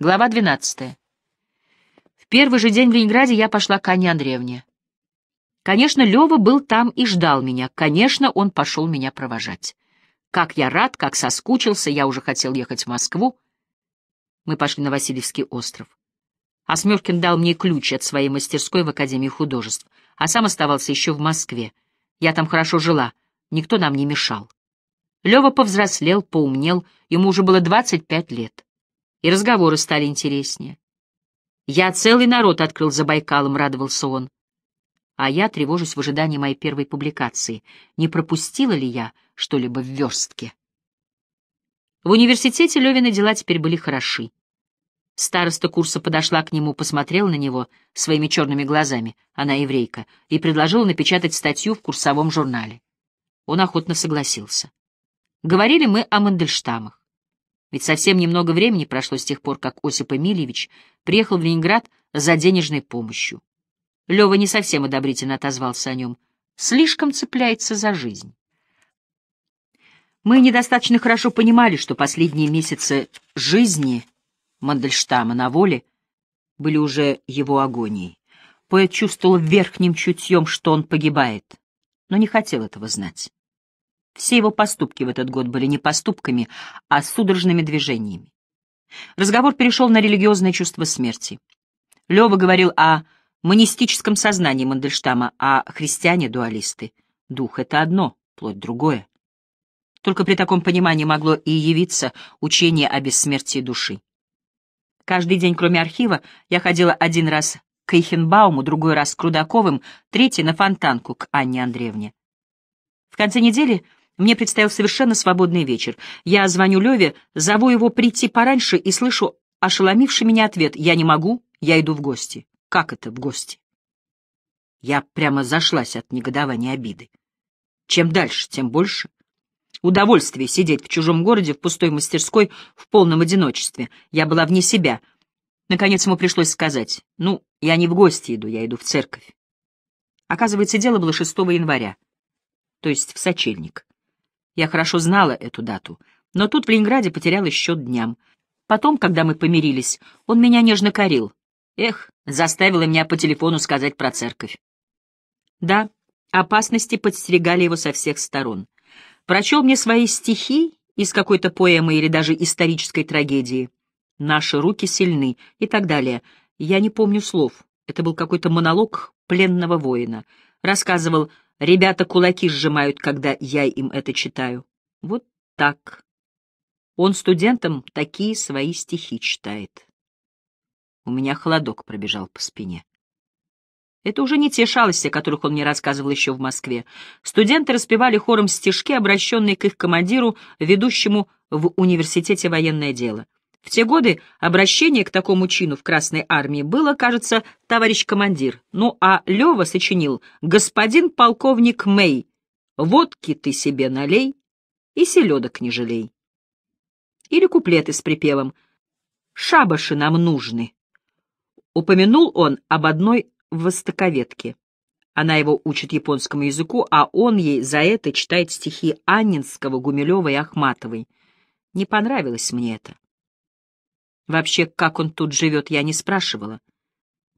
Глава 12. В первый же день в Ленинграде я пошла к Анне Андреевне. Конечно, Лева был там и ждал меня. Конечно, он пошел меня провожать. Как я рад, как соскучился, я уже хотел ехать в Москву. Мы пошли на Васильевский остров. Осмевкин дал мне ключ от своей мастерской в Академии художеств, а сам оставался еще в Москве. Я там хорошо жила, никто нам не мешал. Лева повзрослел, поумнел, ему уже было 25 лет и разговоры стали интереснее. «Я целый народ открыл за Байкалом», — радовался он. А я тревожусь в ожидании моей первой публикации. Не пропустила ли я что-либо в верстке? В университете Левина дела теперь были хороши. Староста курса подошла к нему, посмотрела на него своими черными глазами, она еврейка, и предложила напечатать статью в курсовом журнале. Он охотно согласился. Говорили мы о Мандельштамах. Ведь совсем немного времени прошло с тех пор, как Осип Эмильевич приехал в Ленинград за денежной помощью. Лева не совсем одобрительно отозвался о нем. Слишком цепляется за жизнь. Мы недостаточно хорошо понимали, что последние месяцы жизни Мандельштама на воле были уже его агонией. Поэт чувствовал верхним чутьем, что он погибает, но не хотел этого знать. Все его поступки в этот год были не поступками, а судорожными движениями. Разговор перешел на религиозное чувство смерти. Лева говорил о монистическом сознании Мандельштама, а христиане-дуалисты. Дух — это одно, плоть — другое. Только при таком понимании могло и явиться учение о бессмертии души. Каждый день, кроме архива, я ходила один раз к Эйхенбауму, другой раз к Рудаковым, третий — на фонтанку к Анне Андреевне. В конце недели мне предстоял совершенно свободный вечер. Я звоню Леве, зову его прийти пораньше и слышу ошеломивший меня ответ «Я не могу, я иду в гости». Как это в гости? Я прямо зашлась от негодования обиды. Чем дальше, тем больше. Удовольствие сидеть в чужом городе, в пустой мастерской, в полном одиночестве. Я была вне себя. Наконец ему пришлось сказать, ну, я не в гости иду, я иду в церковь. Оказывается, дело было 6 января, то есть в сочельник. Я хорошо знала эту дату, но тут в Ленинграде потеряла счет дням. Потом, когда мы помирились, он меня нежно корил. Эх, заставила меня по телефону сказать про церковь. Да, опасности подстерегали его со всех сторон. Прочел мне свои стихи из какой-то поэмы или даже исторической трагедии. «Наши руки сильны» и так далее. Я не помню слов. Это был какой-то монолог пленного воина. Рассказывал Ребята кулаки сжимают, когда я им это читаю. Вот так. Он студентам такие свои стихи читает. У меня холодок пробежал по спине. Это уже не те шалости, о которых он мне рассказывал еще в Москве. Студенты распевали хором стишки, обращенные к их командиру, ведущему в университете военное дело — в те годы обращение к такому чину в Красной армии было, кажется, товарищ командир. Ну а Лева сочинил «Господин полковник Мэй, водки ты себе налей и селедок не жалей». Или куплеты с припевом «Шабаши нам нужны». Упомянул он об одной востоковедке. Она его учит японскому языку, а он ей за это читает стихи Аннинского, Гумилева и Ахматовой. Не понравилось мне это. Вообще, как он тут живет, я не спрашивала.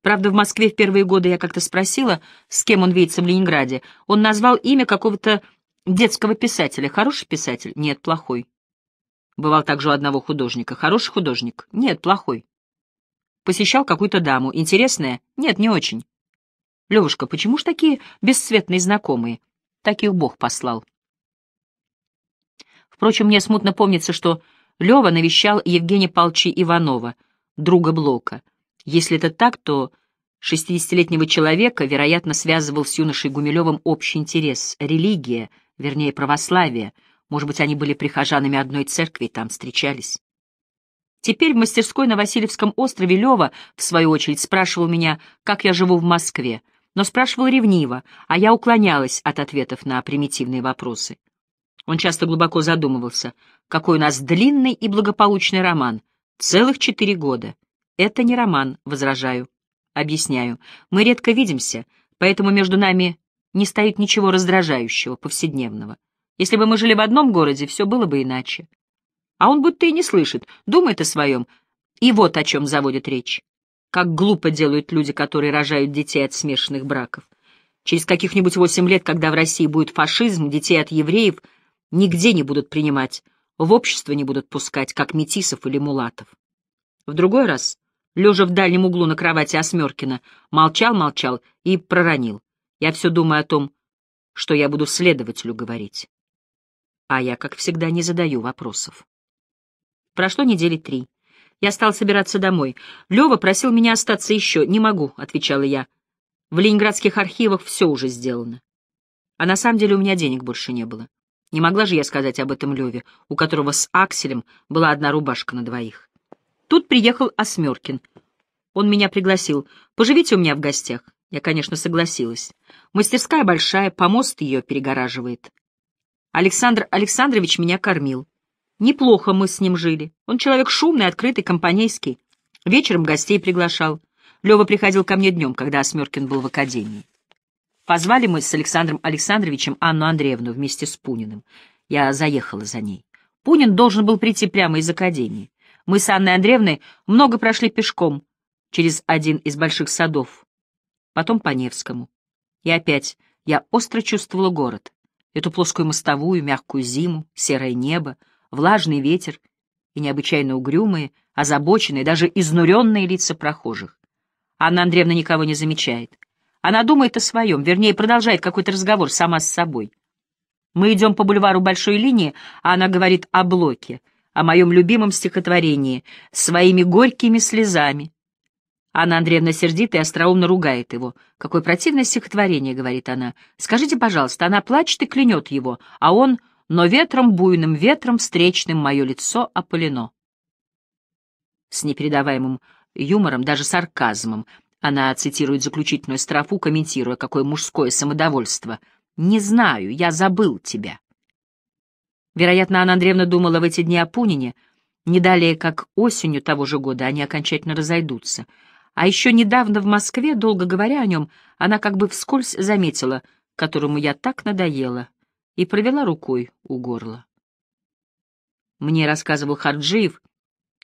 Правда, в Москве в первые годы я как-то спросила, с кем он видится в Ленинграде. Он назвал имя какого-то детского писателя. Хороший писатель? Нет, плохой. Бывал также у одного художника. Хороший художник? Нет, плохой. Посещал какую-то даму. Интересная? Нет, не очень. Левушка, почему ж такие бесцветные знакомые? Таких Бог послал. Впрочем, мне смутно помнится, что Лева навещал Евгения Палчи Иванова, друга Блока. Если это так, то 60-летнего человека, вероятно, связывал с юношей Гумилевым общий интерес — религия, вернее, православие. Может быть, они были прихожанами одной церкви и там встречались. Теперь в мастерской на Васильевском острове Лева, в свою очередь, спрашивал меня, как я живу в Москве, но спрашивал ревниво, а я уклонялась от ответов на примитивные вопросы. Он часто глубоко задумывался. Какой у нас длинный и благополучный роман. Целых четыре года. Это не роман, возражаю. Объясняю. Мы редко видимся, поэтому между нами не стоит ничего раздражающего, повседневного. Если бы мы жили в одном городе, все было бы иначе. А он будто и не слышит, думает о своем. И вот о чем заводит речь. Как глупо делают люди, которые рожают детей от смешанных браков. Через каких-нибудь восемь лет, когда в России будет фашизм, детей от евреев — Нигде не будут принимать, в общество не будут пускать, как метисов или мулатов. В другой раз, лежа в дальнем углу на кровати Осмеркина, молчал-молчал и проронил. Я все думаю о том, что я буду следователю говорить. А я, как всегда, не задаю вопросов. Прошло недели три. Я стал собираться домой. Лева просил меня остаться еще. «Не могу», — отвечала я. «В ленинградских архивах все уже сделано. А на самом деле у меня денег больше не было. Не могла же я сказать об этом Леве, у которого с Акселем была одна рубашка на двоих. Тут приехал Осмеркин. Он меня пригласил. «Поживите у меня в гостях». Я, конечно, согласилась. Мастерская большая, помост ее перегораживает. Александр Александрович меня кормил. Неплохо мы с ним жили. Он человек шумный, открытый, компанейский. Вечером гостей приглашал. Лева приходил ко мне днем, когда Осмеркин был в академии. Позвали мы с Александром Александровичем Анну Андреевну вместе с Пуниным. Я заехала за ней. Пунин должен был прийти прямо из академии. Мы с Анной Андреевной много прошли пешком через один из больших садов, потом по Невскому. И опять я остро чувствовала город. Эту плоскую мостовую, мягкую зиму, серое небо, влажный ветер и необычайно угрюмые, озабоченные, даже изнуренные лица прохожих. Анна Андреевна никого не замечает. Она думает о своем, вернее, продолжает какой-то разговор сама с собой. Мы идем по бульвару большой линии, а она говорит о блоке, о моем любимом стихотворении, своими горькими слезами. Анна Андреевна сердит и остроумно ругает его. «Какое противное стихотворение», — говорит она. «Скажите, пожалуйста, она плачет и клянет его, а он...» но ветром, буйным ветром, встречным мое лицо опалено. С непередаваемым юмором, даже сарказмом, она цитирует заключительную строфу, комментируя, какое мужское самодовольство. «Не знаю, я забыл тебя». Вероятно, Анна Андреевна думала в эти дни о Пунине. Не далее, как осенью того же года, они окончательно разойдутся. А еще недавно в Москве, долго говоря о нем, она как бы вскользь заметила, которому я так надоела, и провела рукой у горла. Мне рассказывал Харджиев,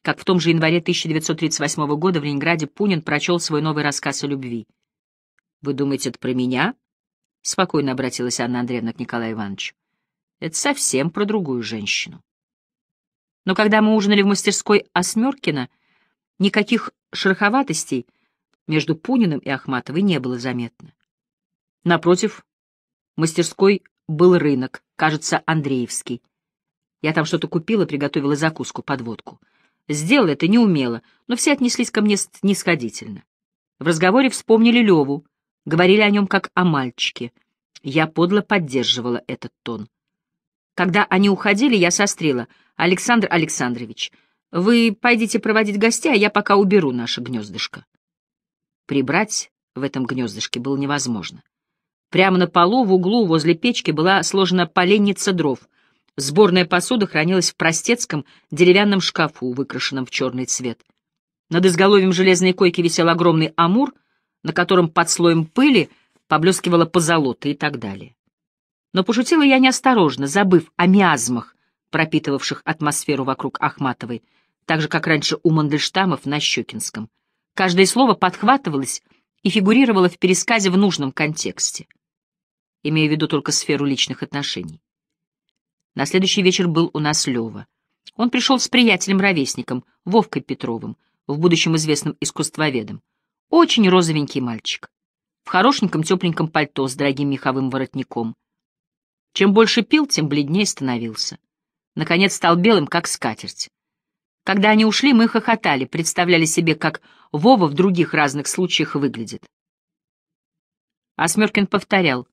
как в том же январе 1938 года в Ленинграде Пунин прочел свой новый рассказ о любви. «Вы думаете, это про меня?» — спокойно обратилась Анна Андреевна к Николаю Ивановичу. «Это совсем про другую женщину». Но когда мы ужинали в мастерской Осмеркина, никаких шероховатостей между Пуниным и Ахматовой не было заметно. Напротив, мастерской был рынок, кажется, Андреевский. Я там что-то купила, приготовила закуску, подводку. водку. Сделала это неумело, но все отнеслись ко мне снисходительно. В разговоре вспомнили Леву, говорили о нем как о мальчике. Я подло поддерживала этот тон. Когда они уходили, я сострила. «Александр Александрович, вы пойдите проводить гостя, а я пока уберу наше гнездышко». Прибрать в этом гнездышке было невозможно. Прямо на полу в углу возле печки была сложена поленница дров — Сборная посуда хранилась в простецком деревянном шкафу, выкрашенном в черный цвет. Над изголовьем железной койки висел огромный амур, на котором под слоем пыли поблескивала позолота и так далее. Но пошутила я неосторожно, забыв о миазмах, пропитывавших атмосферу вокруг Ахматовой, так же, как раньше у Мандельштамов на Щекинском. Каждое слово подхватывалось и фигурировало в пересказе в нужном контексте, имея в виду только сферу личных отношений. На следующий вечер был у нас Лева. Он пришел с приятелем-ровесником, Вовкой Петровым, в будущем известным искусствоведом. Очень розовенький мальчик. В хорошеньком тепленьком пальто с дорогим меховым воротником. Чем больше пил, тем бледнее становился. Наконец стал белым, как скатерть. Когда они ушли, мы хохотали, представляли себе, как Вова в других разных случаях выглядит. А Смеркин повторял.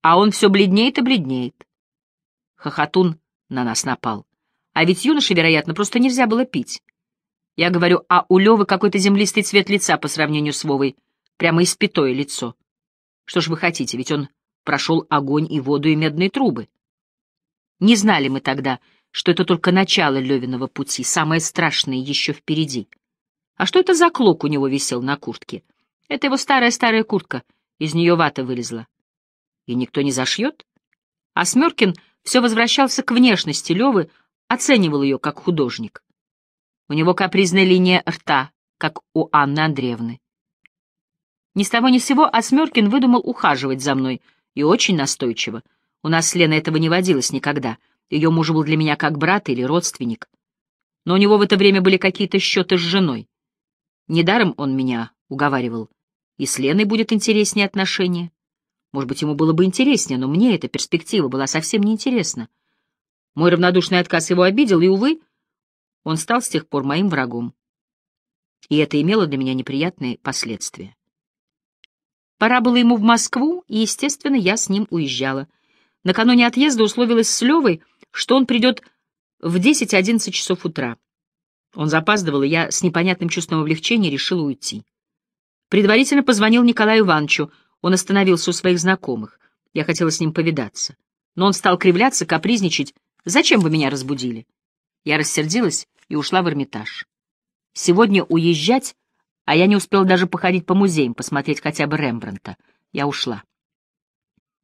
А он все бледнеет и бледнеет. Хохотун на нас напал. А ведь юноше, вероятно, просто нельзя было пить. Я говорю, а у Левы какой-то землистый цвет лица по сравнению с Вовой. Прямо испятое лицо. Что ж вы хотите, ведь он прошел огонь и воду и медные трубы. Не знали мы тогда, что это только начало Левиного пути, самое страшное еще впереди. А что это за клок у него висел на куртке? Это его старая-старая куртка, из нее вата вылезла. И никто не зашьет? А Смеркин все возвращался к внешности Левы, оценивал ее как художник. У него капризная линия рта, как у Анны Андреевны. Ни с того ни с сего Осмеркин выдумал ухаживать за мной, и очень настойчиво. У нас с Леной этого не водилось никогда. Ее муж был для меня как брат или родственник. Но у него в это время были какие-то счеты с женой. Недаром он меня уговаривал. И с Леной будет интереснее отношения. Может быть, ему было бы интереснее, но мне эта перспектива была совсем неинтересна. Мой равнодушный отказ его обидел, и, увы, он стал с тех пор моим врагом. И это имело для меня неприятные последствия. Пора было ему в Москву, и, естественно, я с ним уезжала. Накануне отъезда условилась с Левой, что он придет в 10-11 часов утра. Он запаздывал, и я с непонятным чувством облегчения решила уйти. Предварительно позвонил Николаю Ивановичу — он остановился у своих знакомых. Я хотела с ним повидаться. Но он стал кривляться, капризничать. «Зачем вы меня разбудили?» Я рассердилась и ушла в Эрмитаж. Сегодня уезжать, а я не успела даже походить по музеям, посмотреть хотя бы Рембрандта. Я ушла.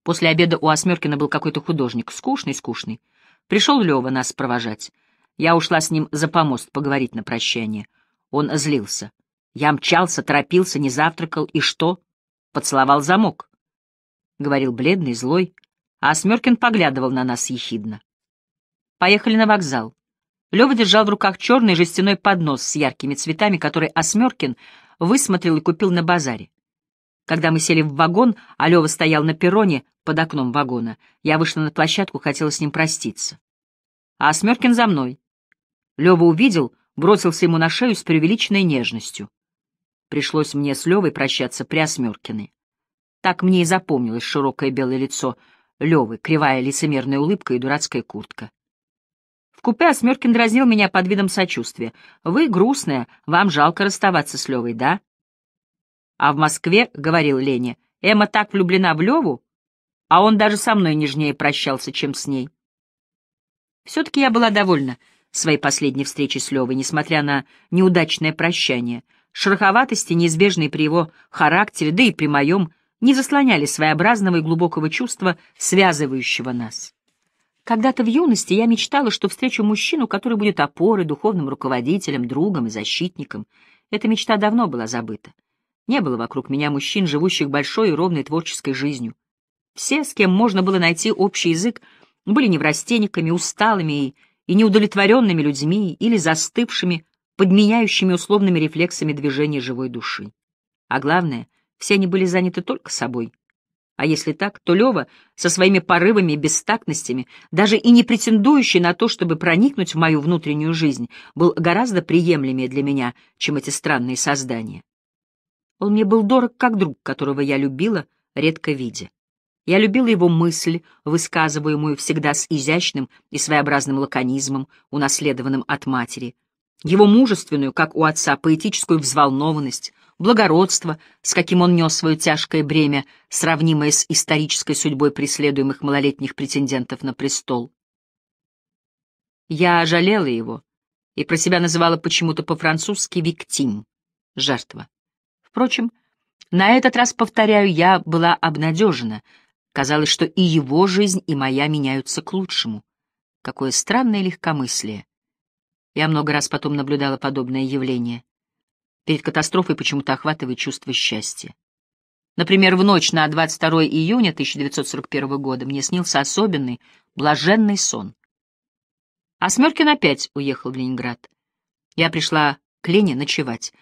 После обеда у Осмеркина был какой-то художник. Скучный, скучный. Пришел Лева нас провожать. Я ушла с ним за помост поговорить на прощание. Он злился. Я мчался, торопился, не завтракал. И что? поцеловал замок. Говорил бледный, злой, а Смеркин поглядывал на нас ехидно. Поехали на вокзал. Лева держал в руках черный жестяной поднос с яркими цветами, который Осмеркин высмотрел и купил на базаре. Когда мы сели в вагон, а Лева стоял на перроне под окном вагона, я вышла на площадку, хотела с ним проститься. А Осмеркин за мной. Лева увидел, бросился ему на шею с преувеличенной нежностью. Пришлось мне с Левой прощаться при Осмеркиной. Так мне и запомнилось широкое белое лицо Левы, кривая лицемерная улыбка и дурацкая куртка. В купе Осмеркин дразнил меня под видом сочувствия. «Вы грустная, вам жалко расставаться с Левой, да?» «А в Москве, — говорил Леня, — Эмма так влюблена в Леву, а он даже со мной нежнее прощался, чем с ней». Все-таки я была довольна своей последней встречей с Левой, несмотря на неудачное прощание — Шероховатости, неизбежные при его характере, да и при моем, не заслоняли своеобразного и глубокого чувства, связывающего нас. Когда-то в юности я мечтала, что встречу мужчину, который будет опорой, духовным руководителем, другом и защитником. Эта мечта давно была забыта. Не было вокруг меня мужчин, живущих большой и ровной творческой жизнью. Все, с кем можно было найти общий язык, были неврастенниками, усталыми и, и неудовлетворенными людьми или застывшими подменяющими условными рефлексами движения живой души. А главное, все они были заняты только собой. А если так, то Лева со своими порывами и бестактностями, даже и не претендующий на то, чтобы проникнуть в мою внутреннюю жизнь, был гораздо приемлемее для меня, чем эти странные создания. Он мне был дорог как друг, которого я любила, редко видя. Я любила его мысль, высказываемую всегда с изящным и своеобразным лаконизмом, унаследованным от матери — его мужественную, как у отца, поэтическую взволнованность, благородство, с каким он нес свое тяжкое бремя, сравнимое с исторической судьбой преследуемых малолетних претендентов на престол. Я жалела его и про себя называла почему-то по-французски «виктим» — «жертва». Впрочем, на этот раз, повторяю, я была обнадежена. Казалось, что и его жизнь, и моя меняются к лучшему. Какое странное легкомыслие. Я много раз потом наблюдала подобное явление. Перед катастрофой почему-то охватывает чувство счастья. Например, в ночь на 22 июня 1941 года мне снился особенный, блаженный сон. А Осмеркин опять уехал в Ленинград. Я пришла к Лене ночевать.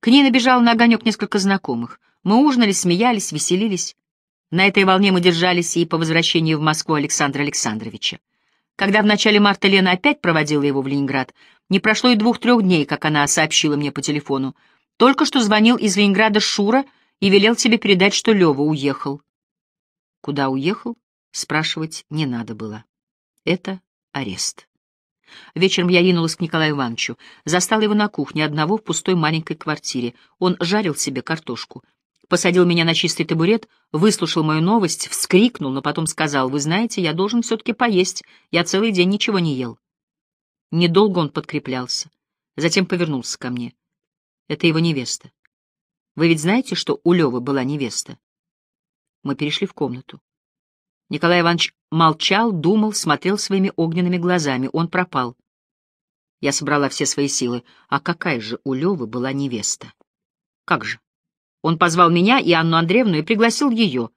К ней набежал на огонек несколько знакомых. Мы ужинали, смеялись, веселились. На этой волне мы держались и по возвращении в Москву Александра Александровича. Когда в начале марта Лена опять проводила его в Ленинград, не прошло и двух-трех дней, как она сообщила мне по телефону. Только что звонил из Ленинграда Шура и велел тебе передать, что Лева уехал. Куда уехал, спрашивать не надо было. Это арест. Вечером я ринулась к Николаю Ивановичу. Застала его на кухне, одного в пустой маленькой квартире. Он жарил себе картошку посадил меня на чистый табурет, выслушал мою новость, вскрикнул, но потом сказал, «Вы знаете, я должен все-таки поесть, я целый день ничего не ел». Недолго он подкреплялся, затем повернулся ко мне. Это его невеста. Вы ведь знаете, что у Левы была невеста? Мы перешли в комнату. Николай Иванович молчал, думал, смотрел своими огненными глазами. Он пропал. Я собрала все свои силы. А какая же у Левы была невеста? Как же? Он позвал меня и Анну Андреевну и пригласил ее.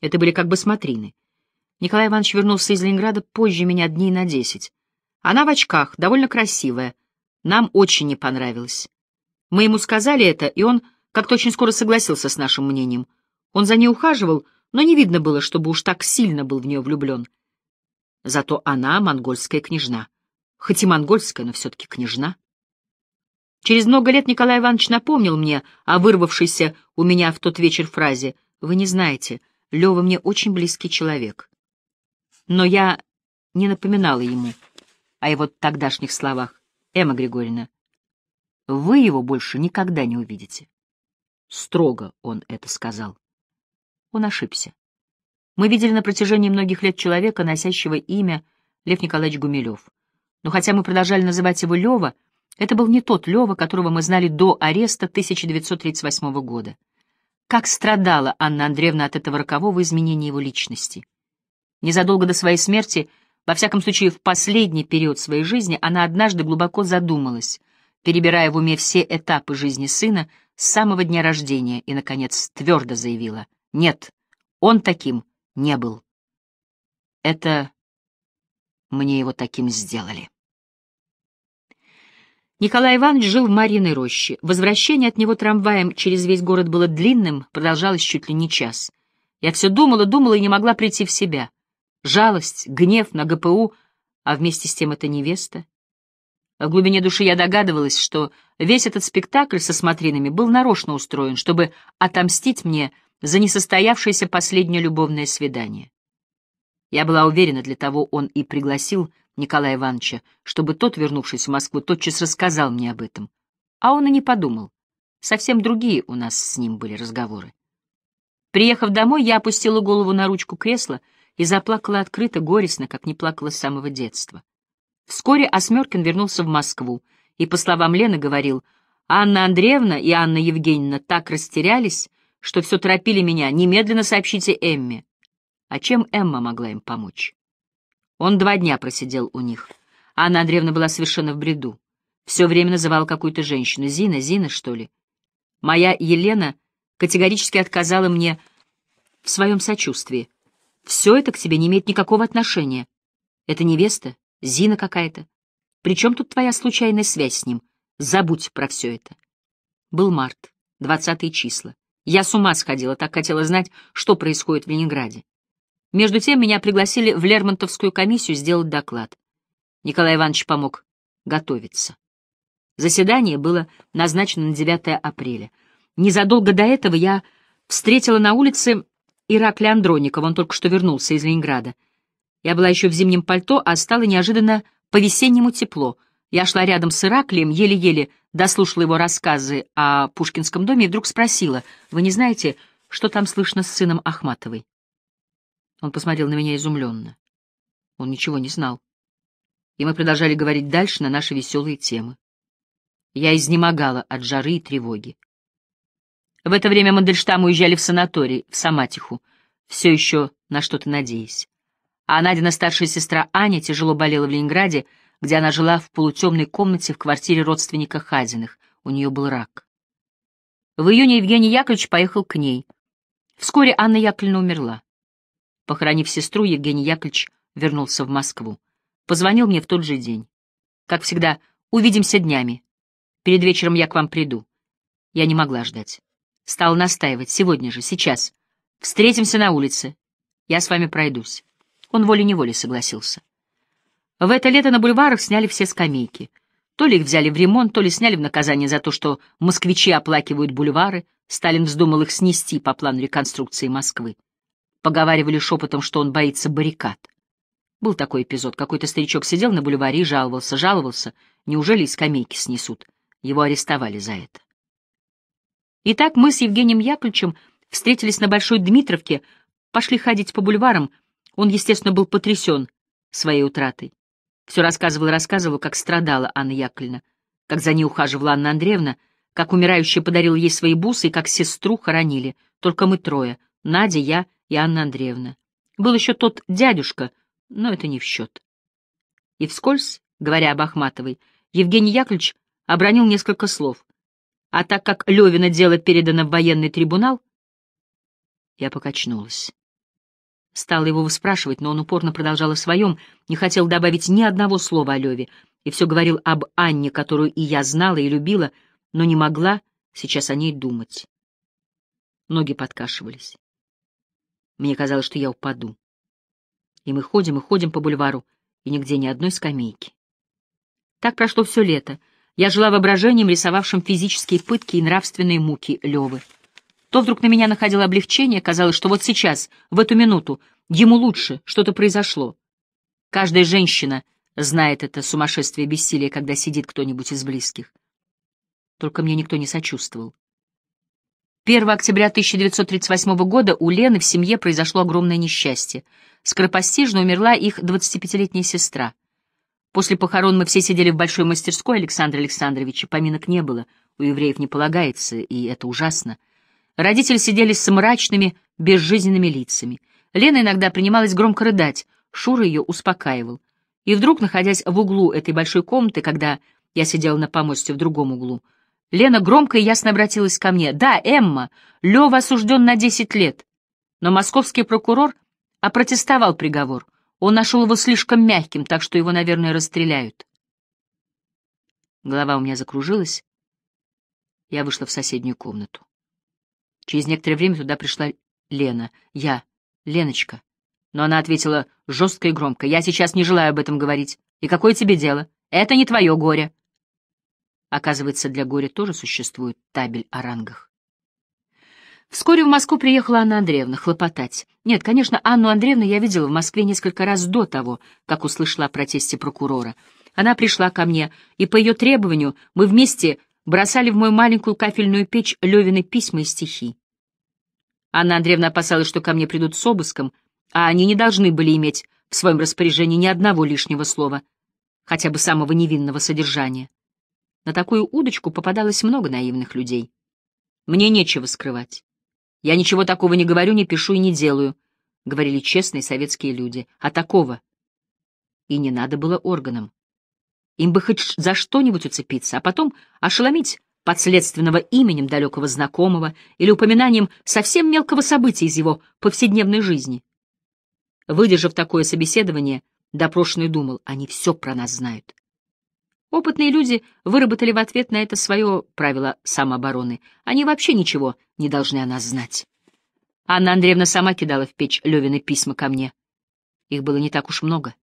Это были как бы смотрины. Николай Иванович вернулся из Ленинграда позже меня дней на десять. Она в очках, довольно красивая. Нам очень не понравилось. Мы ему сказали это, и он как-то очень скоро согласился с нашим мнением. Он за ней ухаживал, но не видно было, чтобы уж так сильно был в нее влюблен. Зато она монгольская княжна. Хоть и монгольская, но все-таки княжна. Через много лет Николай Иванович напомнил мне о вырвавшейся у меня в тот вечер фразе «Вы не знаете, Лева мне очень близкий человек». Но я не напоминала ему о его тогдашних словах. «Эмма Григорьевна, вы его больше никогда не увидите». Строго он это сказал. Он ошибся. Мы видели на протяжении многих лет человека, носящего имя Лев Николаевич Гумилев. Но хотя мы продолжали называть его Лева, — это был не тот Лева, которого мы знали до ареста 1938 года. Как страдала Анна Андреевна от этого рокового изменения его личности. Незадолго до своей смерти, во всяком случае в последний период своей жизни, она однажды глубоко задумалась, перебирая в уме все этапы жизни сына с самого дня рождения и, наконец, твердо заявила «Нет, он таким не был». Это мне его таким сделали. Николай Иванович жил в Мариной роще. Возвращение от него трамваем через весь город было длинным, продолжалось чуть ли не час. Я все думала, думала и не могла прийти в себя. Жалость, гнев на ГПУ, а вместе с тем это невеста. В глубине души я догадывалась, что весь этот спектакль со смотринами был нарочно устроен, чтобы отомстить мне за несостоявшееся последнее любовное свидание. Я была уверена, для того он и пригласил Николая Ивановича, чтобы тот, вернувшись в Москву, тотчас рассказал мне об этом. А он и не подумал. Совсем другие у нас с ним были разговоры. Приехав домой, я опустила голову на ручку кресла и заплакала открыто, горестно, как не плакала с самого детства. Вскоре Осмеркин вернулся в Москву и, по словам Лены, говорил, «Анна Андреевна и Анна Евгеньевна так растерялись, что все торопили меня, немедленно сообщите Эмме». А чем Эмма могла им помочь? Он два дня просидел у них. Анна Андреевна была совершенно в бреду. Все время называла какую-то женщину. Зина, Зина, что ли? Моя Елена категорически отказала мне в своем сочувствии. Все это к тебе не имеет никакого отношения. Это невеста, Зина какая-то. Причем тут твоя случайная связь с ним? Забудь про все это. Был март, двадцатые числа. Я с ума сходила, так хотела знать, что происходит в Ленинграде. Между тем меня пригласили в Лермонтовскую комиссию сделать доклад. Николай Иванович помог готовиться. Заседание было назначено на 9 апреля. Незадолго до этого я встретила на улице Иракля Андроникова, он только что вернулся из Ленинграда. Я была еще в зимнем пальто, а стало неожиданно по-весеннему тепло. Я шла рядом с Ираклием, еле-еле дослушала его рассказы о Пушкинском доме и вдруг спросила, «Вы не знаете, что там слышно с сыном Ахматовой?» Он посмотрел на меня изумленно. Он ничего не знал. И мы продолжали говорить дальше на наши веселые темы. Я изнемогала от жары и тревоги. В это время Мандельштам уезжали в санаторий, в Саматиху, все еще на что-то надеясь. А Надина старшая сестра Аня тяжело болела в Ленинграде, где она жила в полутемной комнате в квартире родственника Хазиных. У нее был рак. В июне Евгений Яковлевич поехал к ней. Вскоре Анна Яковлевна умерла. Похоронив сестру, Евгений Яковлевич вернулся в Москву. Позвонил мне в тот же день. Как всегда, увидимся днями. Перед вечером я к вам приду. Я не могла ждать. Стал настаивать. Сегодня же, сейчас. Встретимся на улице. Я с вами пройдусь. Он волей-неволей согласился. В это лето на бульварах сняли все скамейки. То ли их взяли в ремонт, то ли сняли в наказание за то, что москвичи оплакивают бульвары. Сталин вздумал их снести по плану реконструкции Москвы. Поговаривали шепотом, что он боится баррикад. Был такой эпизод. Какой-то старичок сидел на бульваре и жаловался, жаловался. Неужели из скамейки снесут? Его арестовали за это. Итак, мы с Евгением Яковлевичем встретились на Большой Дмитровке, пошли ходить по бульварам. Он, естественно, был потрясен своей утратой. Все рассказывал и рассказывал, как страдала Анна Яковлевна, как за ней ухаживала Анна Андреевна, как умирающая подарила ей свои бусы и как сестру хоронили. Только мы трое — Надя, я и Анна Андреевна. Был еще тот дядюшка, но это не в счет. И вскользь, говоря об Ахматовой, Евгений Яковлевич обронил несколько слов. А так как Левина дело передано в военный трибунал, я покачнулась. Стала его выспрашивать, но он упорно продолжал о своем, не хотел добавить ни одного слова о Леве, и все говорил об Анне, которую и я знала, и любила, но не могла сейчас о ней думать. Ноги подкашивались. Мне казалось, что я упаду. И мы ходим и ходим по бульвару, и нигде ни одной скамейки. Так прошло все лето. Я жила воображением, рисовавшим физические пытки и нравственные муки Левы. То вдруг на меня находило облегчение, казалось, что вот сейчас, в эту минуту, ему лучше, что-то произошло. Каждая женщина знает это сумасшествие бессилия, когда сидит кто-нибудь из близких. Только мне никто не сочувствовал. 1 октября 1938 года у Лены в семье произошло огромное несчастье. Скоропостижно умерла их 25-летняя сестра. После похорон мы все сидели в большой мастерской Александра Александровича, поминок не было, у евреев не полагается, и это ужасно. Родители сидели с мрачными, безжизненными лицами. Лена иногда принималась громко рыдать, Шура ее успокаивал. И вдруг, находясь в углу этой большой комнаты, когда я сидела на помосте в другом углу, Лена громко и ясно обратилась ко мне. «Да, Эмма, Лева осужден на 10 лет». Но московский прокурор опротестовал приговор. Он нашел его слишком мягким, так что его, наверное, расстреляют. Голова у меня закружилась. Я вышла в соседнюю комнату. Через некоторое время туда пришла Лена. Я. Леночка. Но она ответила жестко и громко. «Я сейчас не желаю об этом говорить. И какое тебе дело? Это не твое горе». Оказывается, для горя тоже существует табель о рангах. Вскоре в Москву приехала Анна Андреевна хлопотать. Нет, конечно, Анну Андреевну я видела в Москве несколько раз до того, как услышала о протесте прокурора. Она пришла ко мне, и по ее требованию мы вместе бросали в мою маленькую кафельную печь Левины письма и стихи. Анна Андреевна опасалась, что ко мне придут с обыском, а они не должны были иметь в своем распоряжении ни одного лишнего слова, хотя бы самого невинного содержания. На такую удочку попадалось много наивных людей. Мне нечего скрывать. Я ничего такого не говорю, не пишу и не делаю, — говорили честные советские люди. А такого? И не надо было органам. Им бы хоть за что-нибудь уцепиться, а потом ошеломить подследственного именем далекого знакомого или упоминанием совсем мелкого события из его повседневной жизни. Выдержав такое собеседование, допрошенный думал, они все про нас знают. Опытные люди выработали в ответ на это свое правило самообороны. Они вообще ничего не должны о нас знать. Анна Андреевна сама кидала в печь Левины письма ко мне. Их было не так уж много.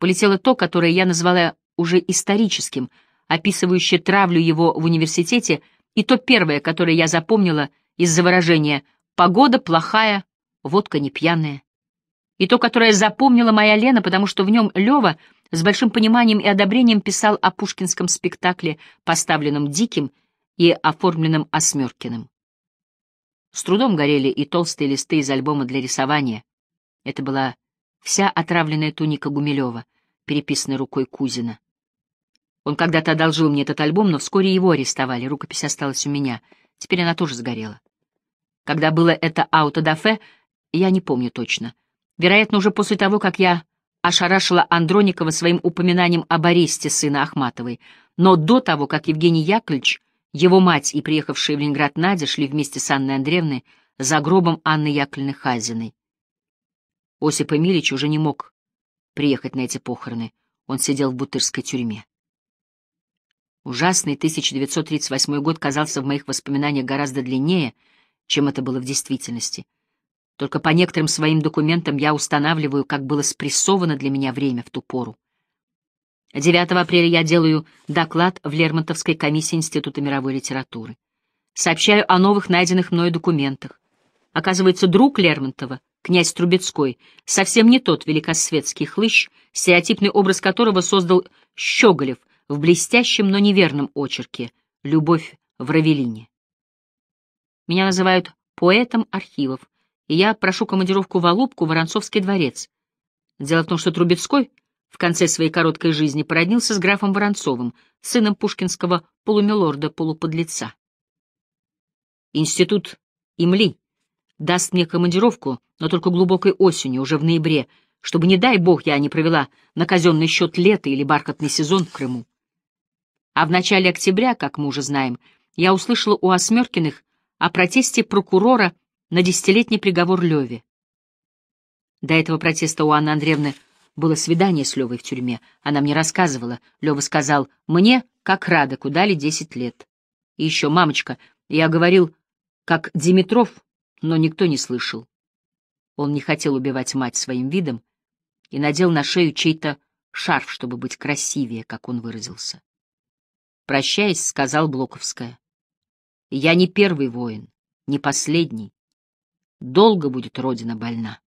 Полетело то, которое я назвала уже историческим, описывающее травлю его в университете, и то первое, которое я запомнила из-за выражения «погода плохая, водка не пьяная» и то, которое запомнила моя Лена, потому что в нем Лева с большим пониманием и одобрением писал о пушкинском спектакле, поставленном Диким и оформленном Осмеркиным. С трудом горели и толстые листы из альбома для рисования. Это была вся отравленная туника Гумилева, переписанная рукой Кузина. Он когда-то одолжил мне этот альбом, но вскоре его арестовали, рукопись осталась у меня. Теперь она тоже сгорела. Когда было это аутодафе, я не помню точно — Вероятно, уже после того, как я ошарашила Андроникова своим упоминанием об аресте сына Ахматовой, но до того, как Евгений Яковлевич, его мать и приехавшая в Ленинград Надя шли вместе с Анной Андреевной за гробом Анны Яковлевны Хазиной. Осип Эмилич уже не мог приехать на эти похороны. Он сидел в бутырской тюрьме. Ужасный 1938 год казался в моих воспоминаниях гораздо длиннее, чем это было в действительности. Только по некоторым своим документам я устанавливаю, как было спрессовано для меня время в ту пору. 9 апреля я делаю доклад в Лермонтовской комиссии Института мировой литературы. Сообщаю о новых найденных мной документах. Оказывается, друг Лермонтова, князь Трубецкой, совсем не тот великосветский хлыщ, стереотипный образ которого создал Щеголев в блестящем, но неверном очерке «Любовь в Равелине». Меня называют поэтом архивов, я прошу командировку в Алубку, Воронцовский дворец. Дело в том, что Трубецкой в конце своей короткой жизни породнился с графом Воронцовым, сыном пушкинского полумилорда-полуподлеца. Институт Имли даст мне командировку, но только глубокой осенью, уже в ноябре, чтобы, не дай бог, я не провела на казенный счет лета или бархатный сезон в Крыму. А в начале октября, как мы уже знаем, я услышала у Осмеркиных о протесте прокурора на десятилетний приговор Леве. До этого протеста у Анны Андреевны было свидание с Левой в тюрьме. Она мне рассказывала. Лева сказал, мне, как Радоку, дали десять лет. И еще, мамочка, я говорил, как Димитров, но никто не слышал. Он не хотел убивать мать своим видом и надел на шею чей-то шарф, чтобы быть красивее, как он выразился. Прощаясь, сказал Блоковская. «Я не первый воин, не последний долго будет Родина больна.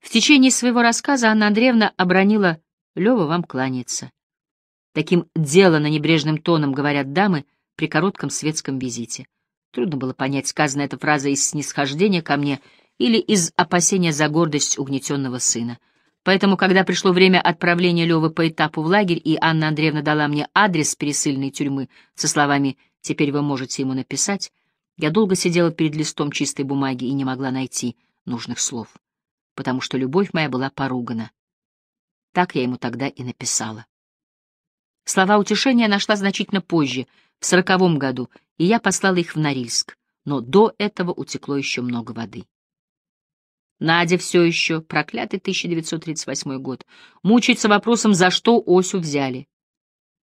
В течение своего рассказа Анна Андреевна обронила «Лева вам кланяется». Таким на небрежным тоном говорят дамы при коротком светском визите. Трудно было понять, сказана эта фраза из снисхождения ко мне или из опасения за гордость угнетенного сына. Поэтому, когда пришло время отправления Левы по этапу в лагерь, и Анна Андреевна дала мне адрес пересыльной тюрьмы со словами «Теперь вы можете ему написать», я долго сидела перед листом чистой бумаги и не могла найти нужных слов, потому что любовь моя была поругана. Так я ему тогда и написала. Слова утешения нашла значительно позже, в сороковом году, и я послала их в Норильск, но до этого утекло еще много воды. Надя все еще, проклятый 1938 год, мучается вопросом, за что Осю взяли.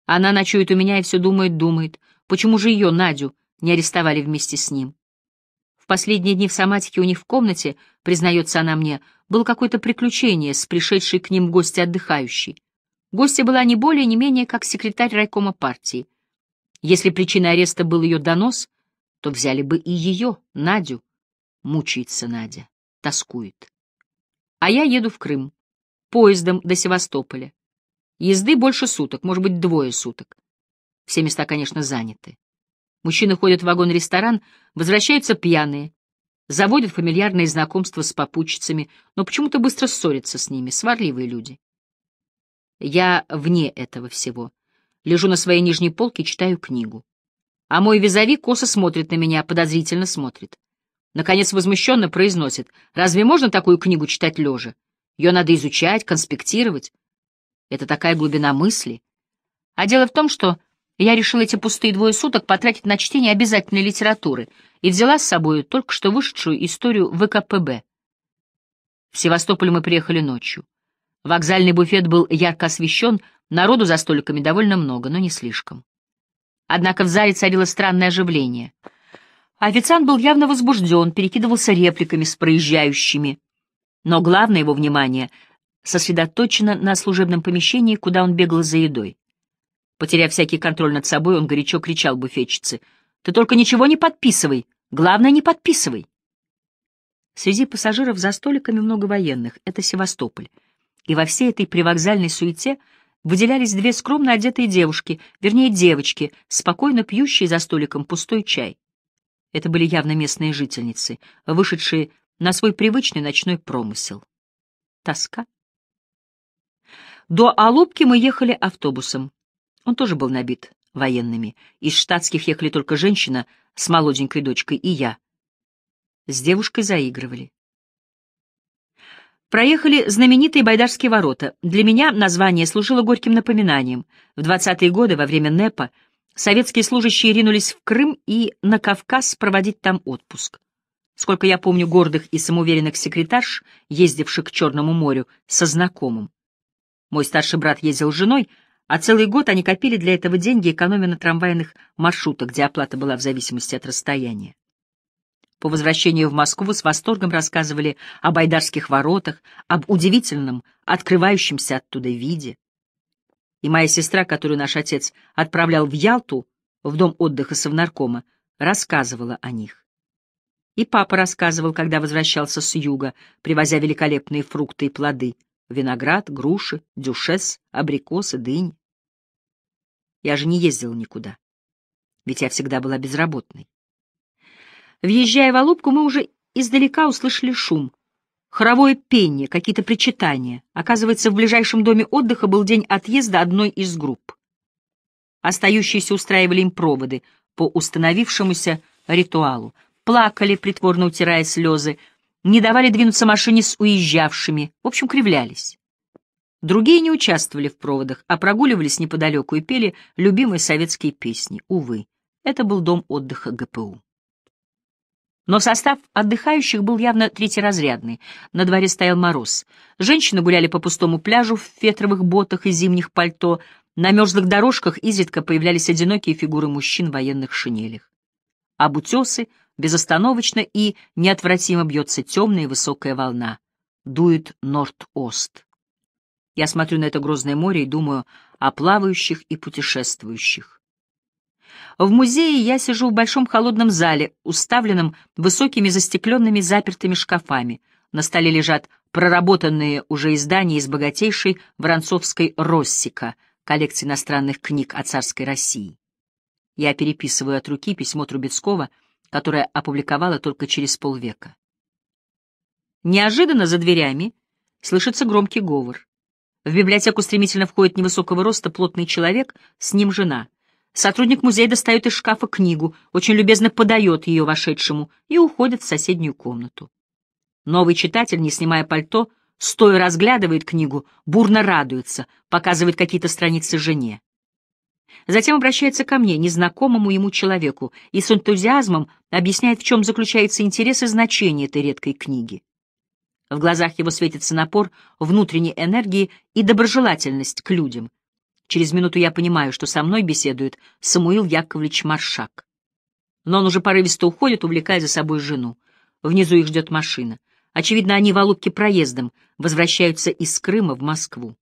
Она ночует у меня и все думает-думает, почему же ее, Надю, не арестовали вместе с ним. В последние дни в Саматике у них в комнате, признается она мне, было какое-то приключение с пришедшей к ним гостья отдыхающей. Гостья была не более, не менее, как секретарь райкома партии. Если причиной ареста был ее донос, то взяли бы и ее, Надю. Мучается Надя, тоскует. А я еду в Крым, поездом до Севастополя. Езды больше суток, может быть, двое суток. Все места, конечно, заняты. Мужчины ходят в вагон-ресторан, возвращаются пьяные, заводят фамильярные знакомства с попутчицами, но почему-то быстро ссорятся с ними, сварливые люди. Я вне этого всего. Лежу на своей нижней полке, читаю книгу. А мой визави косо смотрит на меня, подозрительно смотрит. Наконец возмущенно произносит, «Разве можно такую книгу читать лежа? Ее надо изучать, конспектировать. Это такая глубина мысли. А дело в том, что я решил эти пустые двое суток потратить на чтение обязательной литературы и взяла с собой только что вышедшую историю ВКПБ. В Севастополь мы приехали ночью. Вокзальный буфет был ярко освещен, народу за столиками довольно много, но не слишком. Однако в зале царило странное оживление. Официант был явно возбужден, перекидывался репликами с проезжающими. Но главное его внимание сосредоточено на служебном помещении, куда он бегал за едой. Потеряв всякий контроль над собой, он горячо кричал буфетчице. «Ты только ничего не подписывай! Главное, не подписывай!» Среди пассажиров за столиками много военных. Это Севастополь. И во всей этой привокзальной суете выделялись две скромно одетые девушки, вернее, девочки, спокойно пьющие за столиком пустой чай. Это были явно местные жительницы, вышедшие на свой привычный ночной промысел. Тоска. До Алубки мы ехали автобусом. Он тоже был набит военными. Из штатских ехали только женщина с молоденькой дочкой и я. С девушкой заигрывали. Проехали знаменитые Байдарские ворота. Для меня название служило горьким напоминанием. В 20-е годы, во время НЭПа, советские служащие ринулись в Крым и на Кавказ проводить там отпуск. Сколько я помню гордых и самоуверенных секретарш, ездивших к Черному морю со знакомым. Мой старший брат ездил с женой — а целый год они копили для этого деньги, экономя на трамвайных маршрутах, где оплата была в зависимости от расстояния. По возвращению в Москву с восторгом рассказывали о байдарских воротах, об удивительном, открывающемся оттуда виде. И моя сестра, которую наш отец отправлял в Ялту, в дом отдыха совнаркома, рассказывала о них. И папа рассказывал, когда возвращался с юга, привозя великолепные фрукты и плоды — Виноград, груши, дюшес, абрикосы, дынь. Я же не ездила никуда. Ведь я всегда была безработной. Въезжая в Алубку, мы уже издалека услышали шум. Хоровое пение, какие-то причитания. Оказывается, в ближайшем доме отдыха был день отъезда одной из групп. Остающиеся устраивали им проводы по установившемуся ритуалу. Плакали, притворно утирая слезы, не давали двинуться машине с уезжавшими, в общем, кривлялись. Другие не участвовали в проводах, а прогуливались неподалеку и пели любимые советские песни. Увы, это был дом отдыха ГПУ. Но состав отдыхающих был явно третьеразрядный. На дворе стоял мороз. Женщины гуляли по пустому пляжу в фетровых ботах и зимних пальто. На мерзлых дорожках изредка появлялись одинокие фигуры мужчин в военных шинелях. Обутесы — безостановочно и неотвратимо бьется темная и высокая волна. Дует норд-ост. Я смотрю на это грозное море и думаю о плавающих и путешествующих. В музее я сижу в большом холодном зале, уставленном высокими застекленными запертыми шкафами. На столе лежат проработанные уже издания из богатейшей воронцовской «Россика» коллекции иностранных книг о царской России. Я переписываю от руки письмо Трубецкого — которое опубликовала только через полвека. Неожиданно за дверями слышится громкий говор. В библиотеку стремительно входит невысокого роста плотный человек, с ним жена. Сотрудник музея достает из шкафа книгу, очень любезно подает ее вошедшему и уходит в соседнюю комнату. Новый читатель, не снимая пальто, стоя разглядывает книгу, бурно радуется, показывает какие-то страницы жене. Затем обращается ко мне, незнакомому ему человеку, и с энтузиазмом объясняет, в чем заключается интерес и значение этой редкой книги. В глазах его светится напор внутренней энергии и доброжелательность к людям. Через минуту я понимаю, что со мной беседует Самуил Яковлевич Маршак. Но он уже порывисто уходит, увлекая за собой жену. Внизу их ждет машина. Очевидно, они в Алубке проездом возвращаются из Крыма в Москву.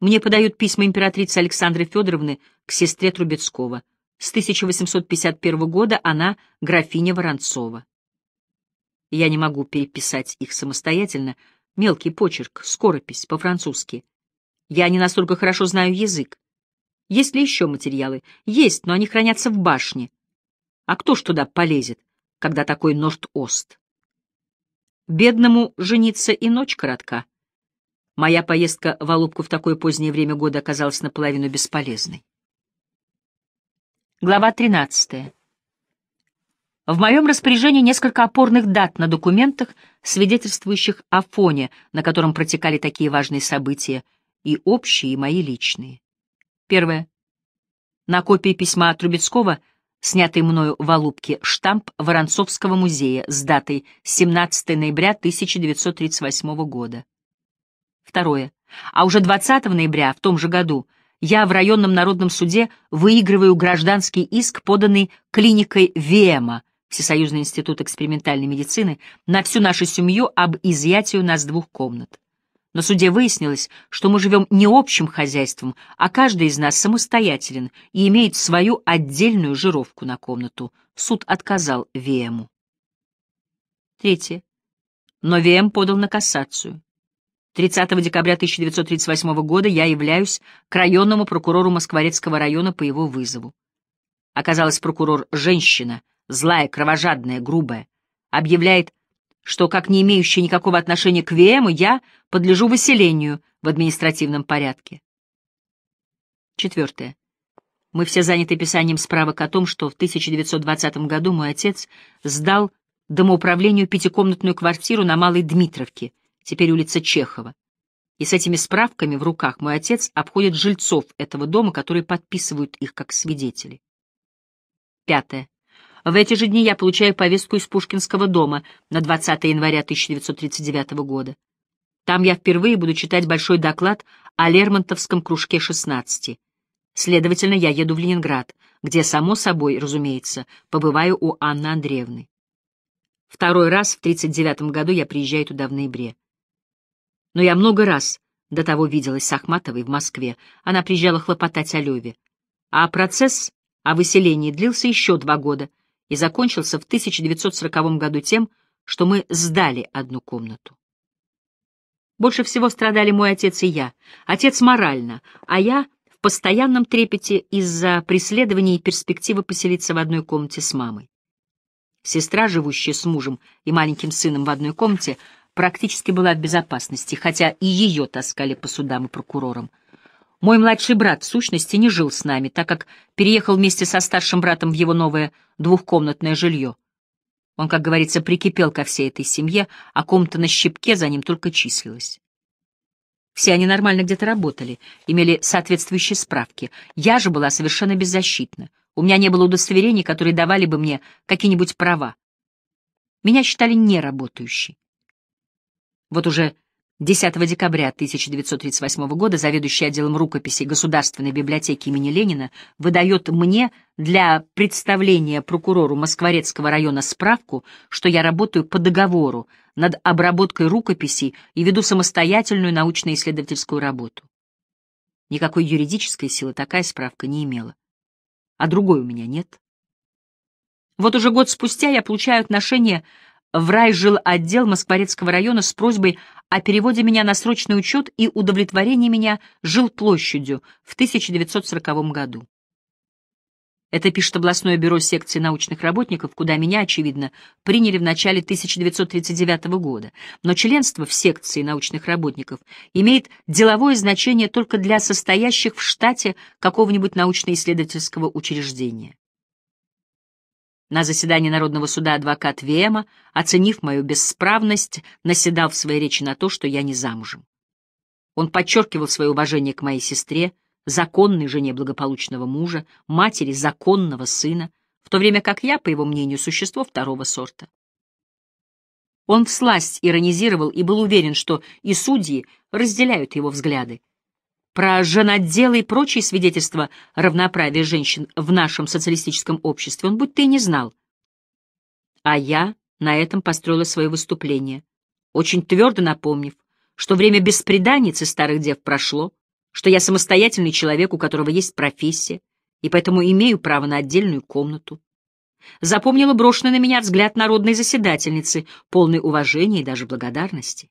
Мне подают письма императрицы Александры Федоровны к сестре Трубецкого. С 1851 года она графиня Воронцова. Я не могу переписать их самостоятельно. Мелкий почерк, скоропись, по-французски. Я не настолько хорошо знаю язык. Есть ли еще материалы? Есть, но они хранятся в башне. А кто ж туда полезет, когда такой ножт-ост? Бедному жениться и ночь коротка. Моя поездка в Алубку в такое позднее время года оказалась наполовину бесполезной. Глава 13. В моем распоряжении несколько опорных дат на документах, свидетельствующих о фоне, на котором протекали такие важные события, и общие, и мои личные. Первое. На копии письма Трубецкого, снятой мною в Алубке, штамп Воронцовского музея с датой 17 ноября 1938 года. Второе. А уже 20 ноября в том же году я в районном народном суде выигрываю гражданский иск, поданный клиникой ВЕМа, Всесоюзный институт экспериментальной медицины, на всю нашу семью об изъятии у нас двух комнат. На суде выяснилось, что мы живем не общим хозяйством, а каждый из нас самостоятелен и имеет свою отдельную жировку на комнату. Суд отказал ВЕМУ. Третье. Но ВМ подал на кассацию. 30 декабря 1938 года я являюсь к районному прокурору Москворецкого района по его вызову. Оказалось, прокурор женщина, злая, кровожадная, грубая, объявляет, что, как не имеющая никакого отношения к ВМ, я подлежу выселению в административном порядке. Четвертое. Мы все заняты писанием справок о том, что в 1920 году мой отец сдал домоуправлению пятикомнатную квартиру на Малой Дмитровке — теперь улица Чехова. И с этими справками в руках мой отец обходит жильцов этого дома, которые подписывают их как свидетели. Пятое. В эти же дни я получаю повестку из Пушкинского дома на 20 января 1939 года. Там я впервые буду читать большой доклад о Лермонтовском кружке 16. Следовательно, я еду в Ленинград, где, само собой, разумеется, побываю у Анны Андреевны. Второй раз в 1939 году я приезжаю туда в ноябре. Но я много раз до того виделась с Ахматовой в Москве. Она приезжала хлопотать о Леве. А процесс о выселении длился еще два года и закончился в 1940 году тем, что мы сдали одну комнату. Больше всего страдали мой отец и я. Отец морально, а я в постоянном трепете из-за преследования и перспективы поселиться в одной комнате с мамой. Сестра, живущая с мужем и маленьким сыном в одной комнате, практически была в безопасности, хотя и ее таскали по судам и прокурорам. Мой младший брат, в сущности, не жил с нами, так как переехал вместе со старшим братом в его новое двухкомнатное жилье. Он, как говорится, прикипел ко всей этой семье, а комната на щепке за ним только числилась. Все они нормально где-то работали, имели соответствующие справки. Я же была совершенно беззащитна. У меня не было удостоверений, которые давали бы мне какие-нибудь права. Меня считали неработающей. Вот уже 10 декабря 1938 года заведующий отделом рукописей Государственной библиотеки имени Ленина выдает мне для представления прокурору Москворецкого района справку, что я работаю по договору над обработкой рукописей и веду самостоятельную научно-исследовательскую работу. Никакой юридической силы такая справка не имела. А другой у меня нет. Вот уже год спустя я получаю отношение в райжил отдел Москворецкого района с просьбой о переводе меня на срочный учет и удовлетворении меня жилплощадью в 1940 году. Это пишет областное бюро секции научных работников, куда меня, очевидно, приняли в начале 1939 года. Но членство в секции научных работников имеет деловое значение только для состоящих в штате какого-нибудь научно-исследовательского учреждения. На заседании Народного суда адвокат Вема, оценив мою бесправность, наседал в своей речи на то, что я не замужем. Он подчеркивал свое уважение к моей сестре, законной жене благополучного мужа, матери законного сына, в то время как я, по его мнению, существо второго сорта. Он всласть иронизировал и был уверен, что и судьи разделяют его взгляды, про женотделы и прочие свидетельства равноправия женщин в нашем социалистическом обществе он будто и не знал. А я на этом построила свое выступление, очень твердо напомнив, что время беспреданниц старых дев прошло, что я самостоятельный человек, у которого есть профессия, и поэтому имею право на отдельную комнату. Запомнила брошенный на меня взгляд народной заседательницы, полный уважения и даже благодарности.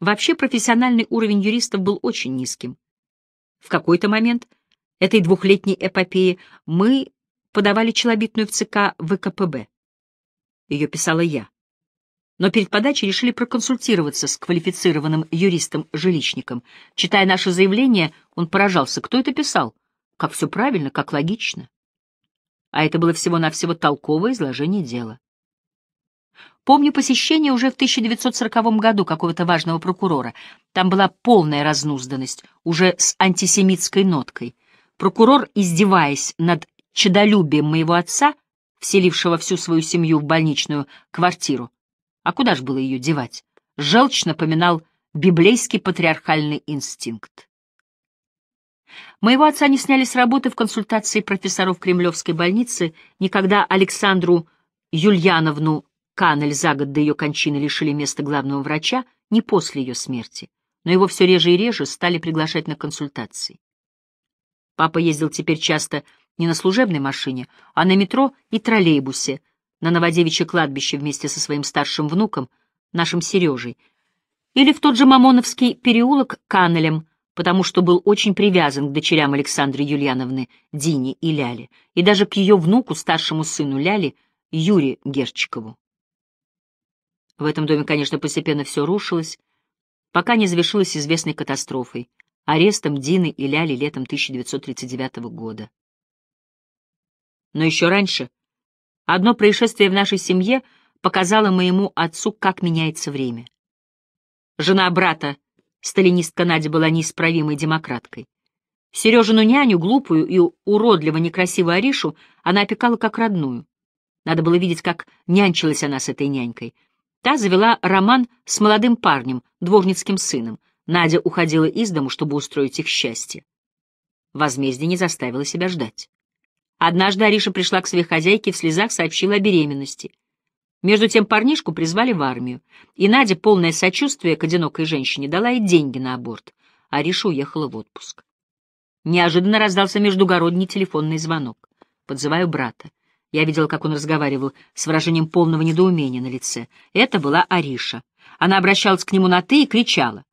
Вообще профессиональный уровень юристов был очень низким. В какой-то момент этой двухлетней эпопеи мы подавали челобитную в ЦК ВКПБ. Ее писала я. Но перед подачей решили проконсультироваться с квалифицированным юристом-жилищником. Читая наше заявление, он поражался, кто это писал. Как все правильно, как логично. А это было всего-навсего толковое изложение дела. Помню посещение уже в 1940 году какого-то важного прокурора. Там была полная разнузданность, уже с антисемитской ноткой. Прокурор, издеваясь над чадолюбием моего отца, вселившего всю свою семью в больничную квартиру, а куда ж было ее девать, желчно поминал библейский патриархальный инстинкт. Моего отца не сняли с работы в консультации профессоров Кремлевской больницы, никогда Александру Юльяновну Канель за год до ее кончины лишили места главного врача, не после ее смерти, но его все реже и реже стали приглашать на консультации. Папа ездил теперь часто не на служебной машине, а на метро и троллейбусе, на Новодевичье кладбище вместе со своим старшим внуком, нашим Сережей, или в тот же Мамоновский переулок Канелем, потому что был очень привязан к дочерям Александры Юльяновны, Дине и Ляле, и даже к ее внуку, старшему сыну Ляли, Юре Герчикову. В этом доме, конечно, постепенно все рушилось, пока не завершилось известной катастрофой — арестом Дины и Ляли летом 1939 года. Но еще раньше одно происшествие в нашей семье показало моему отцу, как меняется время. Жена брата, сталинистка Надя, была неисправимой демократкой. Сережину няню, глупую и уродливо некрасивую Аришу, она опекала как родную. Надо было видеть, как нянчилась она с этой нянькой. Та завела роман с молодым парнем, дворницким сыном. Надя уходила из дому, чтобы устроить их счастье. Возмездие не заставило себя ждать. Однажды Ариша пришла к своей хозяйке в слезах сообщила о беременности. Между тем парнишку призвали в армию, и Надя, полное сочувствие к одинокой женщине, дала ей деньги на аборт. Ариша уехала в отпуск. Неожиданно раздался междугородний телефонный звонок. Подзываю брата. Я видел, как он разговаривал с выражением полного недоумения на лице. Это была Ариша. Она обращалась к нему на «ты» и кричала.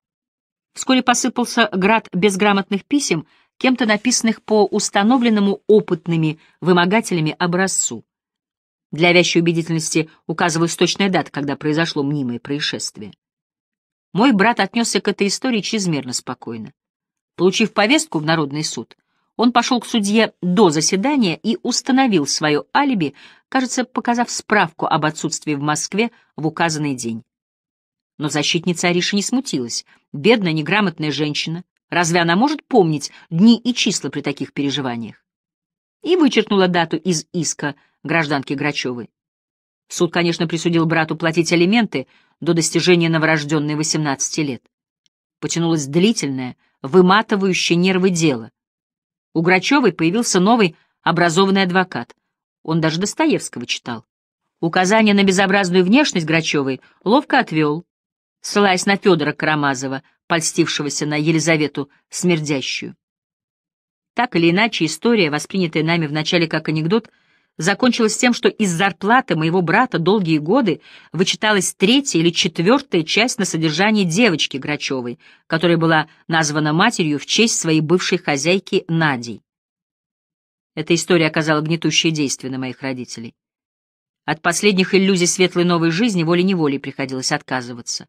Вскоре посыпался град безграмотных писем, кем-то написанных по установленному опытными вымогателями образцу. Для вящей убедительности указываю точная дата, когда произошло мнимое происшествие. Мой брат отнесся к этой истории чрезмерно спокойно. Получив повестку в Народный суд, он пошел к судье до заседания и установил свое алиби, кажется, показав справку об отсутствии в Москве в указанный день. Но защитница Ариши не смутилась. Бедная, неграмотная женщина. Разве она может помнить дни и числа при таких переживаниях? И вычеркнула дату из иска гражданки Грачевой. Суд, конечно, присудил брату платить алименты до достижения новорожденной 18 лет. Потянулось длительное, выматывающее нервы дело, у Грачевой появился новый образованный адвокат. Он даже Достоевского читал. Указание на безобразную внешность Грачевой ловко отвел, ссылаясь на Федора Карамазова, польстившегося на Елизавету Смердящую. Так или иначе, история, воспринятая нами вначале как анекдот, — закончилось тем, что из зарплаты моего брата долгие годы вычиталась третья или четвертая часть на содержание девочки Грачевой, которая была названа матерью в честь своей бывшей хозяйки Нади. Эта история оказала гнетущее действие на моих родителей. От последних иллюзий светлой новой жизни волей-неволей приходилось отказываться.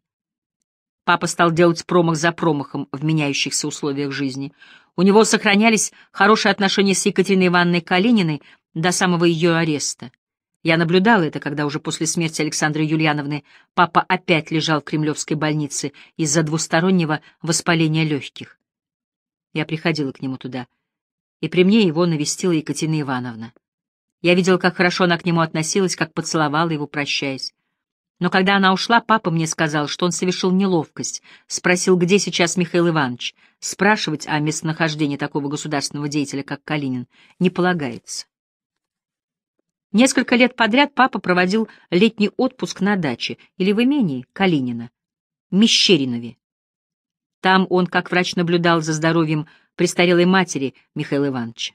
Папа стал делать промах за промахом в меняющихся условиях жизни. У него сохранялись хорошие отношения с Екатериной Ивановной Калининой, до самого ее ареста. Я наблюдала это, когда уже после смерти Александры Юльяновны папа опять лежал в кремлевской больнице из-за двустороннего воспаления легких. Я приходила к нему туда, и при мне его навестила Екатерина Ивановна. Я видела, как хорошо она к нему относилась, как поцеловала его, прощаясь. Но когда она ушла, папа мне сказал, что он совершил неловкость, спросил, где сейчас Михаил Иванович. Спрашивать о местонахождении такого государственного деятеля, как Калинин, не полагается. Несколько лет подряд папа проводил летний отпуск на даче или в имении Калинина, Мещеринове. Там он, как врач, наблюдал за здоровьем престарелой матери Михаила Ивановича.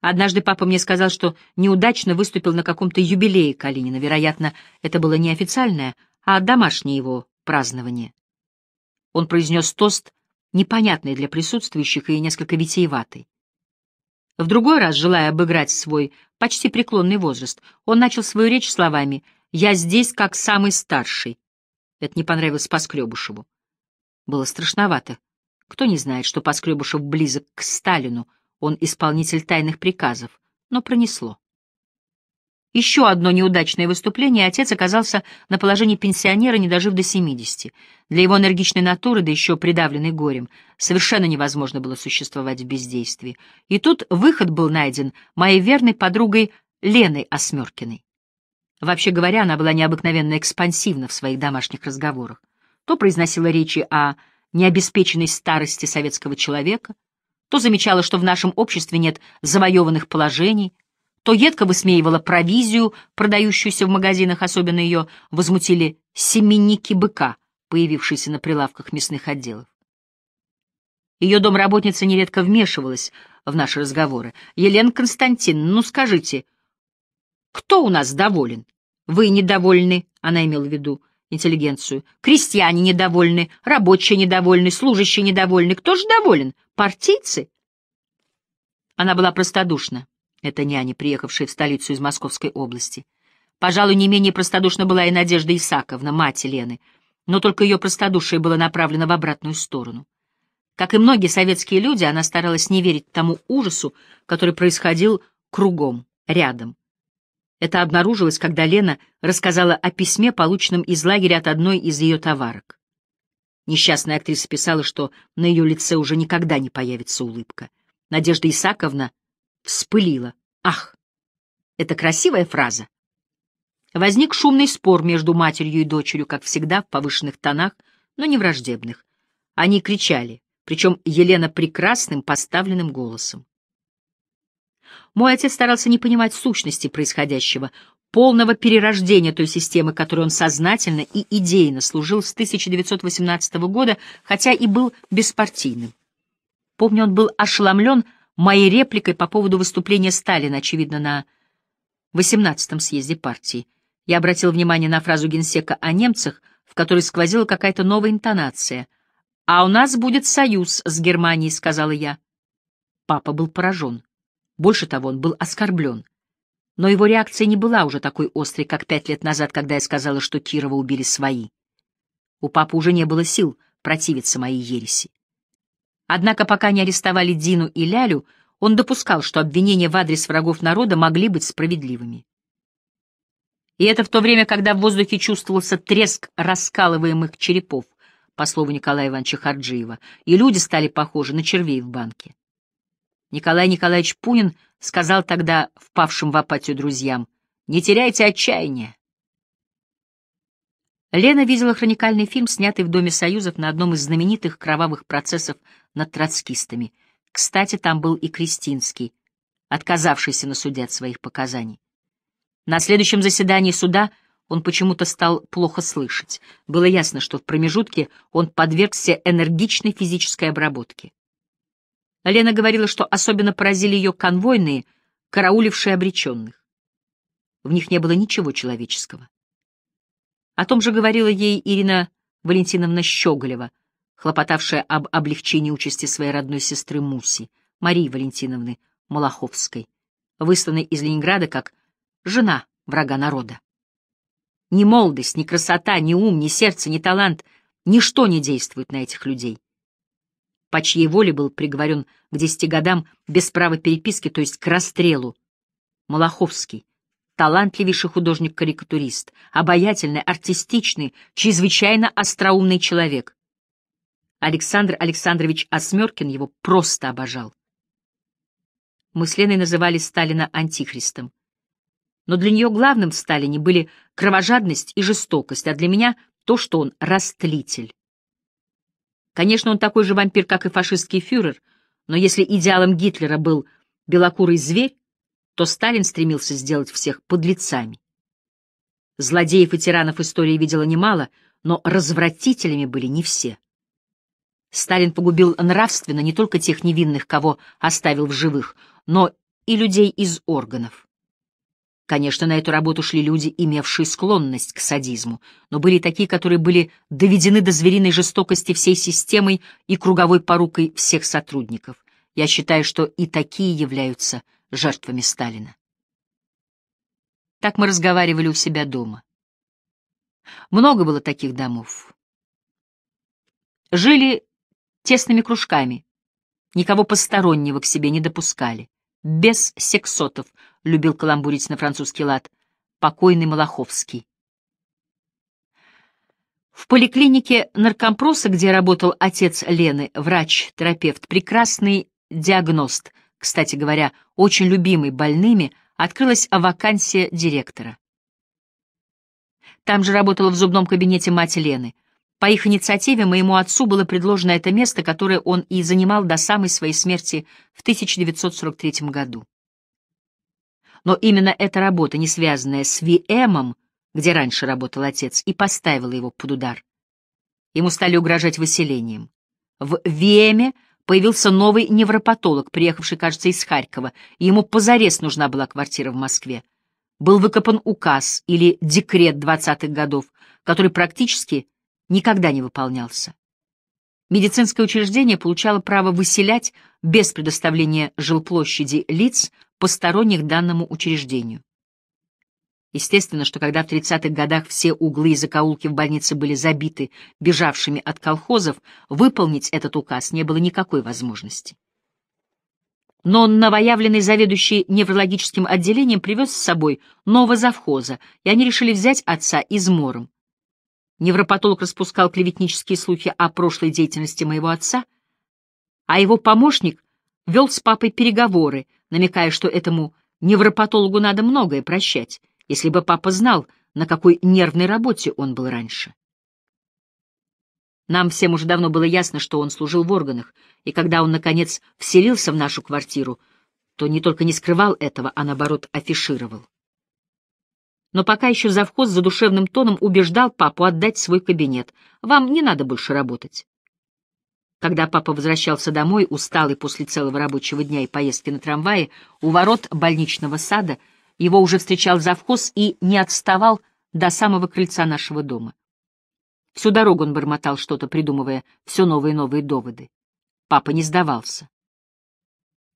Однажды папа мне сказал, что неудачно выступил на каком-то юбилее Калинина. Вероятно, это было не официальное, а домашнее его празднование. Он произнес тост, непонятный для присутствующих и несколько витиеватый. В другой раз, желая обыграть свой почти преклонный возраст. Он начал свою речь словами «Я здесь как самый старший». Это не понравилось Паскребушеву. Было страшновато. Кто не знает, что Паскребушев близок к Сталину, он исполнитель тайных приказов, но пронесло. Еще одно неудачное выступление, и отец оказался на положении пенсионера, не дожив до 70. Для его энергичной натуры, да еще придавленной горем, совершенно невозможно было существовать в бездействии. И тут выход был найден моей верной подругой Леной Осмеркиной. Вообще говоря, она была необыкновенно экспансивна в своих домашних разговорах. То произносила речи о необеспеченной старости советского человека, то замечала, что в нашем обществе нет завоеванных положений — то едко высмеивала провизию, продающуюся в магазинах, особенно ее возмутили семенники быка, появившиеся на прилавках мясных отделов. Ее домработница нередко вмешивалась в наши разговоры. «Елена Константиновна, ну скажите, кто у нас доволен?» «Вы недовольны», — она имела в виду интеллигенцию. «Крестьяне недовольны, рабочие недовольны, служащие недовольны. Кто же доволен? Партийцы?» Она была простодушна. Это няня, приехавшая в столицу из Московской области. Пожалуй, не менее простодушна была и Надежда Исаковна, мать Лены, но только ее простодушие было направлено в обратную сторону. Как и многие советские люди, она старалась не верить тому ужасу, который происходил кругом, рядом. Это обнаружилось, когда Лена рассказала о письме, полученном из лагеря от одной из ее товарок. Несчастная актриса писала, что на ее лице уже никогда не появится улыбка. Надежда Исаковна Вспылила. Ах, это красивая фраза. Возник шумный спор между матерью и дочерью, как всегда, в повышенных тонах, но не враждебных. Они кричали, причем Елена прекрасным поставленным голосом. Мой отец старался не понимать сущности происходящего, полного перерождения той системы, которой он сознательно и идейно служил с 1918 года, хотя и был беспартийным. Помню, он был ошеломлен моей репликой по поводу выступления Сталина, очевидно, на 18-м съезде партии. Я обратил внимание на фразу генсека о немцах, в которой сквозила какая-то новая интонация. «А у нас будет союз с Германией», — сказала я. Папа был поражен. Больше того, он был оскорблен. Но его реакция не была уже такой острой, как пять лет назад, когда я сказала, что Кирова убили свои. У папы уже не было сил противиться моей ереси. Однако пока не арестовали Дину и Лялю, он допускал, что обвинения в адрес врагов народа могли быть справедливыми. И это в то время, когда в воздухе чувствовался треск раскалываемых черепов, по слову Николая Ивановича Харджиева, и люди стали похожи на червей в банке. Николай Николаевич Пунин сказал тогда впавшим в апатию друзьям, «Не теряйте отчаяния». Лена видела хроникальный фильм, снятый в Доме Союзов на одном из знаменитых кровавых процессов над троцкистами. Кстати, там был и Кристинский, отказавшийся на суде от своих показаний. На следующем заседании суда он почему-то стал плохо слышать. Было ясно, что в промежутке он подвергся энергичной физической обработке. Лена говорила, что особенно поразили ее конвойные, караулившие обреченных. В них не было ничего человеческого. О том же говорила ей Ирина Валентиновна Щеголева — хлопотавшая об облегчении участи своей родной сестры Муси, Марии Валентиновны Малаховской, высланной из Ленинграда как жена врага народа. Ни молодость, ни красота, ни ум, ни сердце, ни талант — ничто не действует на этих людей. По чьей воле был приговорен к десяти годам без права переписки, то есть к расстрелу. Малаховский, талантливейший художник-карикатурист, обаятельный, артистичный, чрезвычайно остроумный человек. Александр Александрович Осмеркин его просто обожал. Мы с Леной называли Сталина антихристом. Но для нее главным в Сталине были кровожадность и жестокость, а для меня то, что он растлитель. Конечно, он такой же вампир, как и фашистский фюрер, но если идеалом Гитлера был белокурый зверь, то Сталин стремился сделать всех подлецами. Злодеев и тиранов истории видела немало, но развратителями были не все. Сталин погубил нравственно не только тех невинных, кого оставил в живых, но и людей из органов. Конечно, на эту работу шли люди, имевшие склонность к садизму, но были такие, которые были доведены до звериной жестокости всей системой и круговой порукой всех сотрудников. Я считаю, что и такие являются жертвами Сталина. Так мы разговаривали у себя дома. Много было таких домов. Жили тесными кружками. Никого постороннего к себе не допускали. Без сексотов, — любил каламбурить на французский лад, покойный Малаховский. В поликлинике наркомпроса, где работал отец Лены, врач-терапевт, прекрасный диагност, кстати говоря, очень любимый больными, открылась вакансия директора. Там же работала в зубном кабинете мать Лены. По их инициативе моему отцу было предложено это место, которое он и занимал до самой своей смерти в 1943 году. Но именно эта работа, не связанная с ВИЭМом, где раньше работал отец, и поставила его под удар. Ему стали угрожать выселением. В ВИЭМе появился новый невропатолог, приехавший, кажется, из Харькова, и ему позарез нужна была квартира в Москве. Был выкопан указ или декрет 20-х годов, который практически никогда не выполнялся. Медицинское учреждение получало право выселять без предоставления жилплощади лиц, посторонних данному учреждению. Естественно, что когда в 30-х годах все углы и закоулки в больнице были забиты бежавшими от колхозов, выполнить этот указ не было никакой возможности. Но новоявленный заведующий неврологическим отделением привез с собой нового завхоза, и они решили взять отца измором. Невропатолог распускал клеветнические слухи о прошлой деятельности моего отца, а его помощник вел с папой переговоры, намекая, что этому невропатологу надо многое прощать, если бы папа знал, на какой нервной работе он был раньше. Нам всем уже давно было ясно, что он служил в органах, и когда он, наконец, вселился в нашу квартиру, то не только не скрывал этого, а, наоборот, афишировал но пока еще завхоз за душевным тоном убеждал папу отдать свой кабинет. «Вам не надо больше работать». Когда папа возвращался домой, усталый после целого рабочего дня и поездки на трамвае, у ворот больничного сада его уже встречал завхоз и не отставал до самого крыльца нашего дома. Всю дорогу он бормотал что-то, придумывая все новые и новые доводы. Папа не сдавался.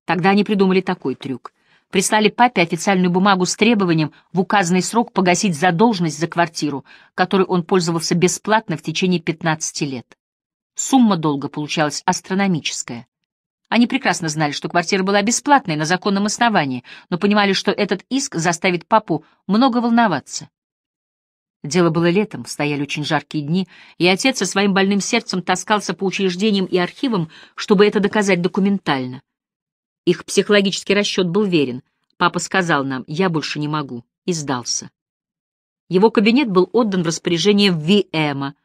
Тогда они придумали такой трюк прислали папе официальную бумагу с требованием в указанный срок погасить задолженность за квартиру, которой он пользовался бесплатно в течение 15 лет. Сумма долга получалась астрономическая. Они прекрасно знали, что квартира была бесплатной на законном основании, но понимали, что этот иск заставит папу много волноваться. Дело было летом, стояли очень жаркие дни, и отец со своим больным сердцем таскался по учреждениям и архивам, чтобы это доказать документально. Их психологический расчет был верен. Папа сказал нам, я больше не могу, и сдался. Его кабинет был отдан в распоряжение Виэма.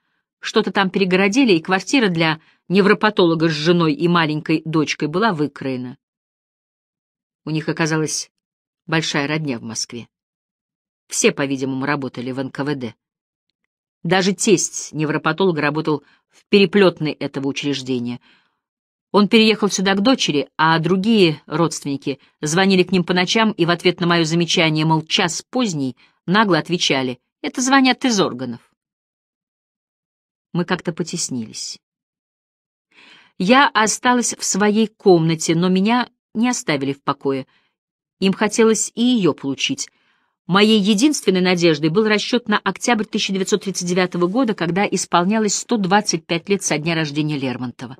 Что-то там перегородили, и квартира для невропатолога с женой и маленькой дочкой была выкроена. У них оказалась большая родня в Москве. Все, по-видимому, работали в НКВД. Даже тесть невропатолога работал в переплетной этого учреждения — он переехал сюда к дочери, а другие родственники звонили к ним по ночам и в ответ на мое замечание, мол, час поздний, нагло отвечали «Это звонят из органов». Мы как-то потеснились. Я осталась в своей комнате, но меня не оставили в покое. Им хотелось и ее получить. Моей единственной надеждой был расчет на октябрь 1939 года, когда исполнялось 125 лет со дня рождения Лермонтова.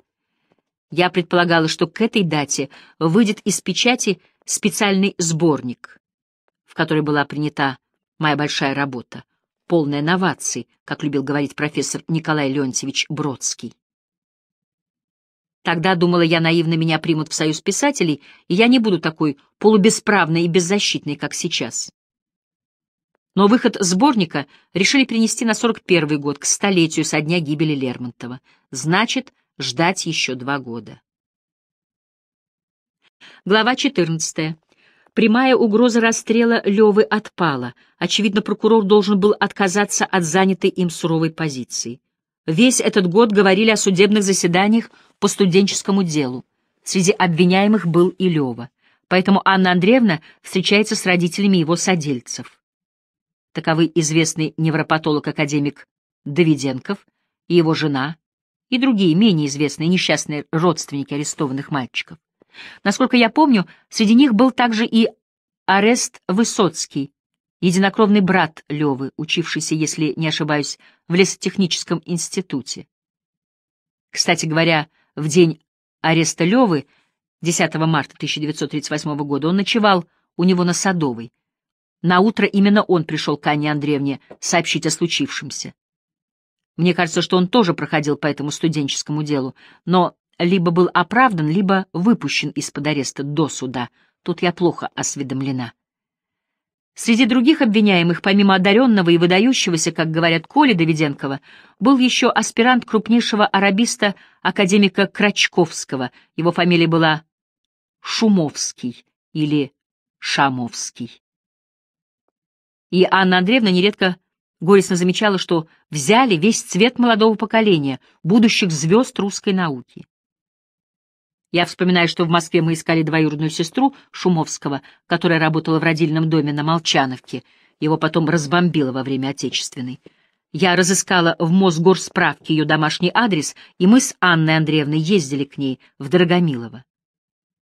Я предполагала, что к этой дате выйдет из печати специальный сборник, в который была принята моя большая работа, полная новаций, как любил говорить профессор Николай Леонтьевич Бродский. Тогда, думала я, наивно меня примут в союз писателей, и я не буду такой полубесправной и беззащитной, как сейчас. Но выход сборника решили принести на 41 год, к столетию со дня гибели Лермонтова. Значит, ждать еще два года. Глава 14. Прямая угроза расстрела Левы отпала. Очевидно, прокурор должен был отказаться от занятой им суровой позиции. Весь этот год говорили о судебных заседаниях по студенческому делу. Среди обвиняемых был и Лева. Поэтому Анна Андреевна встречается с родителями его содельцев. Таковы известный невропатолог-академик Давиденков и его жена и другие менее известные несчастные родственники арестованных мальчиков. Насколько я помню, среди них был также и Арест Высоцкий, единокровный брат Левы, учившийся, если не ошибаюсь, в лесотехническом институте. Кстати говоря, в день ареста Левы, 10 марта 1938 года, он ночевал у него на Садовой. На утро именно он пришел к Анне Андреевне сообщить о случившемся. Мне кажется, что он тоже проходил по этому студенческому делу, но либо был оправдан, либо выпущен из-под ареста до суда. Тут я плохо осведомлена. Среди других обвиняемых, помимо одаренного и выдающегося, как говорят Коли Давиденкова, был еще аспирант крупнейшего арабиста академика Крачковского. Его фамилия была Шумовский или Шамовский. И Анна Андреевна нередко горестно замечала, что взяли весь цвет молодого поколения, будущих звезд русской науки. Я вспоминаю, что в Москве мы искали двоюродную сестру Шумовского, которая работала в родильном доме на Молчановке. Его потом разбомбило во время Отечественной. Я разыскала в Мосгорсправке ее домашний адрес, и мы с Анной Андреевной ездили к ней в Дорогомилово.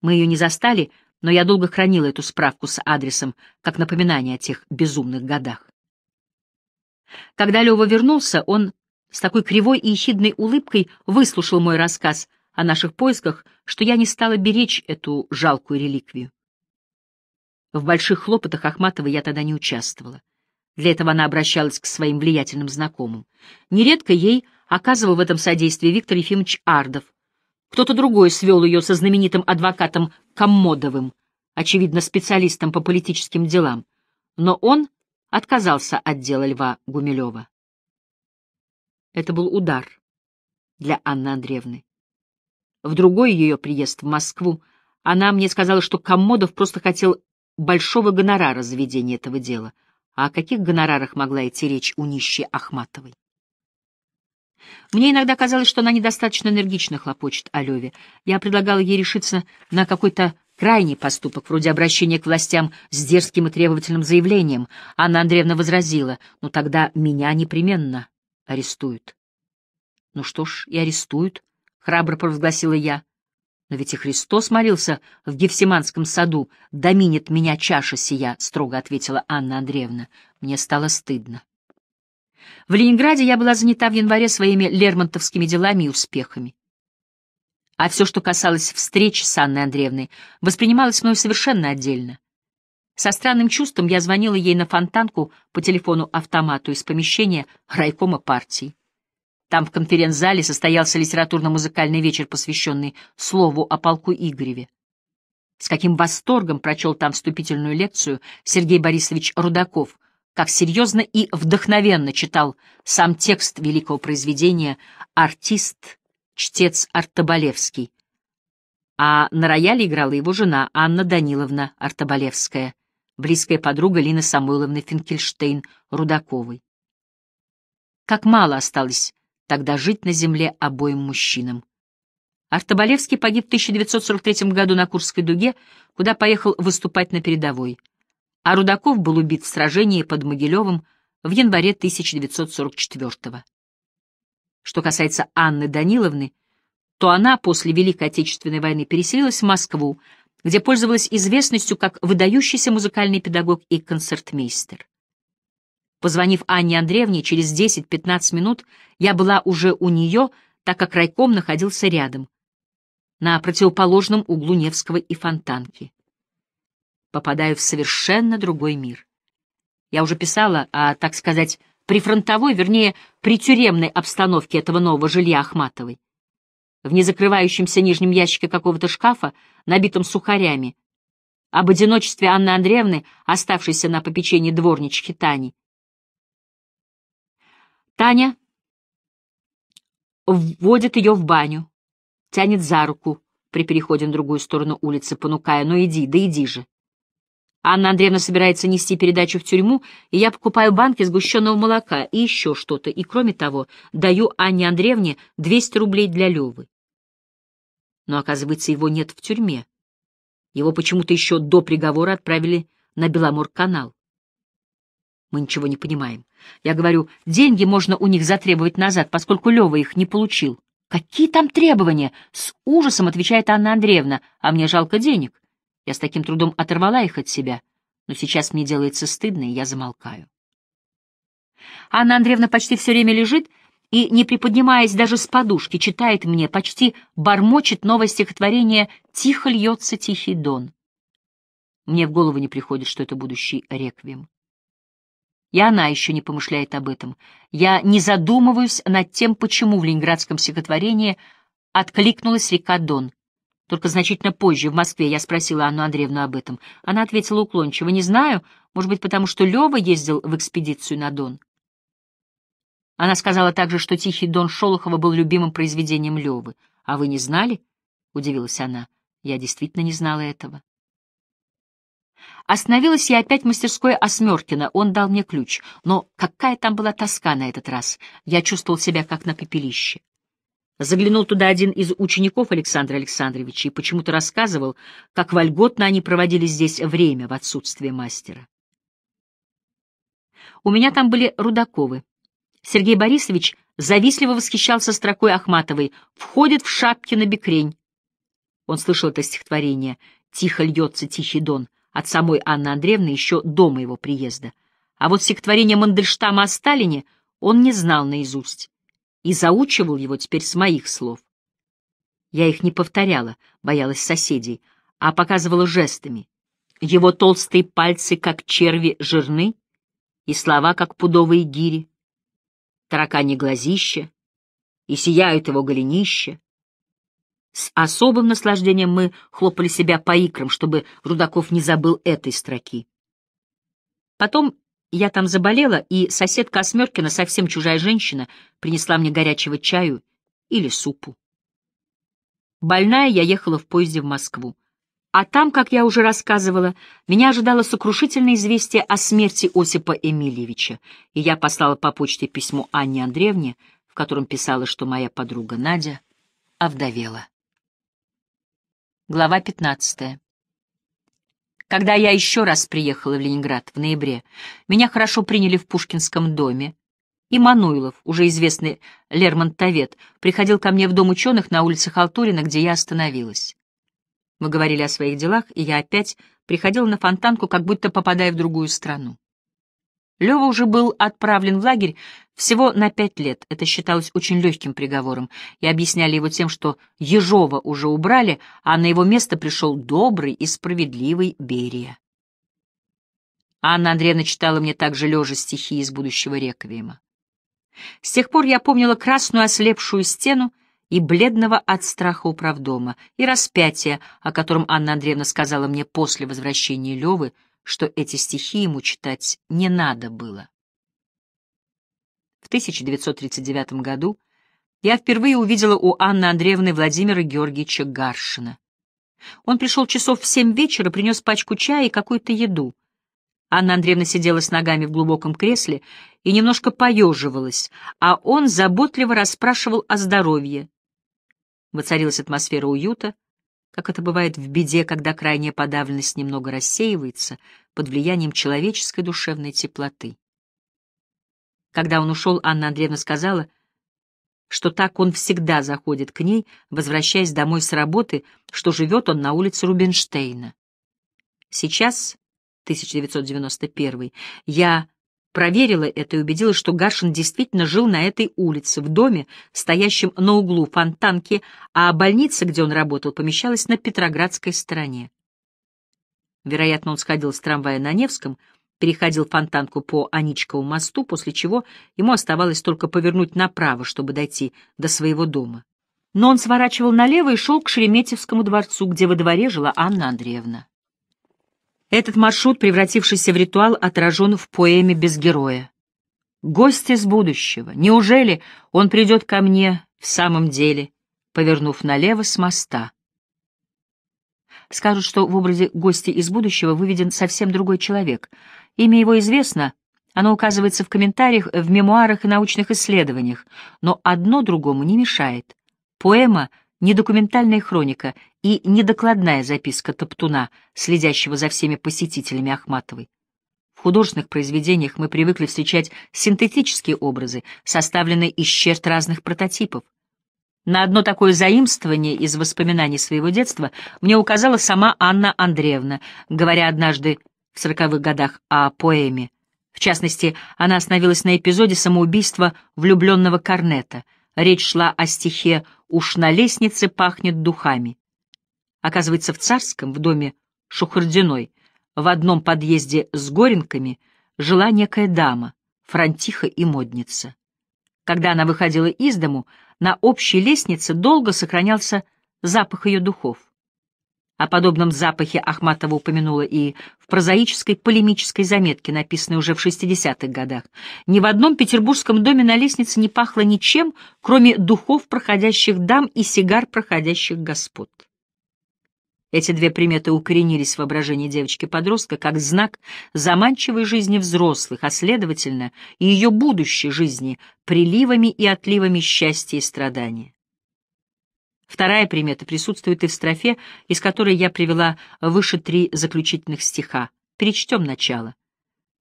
Мы ее не застали, но я долго хранила эту справку с адресом, как напоминание о тех безумных годах. Когда Лева вернулся, он с такой кривой и ехидной улыбкой выслушал мой рассказ о наших поисках, что я не стала беречь эту жалкую реликвию. В больших хлопотах Ахматовой я тогда не участвовала. Для этого она обращалась к своим влиятельным знакомым. Нередко ей оказывал в этом содействие Виктор Ефимович Ардов. Кто-то другой свел ее со знаменитым адвокатом Коммодовым, очевидно, специалистом по политическим делам. Но он отказался от дела Льва Гумилева. Это был удар для Анны Андреевны. В другой ее приезд в Москву она мне сказала, что Коммодов просто хотел большого гонорара за ведение этого дела. А о каких гонорарах могла идти речь у нищей Ахматовой? Мне иногда казалось, что она недостаточно энергично хлопочет о Леве. Я предлагала ей решиться на какой-то крайний поступок, вроде обращения к властям с дерзким и требовательным заявлением. Анна Андреевна возразила, ну тогда меня непременно арестуют. Ну что ж, и арестуют, храбро провозгласила я. Но ведь и Христос молился в Гефсиманском саду, Доминит меня чаша сия, строго ответила Анна Андреевна. Мне стало стыдно. В Ленинграде я была занята в январе своими лермонтовскими делами и успехами а все, что касалось встречи с Анной Андреевной, воспринималось мною совершенно отдельно. Со странным чувством я звонила ей на фонтанку по телефону-автомату из помещения райкома партии. Там в конференц-зале состоялся литературно-музыкальный вечер, посвященный слову о полку Игореве. С каким восторгом прочел там вступительную лекцию Сергей Борисович Рудаков, как серьезно и вдохновенно читал сам текст великого произведения «Артист чтец Артоболевский, А на рояле играла его жена Анна Даниловна Артоболевская, близкая подруга Лины Самойловны Финкельштейн Рудаковой. Как мало осталось тогда жить на земле обоим мужчинам. Артоболевский погиб в 1943 году на Курской дуге, куда поехал выступать на передовой. А Рудаков был убит в сражении под Могилевым в январе 1944 года. Что касается Анны Даниловны, то она после Великой Отечественной войны переселилась в Москву, где пользовалась известностью как выдающийся музыкальный педагог и концертмейстер. Позвонив Анне Андреевне через 10-15 минут, я была уже у нее, так как райком находился рядом, на противоположном углу Невского и Фонтанки. Попадаю в совершенно другой мир. Я уже писала о, так сказать, при фронтовой, вернее, при тюремной обстановке этого нового жилья Ахматовой. В незакрывающемся нижнем ящике какого-то шкафа, набитом сухарями, об одиночестве Анны Андреевны, оставшейся на попечении дворнички Тани. Таня вводит ее в баню, тянет за руку при переходе на другую сторону улицы, понукая «Ну иди, да иди же!» Анна Андреевна собирается нести передачу в тюрьму, и я покупаю банки сгущенного молока и еще что-то, и, кроме того, даю Анне Андреевне 200 рублей для Левы. Но, оказывается, его нет в тюрьме. Его почему-то еще до приговора отправили на Беломор-канал. Мы ничего не понимаем. Я говорю, деньги можно у них затребовать назад, поскольку Лева их не получил. Какие там требования? С ужасом отвечает Анна Андреевна, а мне жалко денег. Я с таким трудом оторвала их от себя, но сейчас мне делается стыдно, и я замолкаю. Анна Андреевна почти все время лежит и, не приподнимаясь даже с подушки, читает мне, почти бормочет новое стихотворение «Тихо льется тихий дон». Мне в голову не приходит, что это будущий реквием. И она еще не помышляет об этом. Я не задумываюсь над тем, почему в ленинградском стихотворении откликнулась река Дон. Только значительно позже, в Москве, я спросила Анну Андреевну об этом. Она ответила уклончиво. «Не знаю, может быть, потому что Лева ездил в экспедицию на Дон». Она сказала также, что «Тихий Дон» Шолохова был любимым произведением Левы. «А вы не знали?» — удивилась она. «Я действительно не знала этого». Остановилась я опять в мастерской Осмеркина, он дал мне ключ. Но какая там была тоска на этот раз? Я чувствовал себя как на пепелище. Заглянул туда один из учеников Александра Александровича и почему-то рассказывал, как вольготно они проводили здесь время в отсутствие мастера. У меня там были Рудаковы. Сергей Борисович завистливо восхищался строкой Ахматовой «Входит в шапки на бекрень». Он слышал это стихотворение «Тихо льется тихий дон» от самой Анны Андреевны еще до моего приезда. А вот стихотворение Мандельштама о Сталине он не знал наизусть и заучивал его теперь с моих слов. Я их не повторяла, боялась соседей, а показывала жестами. Его толстые пальцы, как черви, жирны, и слова, как пудовые гири. Таракани глазища, и сияют его голенища. С особым наслаждением мы хлопали себя по икрам, чтобы Рудаков не забыл этой строки. Потом я там заболела, и соседка Осмеркина, совсем чужая женщина, принесла мне горячего чаю или супу. Больная я ехала в поезде в Москву. А там, как я уже рассказывала, меня ожидало сокрушительное известие о смерти Осипа Эмильевича, и я послала по почте письмо Анне Андреевне, в котором писала, что моя подруга Надя овдовела. Глава пятнадцатая. Когда я еще раз приехала в Ленинград в ноябре, меня хорошо приняли в Пушкинском доме. И Мануилов, уже известный Лермонтовед, приходил ко мне в Дом ученых на улице Халтурина, где я остановилась. Мы говорили о своих делах, и я опять приходила на фонтанку, как будто попадая в другую страну. Лева уже был отправлен в лагерь всего на пять лет. Это считалось очень легким приговором. И объясняли его тем, что Ежова уже убрали, а на его место пришел добрый и справедливый Берия. Анна Андреевна читала мне также лежа стихи из будущего реквиема. С тех пор я помнила красную ослепшую стену и бледного от страха управдома, и распятие, о котором Анна Андреевна сказала мне после возвращения Левы — что эти стихи ему читать не надо было. В 1939 году я впервые увидела у Анны Андреевны Владимира Георгиевича Гаршина. Он пришел часов в семь вечера, принес пачку чая и какую-то еду. Анна Андреевна сидела с ногами в глубоком кресле и немножко поеживалась, а он заботливо расспрашивал о здоровье. Воцарилась атмосфера уюта, как это бывает в беде, когда крайняя подавленность немного рассеивается под влиянием человеческой душевной теплоты. Когда он ушел, Анна Андреевна сказала, что так он всегда заходит к ней, возвращаясь домой с работы, что живет он на улице Рубинштейна. Сейчас, 1991, я проверила это и убедилась, что Гашин действительно жил на этой улице, в доме, стоящем на углу Фонтанки, а больница, где он работал, помещалась на Петроградской стороне. Вероятно, он сходил с трамвая на Невском, переходил Фонтанку по Аничкову мосту, после чего ему оставалось только повернуть направо, чтобы дойти до своего дома. Но он сворачивал налево и шел к Шереметьевскому дворцу, где во дворе жила Анна Андреевна. Этот маршрут, превратившийся в ритуал, отражен в поэме «Без героя». «Гость из будущего! Неужели он придет ко мне в самом деле?» повернув налево с моста. Скажут, что в образе гостя из будущего выведен совсем другой человек. Имя его известно, оно указывается в комментариях, в мемуарах и научных исследованиях, но одно другому не мешает. Поэма — недокументальная хроника и недокладная записка Топтуна, следящего за всеми посетителями Ахматовой. В художественных произведениях мы привыкли встречать синтетические образы, составленные из черт разных прототипов. На одно такое заимствование из воспоминаний своего детства мне указала сама Анна Андреевна, говоря однажды в сороковых годах о поэме. В частности, она остановилась на эпизоде самоубийства влюбленного Корнета. Речь шла о стихе «Связь» Уж на лестнице пахнет духами. Оказывается, в Царском, в доме Шухардиной, в одном подъезде с Горенками жила некая дама, франтиха и модница. Когда она выходила из дому, на общей лестнице долго сохранялся запах ее духов. О подобном запахе Ахматова упомянула и в прозаической полемической заметке, написанной уже в 60-х годах. Ни в одном петербургском доме на лестнице не пахло ничем, кроме духов проходящих дам и сигар проходящих господ. Эти две приметы укоренились в воображении девочки-подростка как знак заманчивой жизни взрослых, а, следовательно, и ее будущей жизни, приливами и отливами счастья и страдания. Вторая примета присутствует и в строфе, из которой я привела выше три заключительных стиха. Перечтем начало.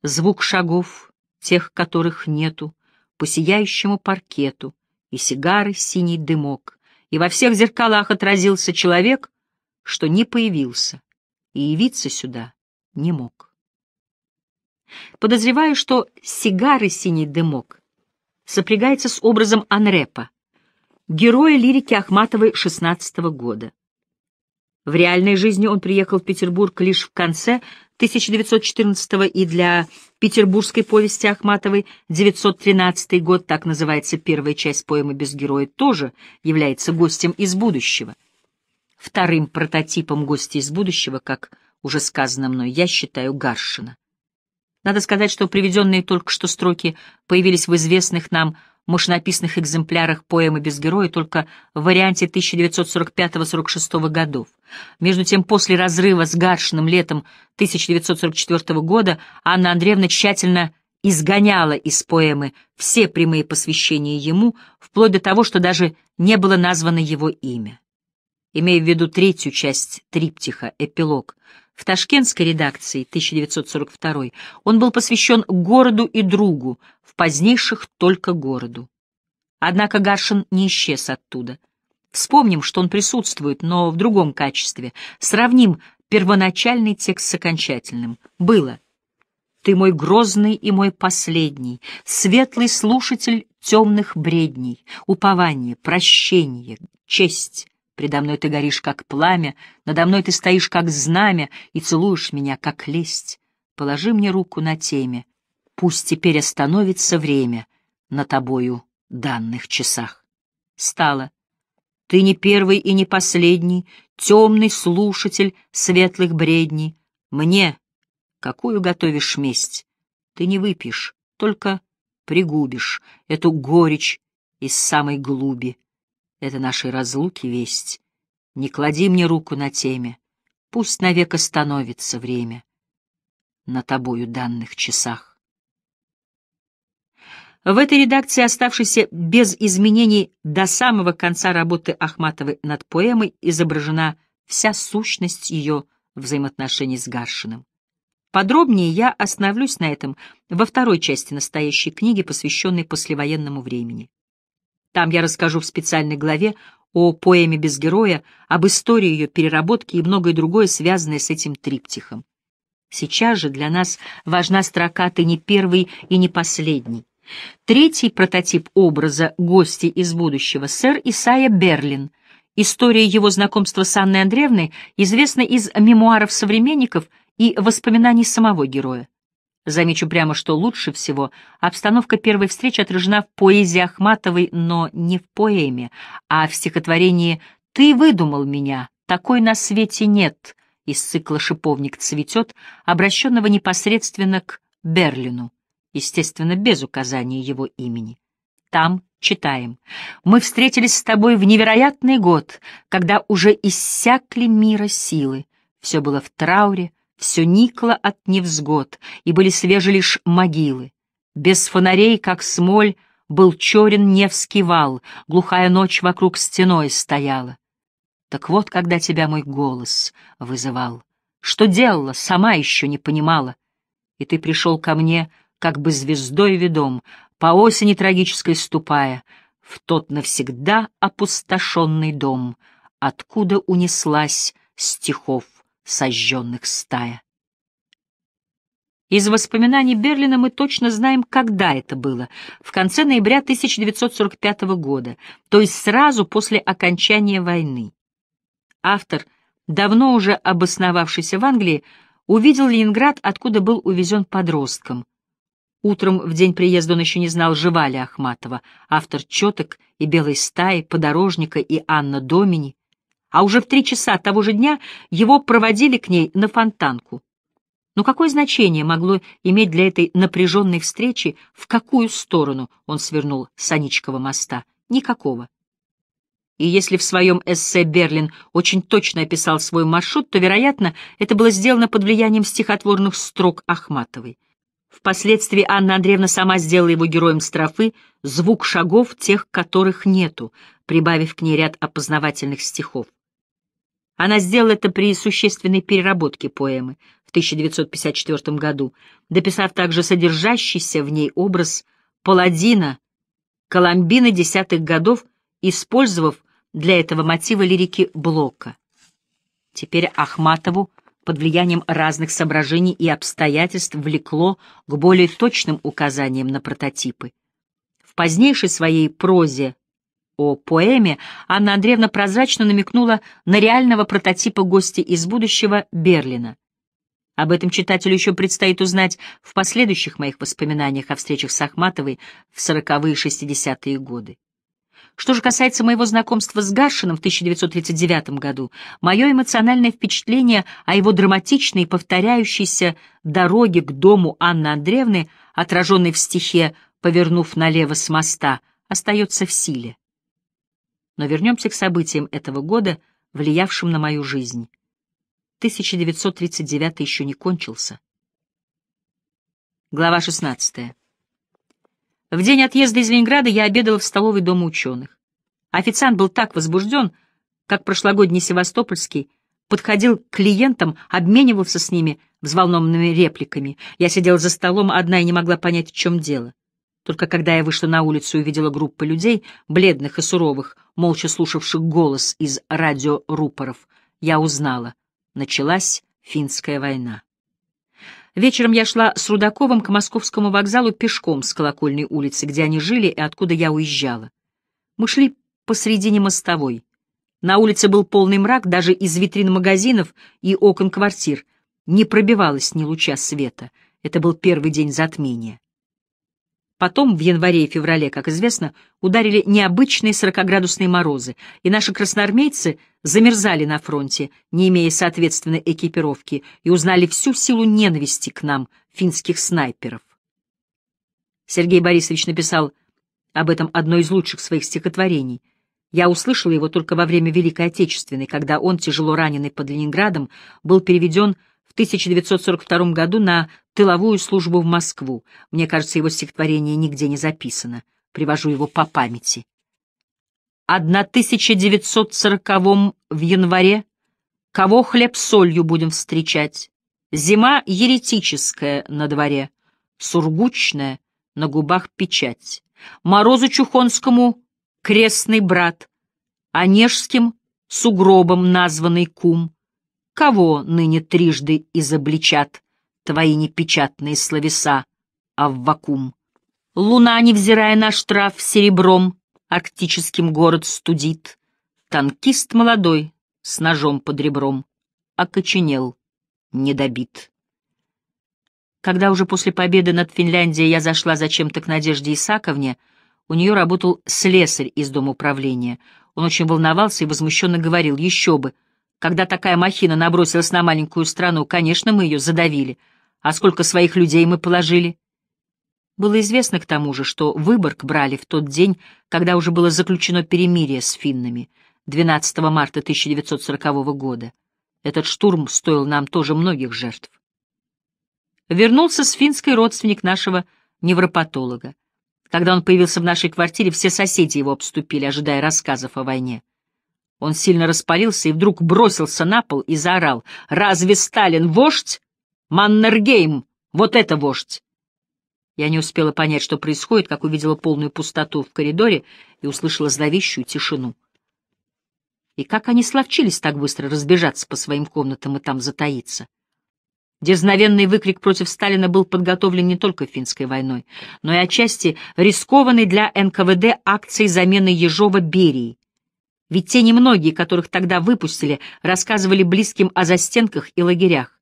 «Звук шагов, тех, которых нету, по сияющему паркету, и сигары синий дымок, и во всех зеркалах отразился человек, что не появился, и явиться сюда не мог». Подозреваю, что сигары синий дымок сопрягается с образом Анрепа — героя лирики Ахматовой 16 года. В реальной жизни он приехал в Петербург лишь в конце 1914 и для петербургской повести Ахматовой 913 год, так называется первая часть поэмы «Без героя», тоже является гостем из будущего. Вторым прототипом гостя из будущего, как уже сказано мной, я считаю Гаршина. Надо сказать, что приведенные только что строки появились в известных нам машинописных экземплярах поэмы «Без героя» только в варианте 1945-46 годов. Между тем, после разрыва с Гаршиным летом 1944 года Анна Андреевна тщательно изгоняла из поэмы все прямые посвящения ему, вплоть до того, что даже не было названо его имя. Имея в виду третью часть триптиха «Эпилог», в ташкентской редакции 1942 он был посвящен городу и другу, в позднейших только городу. Однако Гаршин не исчез оттуда. Вспомним, что он присутствует, но в другом качестве. Сравним первоначальный текст с окончательным. Было. «Ты мой грозный и мой последний, светлый слушатель темных бредней, упование, прощение, честь, Предо мной ты горишь, как пламя, надо мной ты стоишь, как знамя, и целуешь меня, как лесть. Положи мне руку на теме, пусть теперь остановится время на тобою данных часах. Стало. Ты не первый и не последний, темный слушатель светлых бредней. Мне, какую готовишь месть, ты не выпьешь, только пригубишь эту горечь из самой глуби. Это нашей разлуки весть. Не клади мне руку на теме, Пусть навек остановится время На тобою данных часах. В этой редакции, оставшейся без изменений до самого конца работы Ахматовой над поэмой, изображена вся сущность ее взаимоотношений с Гаршиным. Подробнее я остановлюсь на этом во второй части настоящей книги, посвященной послевоенному времени. Там я расскажу в специальной главе о поэме «Без героя», об истории ее переработки и многое другое, связанное с этим триптихом. Сейчас же для нас важна строка «Ты не первый и не последний». Третий прототип образа «Гости из будущего» — сэр Исайя Берлин. История его знакомства с Анной Андреевной известна из мемуаров современников и воспоминаний самого героя. Замечу прямо, что лучше всего обстановка первой встречи отражена в поэзии Ахматовой, но не в поэме, а в стихотворении «Ты выдумал меня, такой на свете нет» из цикла «Шиповник цветет», обращенного непосредственно к Берлину, естественно, без указания его имени. Там читаем. «Мы встретились с тобой в невероятный год, когда уже иссякли мира силы. Все было в трауре, все никло от невзгод, и были свежи лишь могилы. Без фонарей, как смоль, был черен Невский вал, глухая ночь вокруг стеной стояла. Так вот, когда тебя мой голос вызывал. Что делала, сама еще не понимала. И ты пришел ко мне, как бы звездой ведом, по осени трагической ступая, в тот навсегда опустошенный дом, откуда унеслась стихов сожженных стая. Из воспоминаний Берлина мы точно знаем, когда это было, в конце ноября 1945 года, то есть сразу после окончания войны. Автор, давно уже обосновавшийся в Англии, увидел Ленинград, откуда был увезен подростком. Утром в день приезда он еще не знал, жива ли Ахматова, автор «Четок» и «Белой стаи», «Подорожника» и «Анна Домини» а уже в три часа того же дня его проводили к ней на фонтанку. Но какое значение могло иметь для этой напряженной встречи, в какую сторону он свернул с Аничкова моста? Никакого. И если в своем эссе Берлин очень точно описал свой маршрут, то, вероятно, это было сделано под влиянием стихотворных строк Ахматовой. Впоследствии Анна Андреевна сама сделала его героем строфы «Звук шагов тех, которых нету», прибавив к ней ряд опознавательных стихов. Она сделала это при существенной переработке поэмы в 1954 году, дописав также содержащийся в ней образ паладина Коломбина десятых годов, использовав для этого мотива лирики Блока. Теперь Ахматову под влиянием разных соображений и обстоятельств влекло к более точным указаниям на прототипы. В позднейшей своей прозе о поэме, Анна Андреевна прозрачно намекнула на реального прототипа гостя из будущего Берлина. Об этом читателю еще предстоит узнать в последующих моих воспоминаниях о встречах с Ахматовой в сороковые-шестидесятые годы. Что же касается моего знакомства с Гаршином в 1939 году, мое эмоциональное впечатление о его драматичной и повторяющейся дороге к дому Анны Андреевны, отраженной в стихе «Повернув налево с моста», остается в силе. Но вернемся к событиям этого года, влиявшим на мою жизнь. 1939 еще не кончился. Глава 16. В день отъезда из Ленинграда я обедала в столовой Дома ученых. Официант был так возбужден, как прошлогодний севастопольский, подходил к клиентам, обменивался с ними взволнованными репликами. Я сидела за столом одна и не могла понять, в чем дело. Только когда я вышла на улицу и увидела группы людей, бледных и суровых, молча слушавших голос из радиорупоров, я узнала. Началась финская война. Вечером я шла с Рудаковым к московскому вокзалу пешком с колокольной улицы, где они жили и откуда я уезжала. Мы шли посредине мостовой. На улице был полный мрак, даже из витрин магазинов и окон квартир. Не пробивалось ни луча света. Это был первый день затмения. Потом, в январе и феврале, как известно, ударили необычные 40-градусные морозы, и наши красноармейцы замерзали на фронте, не имея соответственной экипировки, и узнали всю силу ненависти к нам, финских снайперов. Сергей Борисович написал об этом одно из лучших своих стихотворений. Я услышал его только во время Великой Отечественной, когда он, тяжело раненый под Ленинградом, был переведен 1942 году на тыловую службу в Москву. Мне кажется, его стихотворение нигде не записано. Привожу его по памяти. 1940 в январе. Кого хлеб солью будем встречать? Зима еретическая на дворе, сургучная, на губах печать. Морозу Чухонскому крестный брат, Онежским а сугробом названный кум, Кого ныне трижды изобличат твои непечатные словеса, а в вакуум? Луна, невзирая на штраф серебром, арктическим город студит. Танкист молодой, с ножом под ребром, окоченел, недобит. Когда уже после победы над Финляндией я зашла зачем-то к Надежде Исаковне, у нее работал слесарь из дома управления. Он очень волновался и возмущенно говорил, еще бы, когда такая махина набросилась на маленькую страну, конечно, мы ее задавили. А сколько своих людей мы положили? Было известно к тому же, что Выборг брали в тот день, когда уже было заключено перемирие с финнами, 12 марта 1940 года. Этот штурм стоил нам тоже многих жертв. Вернулся с финской родственник нашего невропатолога. Когда он появился в нашей квартире, все соседи его обступили, ожидая рассказов о войне. Он сильно распалился и вдруг бросился на пол и заорал. «Разве Сталин вождь? Маннергейм! Вот это вождь!» Я не успела понять, что происходит, как увидела полную пустоту в коридоре и услышала зловещую тишину. И как они словчились так быстро разбежаться по своим комнатам и там затаиться? Дерзновенный выкрик против Сталина был подготовлен не только финской войной, но и отчасти рискованной для НКВД акцией замены Ежова Берии, ведь те немногие, которых тогда выпустили, рассказывали близким о застенках и лагерях.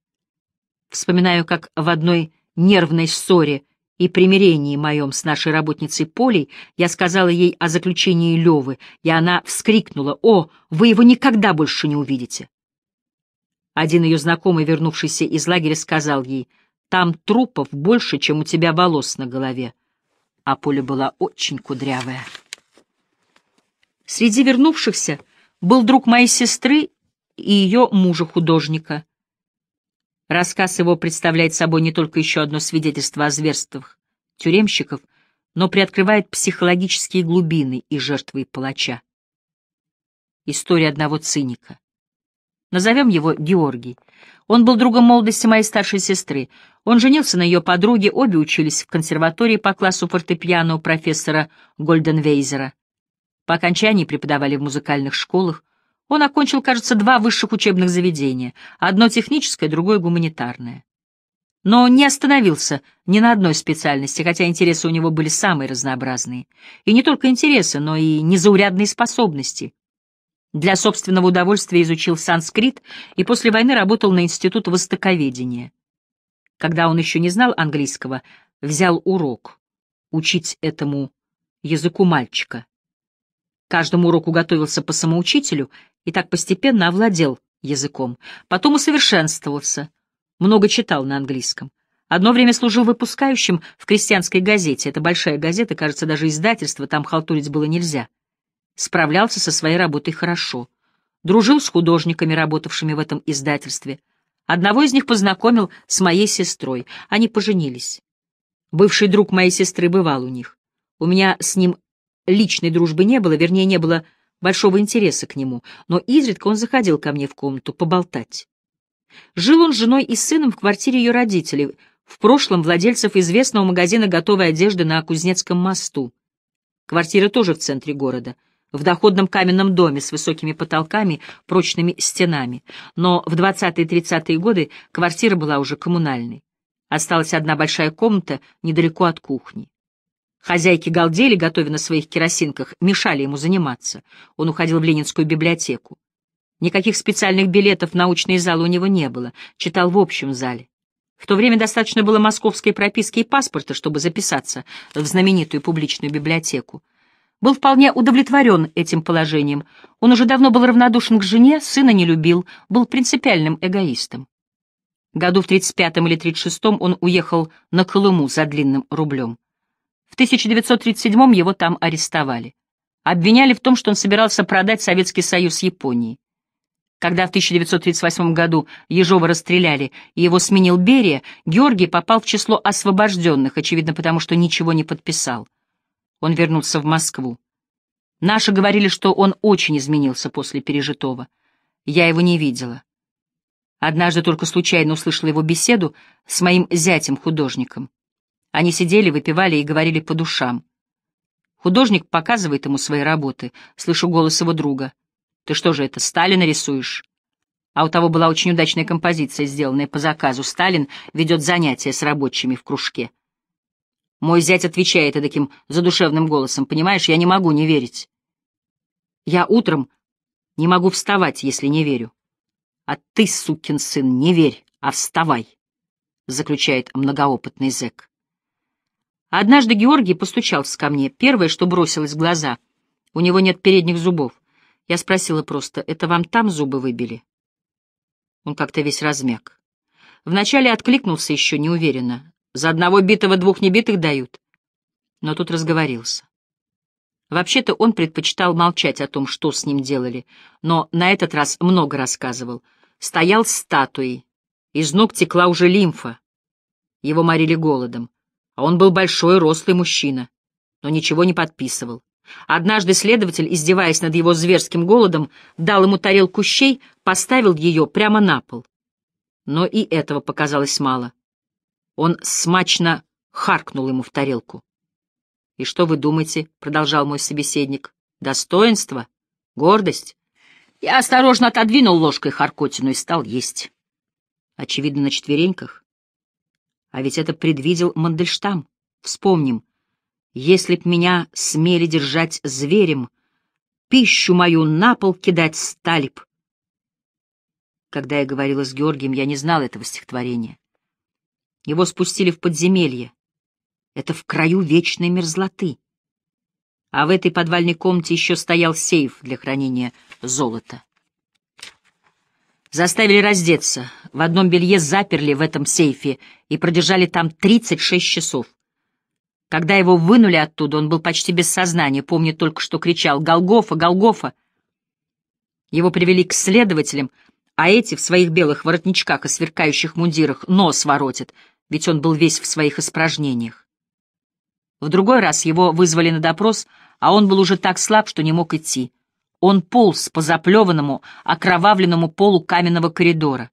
Вспоминаю, как в одной нервной ссоре и примирении моем с нашей работницей Полей я сказала ей о заключении Левы, и она вскрикнула «О, вы его никогда больше не увидите!» Один ее знакомый, вернувшийся из лагеря, сказал ей «Там трупов больше, чем у тебя волос на голове». А Поля была очень кудрявая. Среди вернувшихся был друг моей сестры и ее мужа-художника. Рассказ его представляет собой не только еще одно свидетельство о зверствах тюремщиков, но приоткрывает психологические глубины и жертвы и палача. История одного циника. Назовем его Георгий. Он был другом молодости моей старшей сестры. Он женился на ее подруге, обе учились в консерватории по классу фортепиано у профессора Гольденвейзера. По окончании преподавали в музыкальных школах. Он окончил, кажется, два высших учебных заведения, одно техническое, другое гуманитарное. Но не остановился ни на одной специальности, хотя интересы у него были самые разнообразные. И не только интересы, но и незаурядные способности. Для собственного удовольствия изучил санскрит и после войны работал на Институт востоковедения. Когда он еще не знал английского, взял урок учить этому языку мальчика. Каждому уроку готовился по самоучителю и так постепенно овладел языком. Потом усовершенствовался, много читал на английском. Одно время служил выпускающим в крестьянской газете. Это большая газета, кажется, даже издательство, там халтурить было нельзя. Справлялся со своей работой хорошо. Дружил с художниками, работавшими в этом издательстве. Одного из них познакомил с моей сестрой. Они поженились. Бывший друг моей сестры бывал у них. У меня с ним Личной дружбы не было, вернее, не было большого интереса к нему, но изредка он заходил ко мне в комнату поболтать. Жил он с женой и сыном в квартире ее родителей, в прошлом владельцев известного магазина готовой одежды на Кузнецком мосту. Квартира тоже в центре города, в доходном каменном доме с высокими потолками, прочными стенами. Но в 20-30-е годы квартира была уже коммунальной. Осталась одна большая комната недалеко от кухни. Хозяйки галдели, готовя на своих керосинках, мешали ему заниматься. Он уходил в Ленинскую библиотеку. Никаких специальных билетов в научный зал у него не было, читал в общем зале. В то время достаточно было московской прописки и паспорта, чтобы записаться в знаменитую публичную библиотеку. Был вполне удовлетворен этим положением. Он уже давно был равнодушен к жене, сына не любил, был принципиальным эгоистом. Году в 35-м или 36-м он уехал на Колыму за длинным рублем. В 1937-м его там арестовали. Обвиняли в том, что он собирался продать Советский Союз Японии. Когда в 1938 году Ежова расстреляли и его сменил Берия, Георгий попал в число освобожденных, очевидно, потому что ничего не подписал. Он вернулся в Москву. Наши говорили, что он очень изменился после пережитого. Я его не видела. Однажды только случайно услышала его беседу с моим зятем-художником. Они сидели, выпивали и говорили по душам. Художник показывает ему свои работы. Слышу голос его друга. «Ты что же это, Сталина рисуешь?» А у того была очень удачная композиция, сделанная по заказу. Сталин ведет занятия с рабочими в кружке. Мой зять отвечает таким задушевным голосом. «Понимаешь, я не могу не верить. Я утром не могу вставать, если не верю. А ты, сукин сын, не верь, а вставай», — заключает многоопытный зэк. Однажды Георгий постучался ко мне, первое, что бросилось в глаза. У него нет передних зубов. Я спросила просто, это вам там зубы выбили? Он как-то весь размяк. Вначале откликнулся еще неуверенно. За одного битого двух небитых дают. Но тут разговорился. Вообще-то он предпочитал молчать о том, что с ним делали, но на этот раз много рассказывал. Стоял статуей, из ног текла уже лимфа. Его морили голодом. А он был большой, рослый мужчина, но ничего не подписывал. Однажды следователь, издеваясь над его зверским голодом, дал ему тарелку щей, поставил ее прямо на пол. Но и этого показалось мало. Он смачно харкнул ему в тарелку. «И что вы думаете?» — продолжал мой собеседник. «Достоинство? Гордость?» Я осторожно отодвинул ложкой Харкотину и стал есть. Очевидно, на четвереньках. А ведь это предвидел Мандельштам. Вспомним. Если б меня смели держать зверем, пищу мою на пол кидать стали б. Когда я говорила с Георгием, я не знала этого стихотворения. Его спустили в подземелье. Это в краю вечной мерзлоты. А в этой подвальной комнате еще стоял сейф для хранения золота. Заставили раздеться. В одном белье заперли в этом сейфе и продержали там 36 часов. Когда его вынули оттуда, он был почти без сознания, помню только, что кричал «Голгофа! Голгофа!». Его привели к следователям, а эти в своих белых воротничках и сверкающих мундирах нос воротят, ведь он был весь в своих испражнениях. В другой раз его вызвали на допрос, а он был уже так слаб, что не мог идти — он полз по заплеванному, окровавленному полу каменного коридора.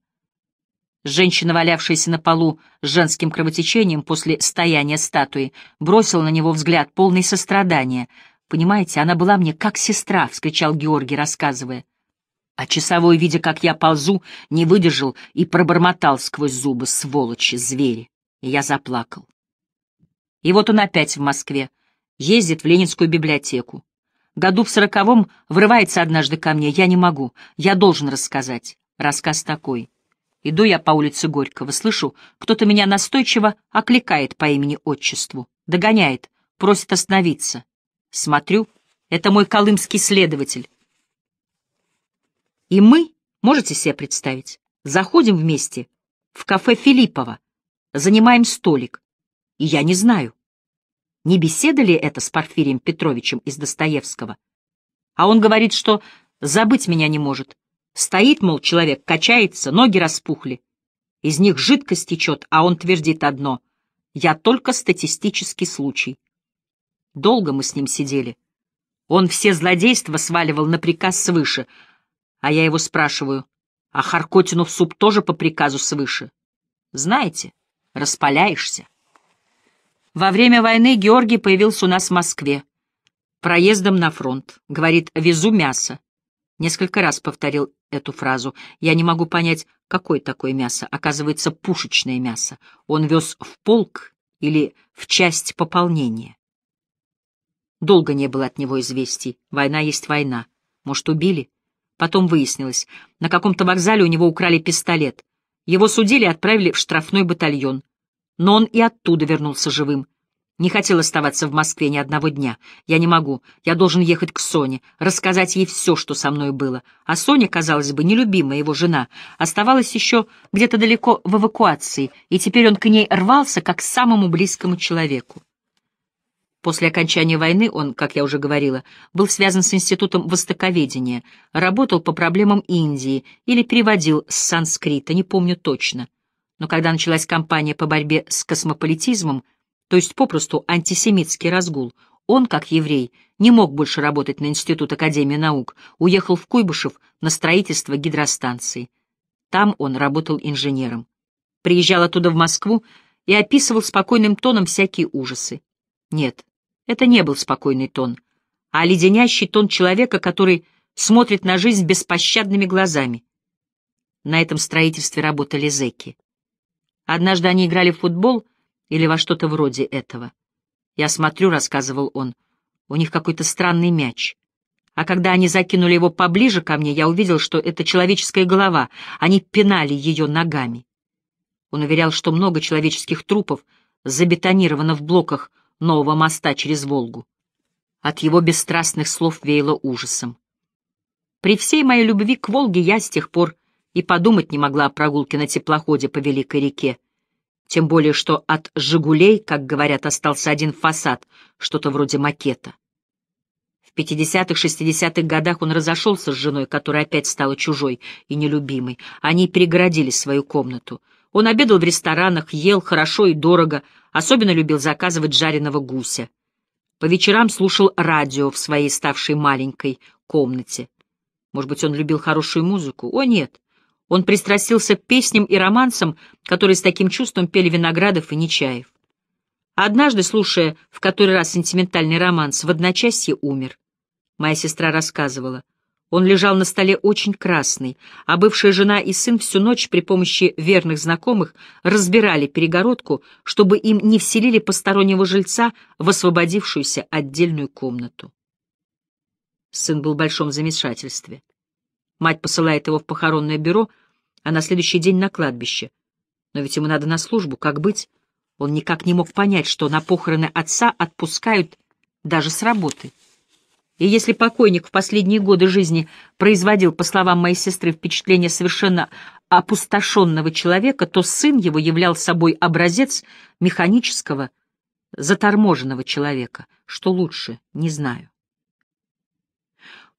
Женщина, валявшаяся на полу с женским кровотечением после стояния статуи, бросила на него взгляд полный сострадания. «Понимаете, она была мне как сестра», — вскричал Георгий, рассказывая. А часовой, видя, как я ползу, не выдержал и пробормотал сквозь зубы сволочи, звери. И я заплакал. И вот он опять в Москве, ездит в Ленинскую библиотеку году в сороковом врывается однажды ко мне. Я не могу. Я должен рассказать. Рассказ такой. Иду я по улице Горького, слышу, кто-то меня настойчиво окликает по имени-отчеству, догоняет, просит остановиться. Смотрю, это мой колымский следователь. И мы, можете себе представить, заходим вместе в кафе Филиппова, занимаем столик. И я не знаю, не беседовали это с Порфирием Петровичем из Достоевского? А он говорит, что забыть меня не может. Стоит, мол, человек, качается, ноги распухли. Из них жидкость течет, а он твердит одно. Я только статистический случай. Долго мы с ним сидели. Он все злодейства сваливал на приказ свыше, а я его спрашиваю, а Харкотину в суп тоже по приказу свыше? Знаете, распаляешься. Во время войны Георгий появился у нас в Москве. Проездом на фронт. Говорит, везу мясо. Несколько раз повторил эту фразу. Я не могу понять, какое такое мясо. Оказывается, пушечное мясо. Он вез в полк или в часть пополнения. Долго не было от него известий. Война есть война. Может, убили? Потом выяснилось, на каком-то вокзале у него украли пистолет. Его судили и отправили в штрафной батальон. Но он и оттуда вернулся живым. Не хотел оставаться в Москве ни одного дня. Я не могу. Я должен ехать к Соне, рассказать ей все, что со мной было. А Соня, казалось бы, нелюбимая его жена, оставалась еще где-то далеко в эвакуации, и теперь он к ней рвался как к самому близкому человеку. После окончания войны он, как я уже говорила, был связан с Институтом востоковедения, работал по проблемам Индии или переводил с санскрита, не помню точно но когда началась кампания по борьбе с космополитизмом, то есть попросту антисемитский разгул, он, как еврей, не мог больше работать на Институт Академии наук, уехал в Куйбышев на строительство гидростанции. Там он работал инженером. Приезжал оттуда в Москву и описывал спокойным тоном всякие ужасы. Нет, это не был спокойный тон, а леденящий тон человека, который смотрит на жизнь беспощадными глазами. На этом строительстве работали зэки. Однажды они играли в футбол или во что-то вроде этого. «Я смотрю», — рассказывал он, — «у них какой-то странный мяч». А когда они закинули его поближе ко мне, я увидел, что это человеческая голова. Они пинали ее ногами. Он уверял, что много человеческих трупов забетонировано в блоках нового моста через Волгу. От его бесстрастных слов веяло ужасом. При всей моей любви к Волге я с тех пор и подумать не могла о прогулке на теплоходе по Великой реке. Тем более, что от «Жигулей», как говорят, остался один фасад, что-то вроде макета. В 50-х-60-х годах он разошелся с женой, которая опять стала чужой и нелюбимой. Они переградили свою комнату. Он обедал в ресторанах, ел хорошо и дорого, особенно любил заказывать жареного гуся. По вечерам слушал радио в своей ставшей маленькой комнате. Может быть, он любил хорошую музыку? О, нет. Он пристрастился к песням и романсам, которые с таким чувством пели Виноградов и Нечаев. Однажды, слушая в который раз сентиментальный романс, в одночасье умер. Моя сестра рассказывала. Он лежал на столе очень красный, а бывшая жена и сын всю ночь при помощи верных знакомых разбирали перегородку, чтобы им не вселили постороннего жильца в освободившуюся отдельную комнату. Сын был в большом замешательстве. Мать посылает его в похоронное бюро — а на следующий день на кладбище. Но ведь ему надо на службу, как быть? Он никак не мог понять, что на похороны отца отпускают даже с работы. И если покойник в последние годы жизни производил, по словам моей сестры, впечатление совершенно опустошенного человека, то сын его являл собой образец механического, заторможенного человека. Что лучше, не знаю.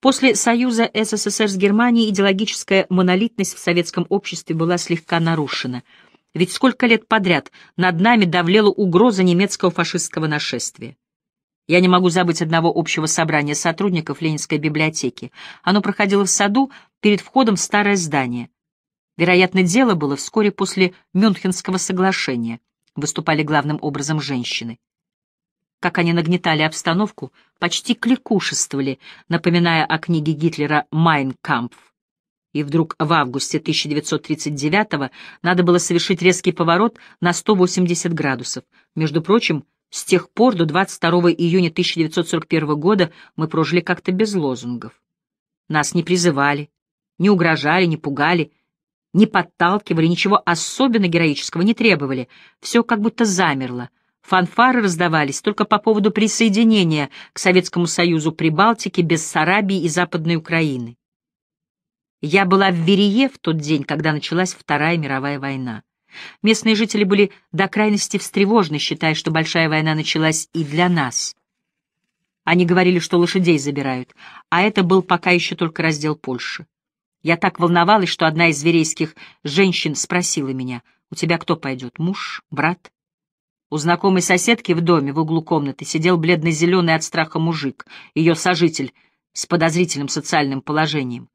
После союза СССР с Германией идеологическая монолитность в советском обществе была слегка нарушена. Ведь сколько лет подряд над нами давлела угроза немецкого фашистского нашествия. Я не могу забыть одного общего собрания сотрудников Ленинской библиотеки. Оно проходило в саду перед входом в старое здание. Вероятно, дело было вскоре после Мюнхенского соглашения. Выступали главным образом женщины как они нагнетали обстановку, почти кликушествовали, напоминая о книге Гитлера «Майн кампф». И вдруг в августе 1939-го надо было совершить резкий поворот на 180 градусов. Между прочим, с тех пор до 22 июня 1941 года мы прожили как-то без лозунгов. Нас не призывали, не угрожали, не пугали, не подталкивали, ничего особенно героического не требовали. Все как будто замерло — Фанфары раздавались только по поводу присоединения к Советскому Союзу Прибалтики, Бессарабии и Западной Украины. Я была в Верие в тот день, когда началась Вторая мировая война. Местные жители были до крайности встревожены, считая, что большая война началась и для нас. Они говорили, что лошадей забирают, а это был пока еще только раздел Польши. Я так волновалась, что одна из верейских женщин спросила меня, «У тебя кто пойдет, муж, брат?» У знакомой соседки в доме в углу комнаты сидел бледно-зеленый от страха мужик, ее сожитель, с подозрительным социальным положением.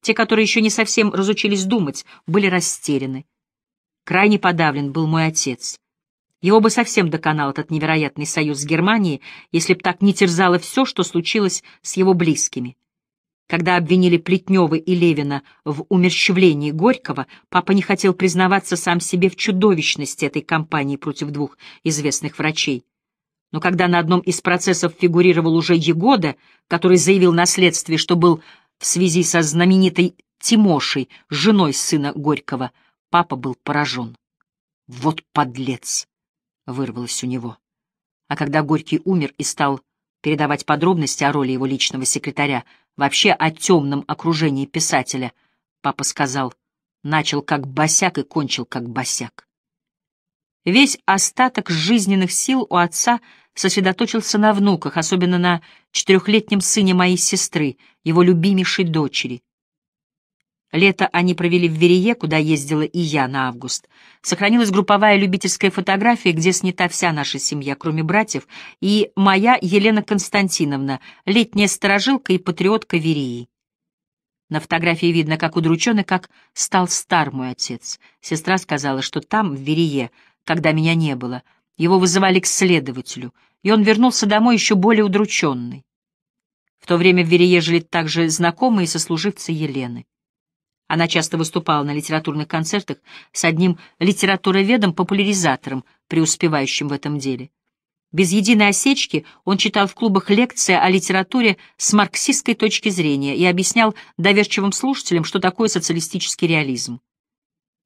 Те, которые еще не совсем разучились думать, были растеряны. Крайне подавлен был мой отец. Его бы совсем доконал этот невероятный союз с Германией, если б так не терзало все, что случилось с его близкими. Когда обвинили Плетнева и Левина в умерщвлении Горького, папа не хотел признаваться сам себе в чудовищности этой кампании против двух известных врачей. Но когда на одном из процессов фигурировал уже Егода, который заявил на следствии, что был в связи со знаменитой Тимошей, женой сына Горького, папа был поражен. «Вот подлец!» — вырвалось у него. А когда Горький умер и стал передавать подробности о роли его личного секретаря, Вообще о темном окружении писателя, папа сказал. Начал как босяк и кончил как босяк. Весь остаток жизненных сил у отца сосредоточился на внуках, особенно на четырехлетнем сыне моей сестры, его любимейшей дочери. Лето они провели в Верие, куда ездила и я на август. Сохранилась групповая любительская фотография, где снята вся наша семья, кроме братьев, и моя Елена Константиновна, летняя сторожилка и патриотка Верии. На фотографии видно, как удручен и как стал стар мой отец. Сестра сказала, что там, в Верие, когда меня не было, его вызывали к следователю, и он вернулся домой еще более удрученный. В то время в Верее жили также знакомые и сослуживцы Елены. Она часто выступала на литературных концертах с одним литературоведом-популяризатором, преуспевающим в этом деле. Без единой осечки он читал в клубах лекции о литературе с марксистской точки зрения и объяснял доверчивым слушателям, что такое социалистический реализм.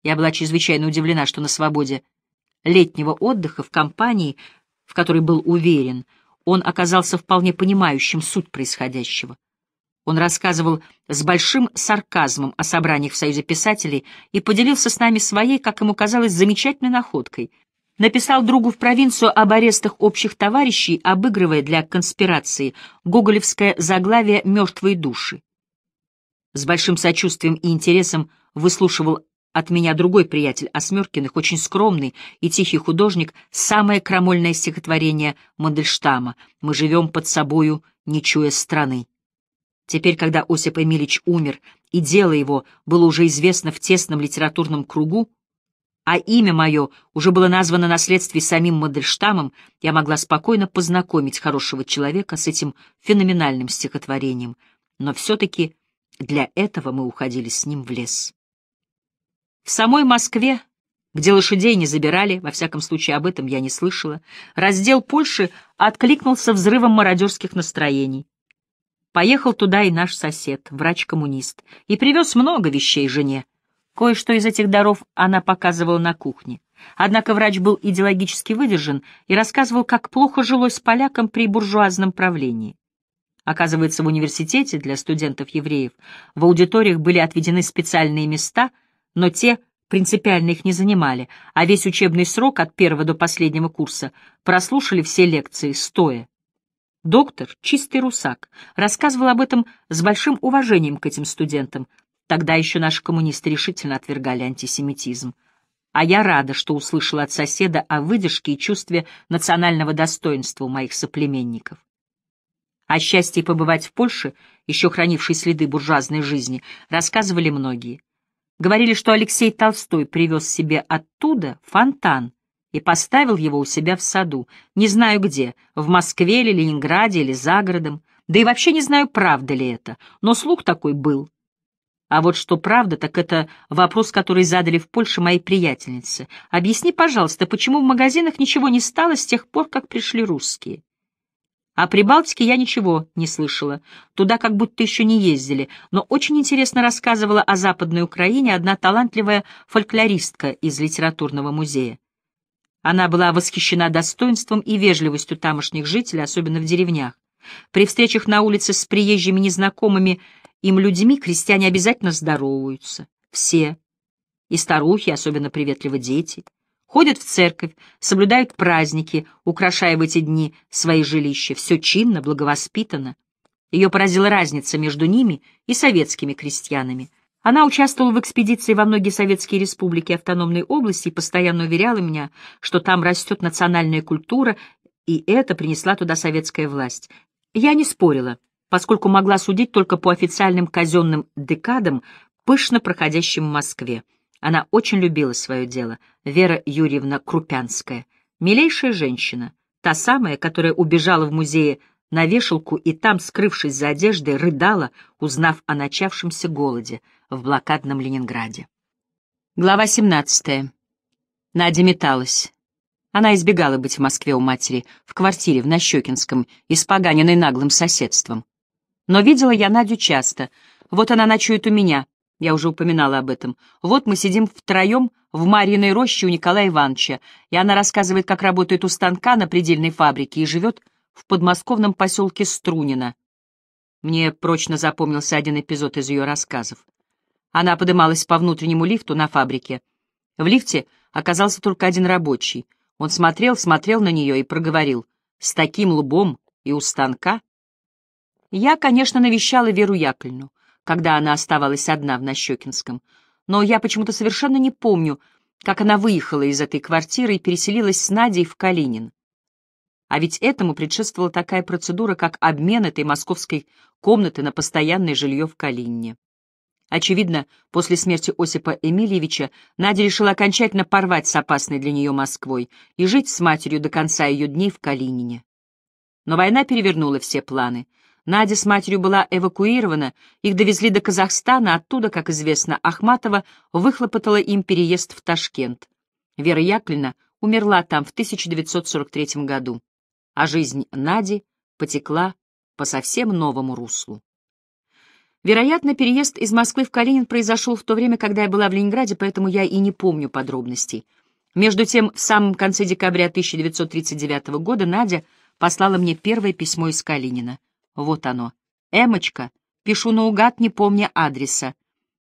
Я была чрезвычайно удивлена, что на свободе летнего отдыха в компании, в которой был уверен, он оказался вполне понимающим суть происходящего. Он рассказывал с большим сарказмом о собраниях в Союзе писателей и поделился с нами своей, как ему казалось, замечательной находкой. Написал другу в провинцию об арестах общих товарищей, обыгрывая для конспирации гоголевское заглавие «Мертвые души». С большим сочувствием и интересом выслушивал от меня другой приятель Осмеркиных, очень скромный и тихий художник, самое крамольное стихотворение Мандельштама «Мы живем под собою, не чуя страны». Теперь, когда Осип Эмилич умер, и дело его было уже известно в тесном литературном кругу, а имя мое уже было названо на следствии самим Мандельштамом, я могла спокойно познакомить хорошего человека с этим феноменальным стихотворением, но все-таки для этого мы уходили с ним в лес. В самой Москве, где лошадей не забирали, во всяком случае об этом я не слышала, раздел Польши откликнулся взрывом мародерских настроений. Поехал туда и наш сосед, врач-коммунист, и привез много вещей жене. Кое-что из этих даров она показывала на кухне. Однако врач был идеологически выдержан и рассказывал, как плохо жилось полякам при буржуазном правлении. Оказывается, в университете для студентов-евреев в аудиториях были отведены специальные места, но те принципиально их не занимали, а весь учебный срок от первого до последнего курса прослушали все лекции стоя. Доктор, чистый русак, рассказывал об этом с большим уважением к этим студентам. Тогда еще наши коммунисты решительно отвергали антисемитизм. А я рада, что услышала от соседа о выдержке и чувстве национального достоинства у моих соплеменников. О счастье побывать в Польше, еще хранившей следы буржуазной жизни, рассказывали многие. Говорили, что Алексей Толстой привез себе оттуда фонтан, и поставил его у себя в саду, не знаю где, в Москве или Ленинграде или за городом, да и вообще не знаю, правда ли это, но слух такой был. А вот что правда, так это вопрос, который задали в Польше моей приятельнице. Объясни, пожалуйста, почему в магазинах ничего не стало с тех пор, как пришли русские? О Прибалтике я ничего не слышала. Туда как будто еще не ездили. Но очень интересно рассказывала о Западной Украине одна талантливая фольклористка из литературного музея. Она была восхищена достоинством и вежливостью тамошних жителей, особенно в деревнях. При встречах на улице с приезжими незнакомыми им людьми крестьяне обязательно здороваются. Все. И старухи, особенно приветливо дети. Ходят в церковь, соблюдают праздники, украшая в эти дни свои жилища. Все чинно, благовоспитано. Ее поразила разница между ними и советскими крестьянами — она участвовала в экспедиции во многие советские республики и автономные области и постоянно уверяла меня, что там растет национальная культура, и это принесла туда советская власть. Я не спорила, поскольку могла судить только по официальным казенным декадам, пышно проходящим в Москве. Она очень любила свое дело, Вера Юрьевна Крупянская. Милейшая женщина, та самая, которая убежала в музее на вешалку и там, скрывшись за одеждой, рыдала, узнав о начавшемся голоде в блокадном Ленинграде. Глава 17. Надя металась. Она избегала быть в Москве у матери, в квартире в Нащекинском, испоганенной наглым соседством. Но видела я Надю часто. Вот она ночует у меня, я уже упоминала об этом. Вот мы сидим втроем в Марьиной роще у Николая Ивановича, и она рассказывает, как работает у станка на предельной фабрике и живет в подмосковном поселке Струнино Мне прочно запомнился один эпизод из ее рассказов. Она подымалась по внутреннему лифту на фабрике. В лифте оказался только один рабочий. Он смотрел, смотрел на нее и проговорил. «С таким лбом и у станка?» Я, конечно, навещала Веру Яковлевну, когда она оставалась одна в Нащекинском, но я почему-то совершенно не помню, как она выехала из этой квартиры и переселилась с Надей в Калинин. А ведь этому предшествовала такая процедура, как обмен этой московской комнаты на постоянное жилье в Калинине. Очевидно, после смерти Осипа Эмильевича Надя решила окончательно порвать с опасной для нее Москвой и жить с матерью до конца ее дней в Калинине. Но война перевернула все планы. Надя с матерью была эвакуирована, их довезли до Казахстана, оттуда, как известно, Ахматова выхлопотала им переезд в Ташкент. Вера Яковлевна умерла там в 1943 году а жизнь Нади потекла по совсем новому руслу. Вероятно, переезд из Москвы в Калинин произошел в то время, когда я была в Ленинграде, поэтому я и не помню подробностей. Между тем, в самом конце декабря 1939 года Надя послала мне первое письмо из Калинина. Вот оно. «Эмочка, пишу наугад, не помня адреса.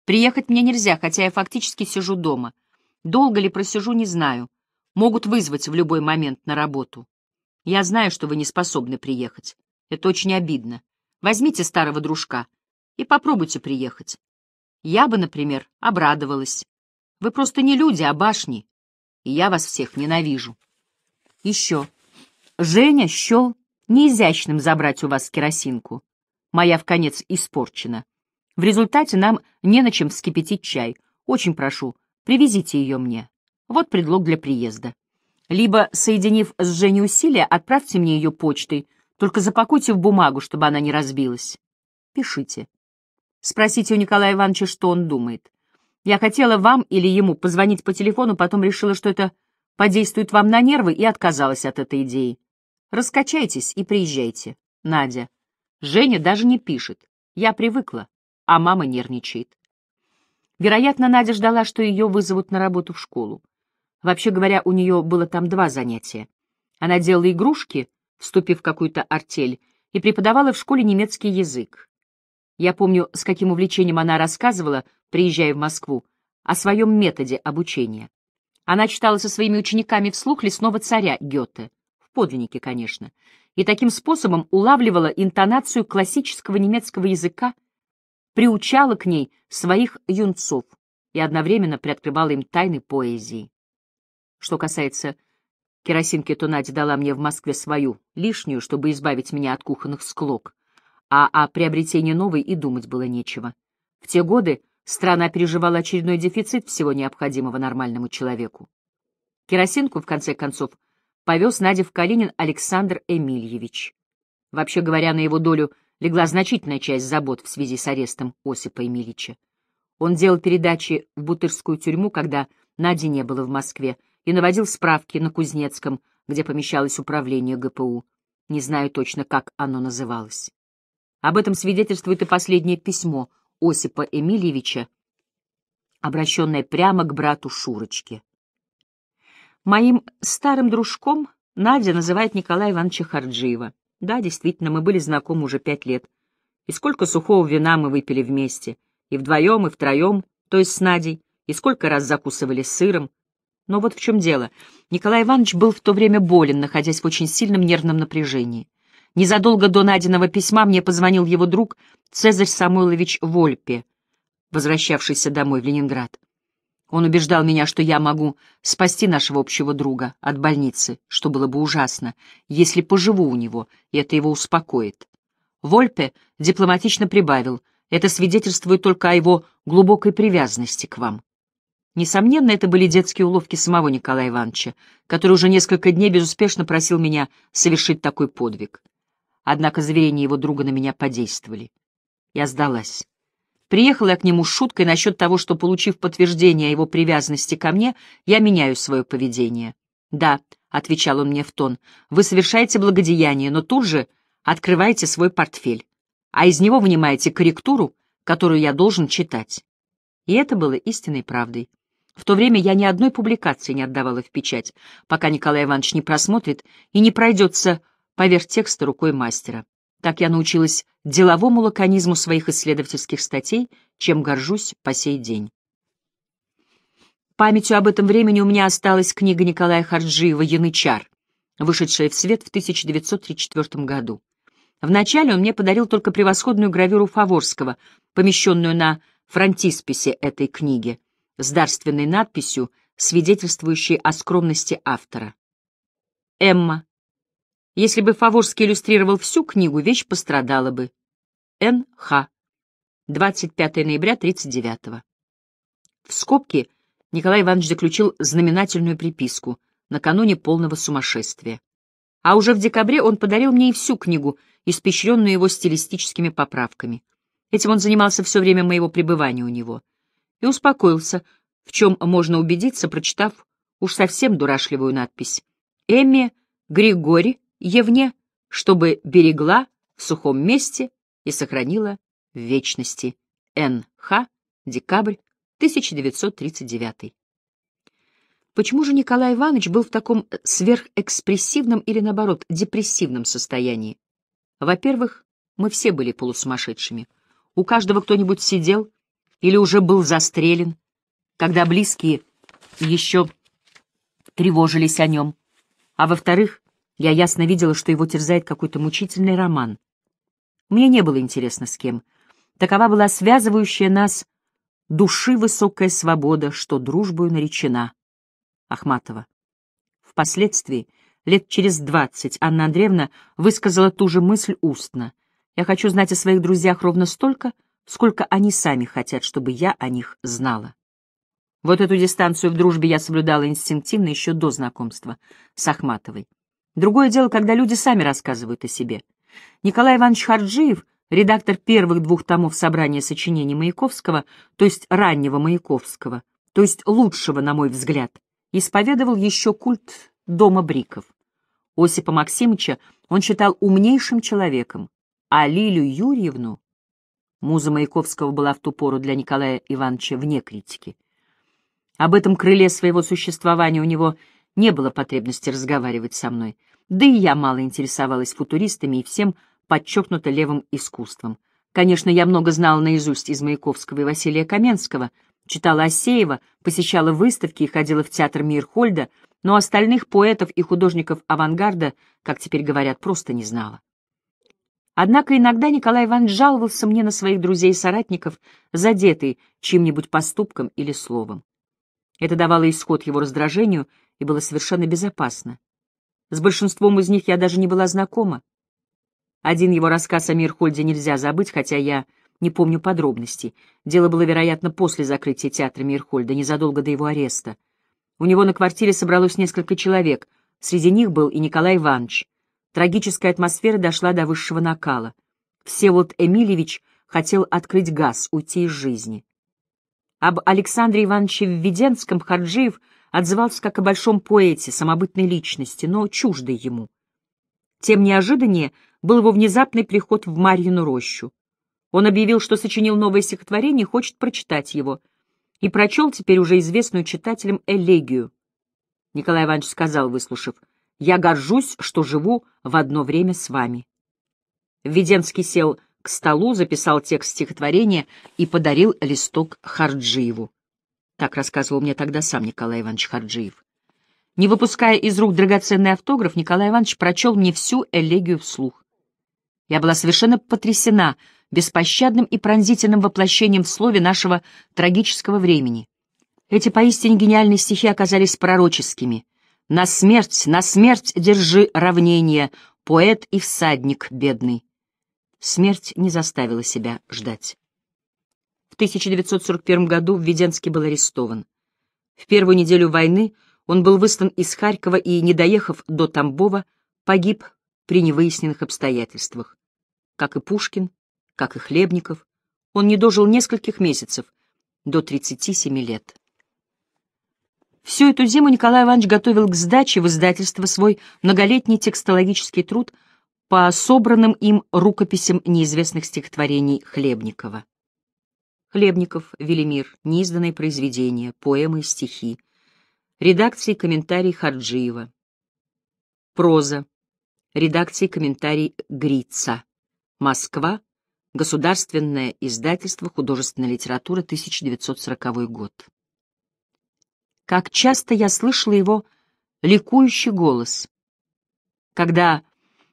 Приехать мне нельзя, хотя я фактически сижу дома. Долго ли просижу, не знаю. Могут вызвать в любой момент на работу. Я знаю, что вы не способны приехать. Это очень обидно. Возьмите старого дружка и попробуйте приехать. Я бы, например, обрадовалась. Вы просто не люди, а башни. И я вас всех ненавижу. Еще. Женя счел неизящным забрать у вас керосинку. Моя в конец испорчена. В результате нам не на чем вскипятить чай. Очень прошу, привезите ее мне. Вот предлог для приезда. Либо, соединив с Женей усилия, отправьте мне ее почтой, только запакуйте в бумагу, чтобы она не разбилась. Пишите. Спросите у Николая Ивановича, что он думает. Я хотела вам или ему позвонить по телефону, потом решила, что это подействует вам на нервы и отказалась от этой идеи. Раскачайтесь и приезжайте. Надя. Женя даже не пишет. Я привыкла, а мама нервничает. Вероятно, Надя ждала, что ее вызовут на работу в школу. Вообще говоря, у нее было там два занятия. Она делала игрушки, вступив в какую-то артель, и преподавала в школе немецкий язык. Я помню, с каким увлечением она рассказывала, приезжая в Москву, о своем методе обучения. Она читала со своими учениками вслух лесного царя Гёте, в подлиннике, конечно, и таким способом улавливала интонацию классического немецкого языка, приучала к ней своих юнцов и одновременно приоткрывала им тайны поэзии. Что касается керосинки, то Надя дала мне в Москве свою, лишнюю, чтобы избавить меня от кухонных склок. А о приобретении новой и думать было нечего. В те годы страна переживала очередной дефицит всего необходимого нормальному человеку. Керосинку, в конце концов, повез Надя в Калинин Александр Эмильевич. Вообще говоря, на его долю легла значительная часть забот в связи с арестом Осипа Эмильевича. Он делал передачи в Бутырскую тюрьму, когда Нади не было в Москве, и наводил справки на Кузнецком, где помещалось управление ГПУ. Не знаю точно, как оно называлось. Об этом свидетельствует и последнее письмо Осипа Эмильевича, обращенное прямо к брату Шурочке. Моим старым дружком Надя называет Николая Ивановича Харджиева. Да, действительно, мы были знакомы уже пять лет. И сколько сухого вина мы выпили вместе. И вдвоем, и втроем, то есть с Надей. И сколько раз закусывали сыром, но вот в чем дело. Николай Иванович был в то время болен, находясь в очень сильном нервном напряжении. Незадолго до найденного письма мне позвонил его друг Цезарь Самойлович Вольпе, возвращавшийся домой в Ленинград. Он убеждал меня, что я могу спасти нашего общего друга от больницы, что было бы ужасно, если поживу у него, и это его успокоит. Вольпе дипломатично прибавил, это свидетельствует только о его глубокой привязанности к вам. Несомненно, это были детские уловки самого Николая Ивановича, который уже несколько дней безуспешно просил меня совершить такой подвиг. Однако заверения его друга на меня подействовали. Я сдалась. Приехала я к нему с шуткой насчет того, что, получив подтверждение о его привязанности ко мне, я меняю свое поведение. «Да», — отвечал он мне в тон, — «вы совершаете благодеяние, но тут же открываете свой портфель, а из него вынимаете корректуру, которую я должен читать». И это было истинной правдой. В то время я ни одной публикации не отдавала в печать, пока Николай Иванович не просмотрит и не пройдется поверх текста рукой мастера. Так я научилась деловому лаконизму своих исследовательских статей, чем горжусь по сей день. Памятью об этом времени у меня осталась книга Николая Харджиева «Янычар», вышедшая в свет в 1934 году. Вначале он мне подарил только превосходную гравюру Фаворского, помещенную на фронтисписе этой книги — с дарственной надписью, свидетельствующей о скромности автора. Эмма. Если бы Фаворский иллюстрировал всю книгу, вещь пострадала бы. Н.Х. 25 ноября 39 -го. В скобке Николай Иванович заключил знаменательную приписку накануне полного сумасшествия. А уже в декабре он подарил мне и всю книгу, испещренную его стилистическими поправками. Этим он занимался все время моего пребывания у него — и успокоился, в чем можно убедиться, прочитав уж совсем дурашливую надпись. «Эмми Григорий Евне, чтобы берегла в сухом месте и сохранила в вечности. Н.Х. Декабрь 1939». Почему же Николай Иванович был в таком сверхэкспрессивном или, наоборот, депрессивном состоянии? Во-первых, мы все были полусумасшедшими. У каждого кто-нибудь сидел, или уже был застрелен, когда близкие еще тревожились о нем. А во-вторых, я ясно видела, что его терзает какой-то мучительный роман. Мне не было интересно с кем. Такова была связывающая нас души высокая свобода, что дружбою наречена. Ахматова. Впоследствии, лет через двадцать, Анна Андреевна высказала ту же мысль устно. Я хочу знать о своих друзьях ровно столько, — сколько они сами хотят, чтобы я о них знала. Вот эту дистанцию в дружбе я соблюдала инстинктивно еще до знакомства с Ахматовой. Другое дело, когда люди сами рассказывают о себе. Николай Иванович Харджиев, редактор первых двух томов собрания сочинений Маяковского, то есть раннего Маяковского, то есть лучшего, на мой взгляд, исповедовал еще культ дома Бриков. Осипа Максимовича он считал умнейшим человеком, а Лилю Юрьевну Муза Маяковского была в ту пору для Николая Ивановича вне критики. Об этом крыле своего существования у него не было потребности разговаривать со мной, да и я мало интересовалась футуристами и всем подчеркнуто левым искусством. Конечно, я много знала наизусть из Маяковского и Василия Каменского, читала Асеева, посещала выставки и ходила в театр Мирхольда, но остальных поэтов и художников авангарда, как теперь говорят, просто не знала. Однако иногда Николай Иванович жаловался мне на своих друзей и соратников, задетый чьим-нибудь поступком или словом. Это давало исход его раздражению и было совершенно безопасно. С большинством из них я даже не была знакома. Один его рассказ о Мирхольде нельзя забыть, хотя я не помню подробностей. Дело было, вероятно, после закрытия театра Мирхольда, незадолго до его ареста. У него на квартире собралось несколько человек, среди них был и Николай Иванович. Трагическая атмосфера дошла до высшего накала. Всеволод Эмильевич хотел открыть газ, уйти из жизни. Об Александре Ивановиче Введенском Харджиев отзывался как о большом поэте, самобытной личности, но чуждой ему. Тем неожиданнее был его внезапный приход в Марьину рощу. Он объявил, что сочинил новое стихотворение, хочет прочитать его, и прочел теперь уже известную читателям элегию. Николай Иванович сказал, выслушав — я горжусь, что живу в одно время с вами». Веденский сел к столу, записал текст стихотворения и подарил листок Харджиеву. Так рассказывал мне тогда сам Николай Иванович Харджиев. Не выпуская из рук драгоценный автограф, Николай Иванович прочел мне всю элегию вслух. Я была совершенно потрясена беспощадным и пронзительным воплощением в слове нашего трагического времени. Эти поистине гениальные стихи оказались пророческими. На смерть, на смерть держи равнение, поэт и всадник бедный. Смерть не заставила себя ждать. В 1941 году Введенский был арестован. В первую неделю войны он был выслан из Харькова и, не доехав до Тамбова, погиб при невыясненных обстоятельствах. Как и Пушкин, как и Хлебников, он не дожил нескольких месяцев, до 37 лет. Всю эту зиму Николай Иванович готовил к сдаче в издательство свой многолетний текстологический труд по собранным им рукописям неизвестных стихотворений Хлебникова. Хлебников, Велимир, неизданные произведения, поэмы и стихи, редакции комментарий Харджиева, проза, редакции комментарий Грица, Москва, Государственное издательство художественной литературы, 1940 год как часто я слышала его ликующий голос. Когда,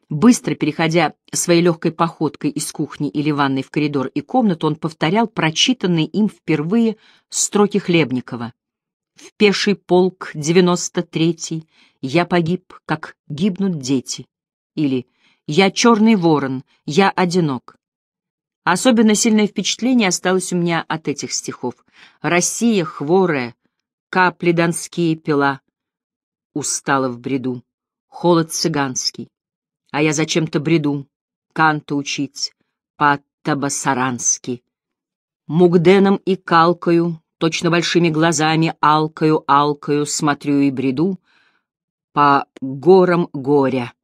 быстро переходя своей легкой походкой из кухни или ванной в коридор и комнату, он повторял прочитанные им впервые строки Хлебникова. «В пеший полк девяносто третий я погиб, как гибнут дети» или «Я черный ворон, я одинок». Особенно сильное впечатление осталось у меня от этих стихов. Россия хворая, капли донские пила. Устала в бреду, холод цыганский, а я зачем-то бреду, канта учить, по-табасарански. Мугденом и калкою, точно большими глазами, алкою-алкою смотрю и бреду, по горам горя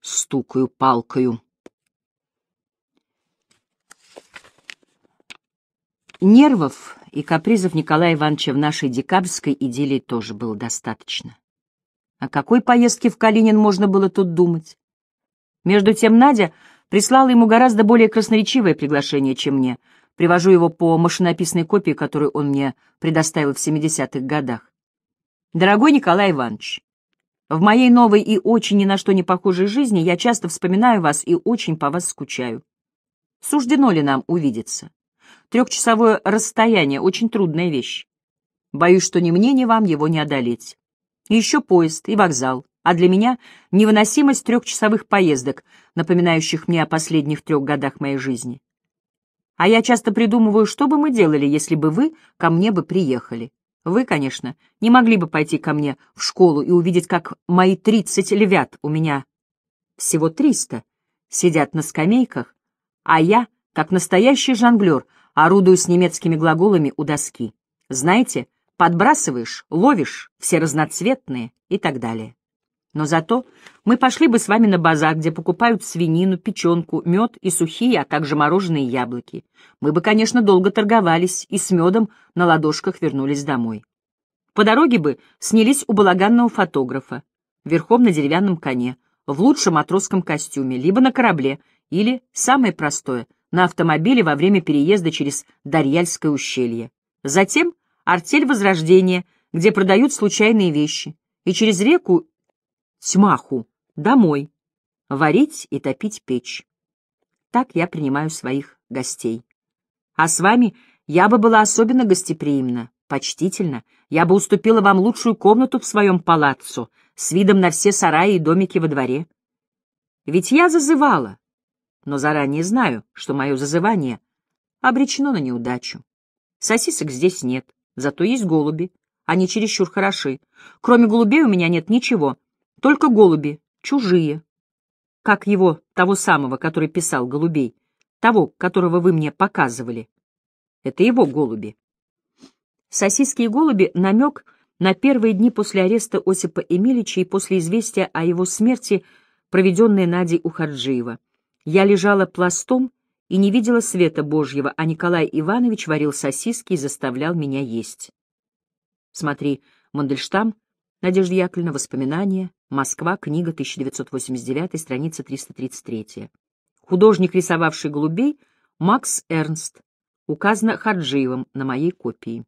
стукаю палкою. Нервов и капризов Николая Ивановича в нашей декабрьской идиллии тоже было достаточно. О какой поездке в Калинин можно было тут думать? Между тем Надя прислала ему гораздо более красноречивое приглашение, чем мне. Привожу его по машинописной копии, которую он мне предоставил в 70-х годах. «Дорогой Николай Иванович, в моей новой и очень ни на что не похожей жизни я часто вспоминаю вас и очень по вас скучаю. Суждено ли нам увидеться? Трехчасовое расстояние — очень трудная вещь. Боюсь, что ни мне, ни вам его не одолеть. И еще поезд и вокзал. А для меня — невыносимость трехчасовых поездок, напоминающих мне о последних трех годах моей жизни. А я часто придумываю, что бы мы делали, если бы вы ко мне бы приехали. Вы, конечно, не могли бы пойти ко мне в школу и увидеть, как мои тридцать львят у меня всего триста сидят на скамейках, а я, как настоящий жонглер, Орудую с немецкими глаголами у доски. Знаете, подбрасываешь, ловишь, все разноцветные и так далее. Но зато мы пошли бы с вами на базар, где покупают свинину, печенку, мед и сухие, а также мороженые яблоки. Мы бы, конечно, долго торговались и с медом на ладошках вернулись домой. По дороге бы снялись у балаганного фотографа, верхом на деревянном коне, в лучшем матросском костюме, либо на корабле, или, самое простое, на автомобиле во время переезда через Дарьяльское ущелье. Затем артель Возрождения, где продают случайные вещи, и через реку Тьмаху домой, варить и топить печь. Так я принимаю своих гостей. А с вами я бы была особенно гостеприимна, почтительна, я бы уступила вам лучшую комнату в своем палаццо с видом на все сараи и домики во дворе. Ведь я зазывала, но заранее знаю, что мое зазывание обречено на неудачу. Сосисок здесь нет, зато есть голуби. Они чересчур хороши. Кроме голубей у меня нет ничего. Только голуби, чужие. Как его, того самого, который писал голубей, того, которого вы мне показывали. Это его голуби. Сосиски и голуби — намек на первые дни после ареста Осипа Эмилича и после известия о его смерти, проведенной Надей Ухарджиева. Я лежала пластом и не видела света Божьего, а Николай Иванович варил сосиски и заставлял меня есть. Смотри, Мандельштам, Надежда Яковлевна, воспоминания, Москва, книга 1989, страница 333. Художник, рисовавший голубей, Макс Эрнст, указано Хаджиевым на моей копии.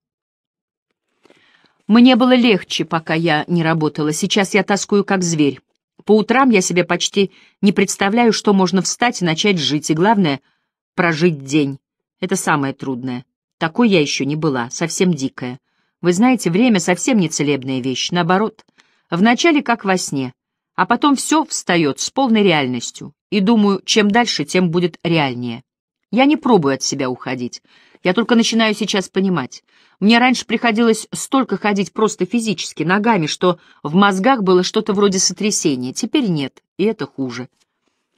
Мне было легче, пока я не работала. Сейчас я тоскую, как зверь. По утрам я себе почти не представляю, что можно встать и начать жить, и главное — прожить день. Это самое трудное. Такой я еще не была, совсем дикая. Вы знаете, время совсем не целебная вещь, наоборот. Вначале как во сне, а потом все встает с полной реальностью. И думаю, чем дальше, тем будет реальнее. Я не пробую от себя уходить. Я только начинаю сейчас понимать. Мне раньше приходилось столько ходить просто физически, ногами, что в мозгах было что-то вроде сотрясения. Теперь нет, и это хуже.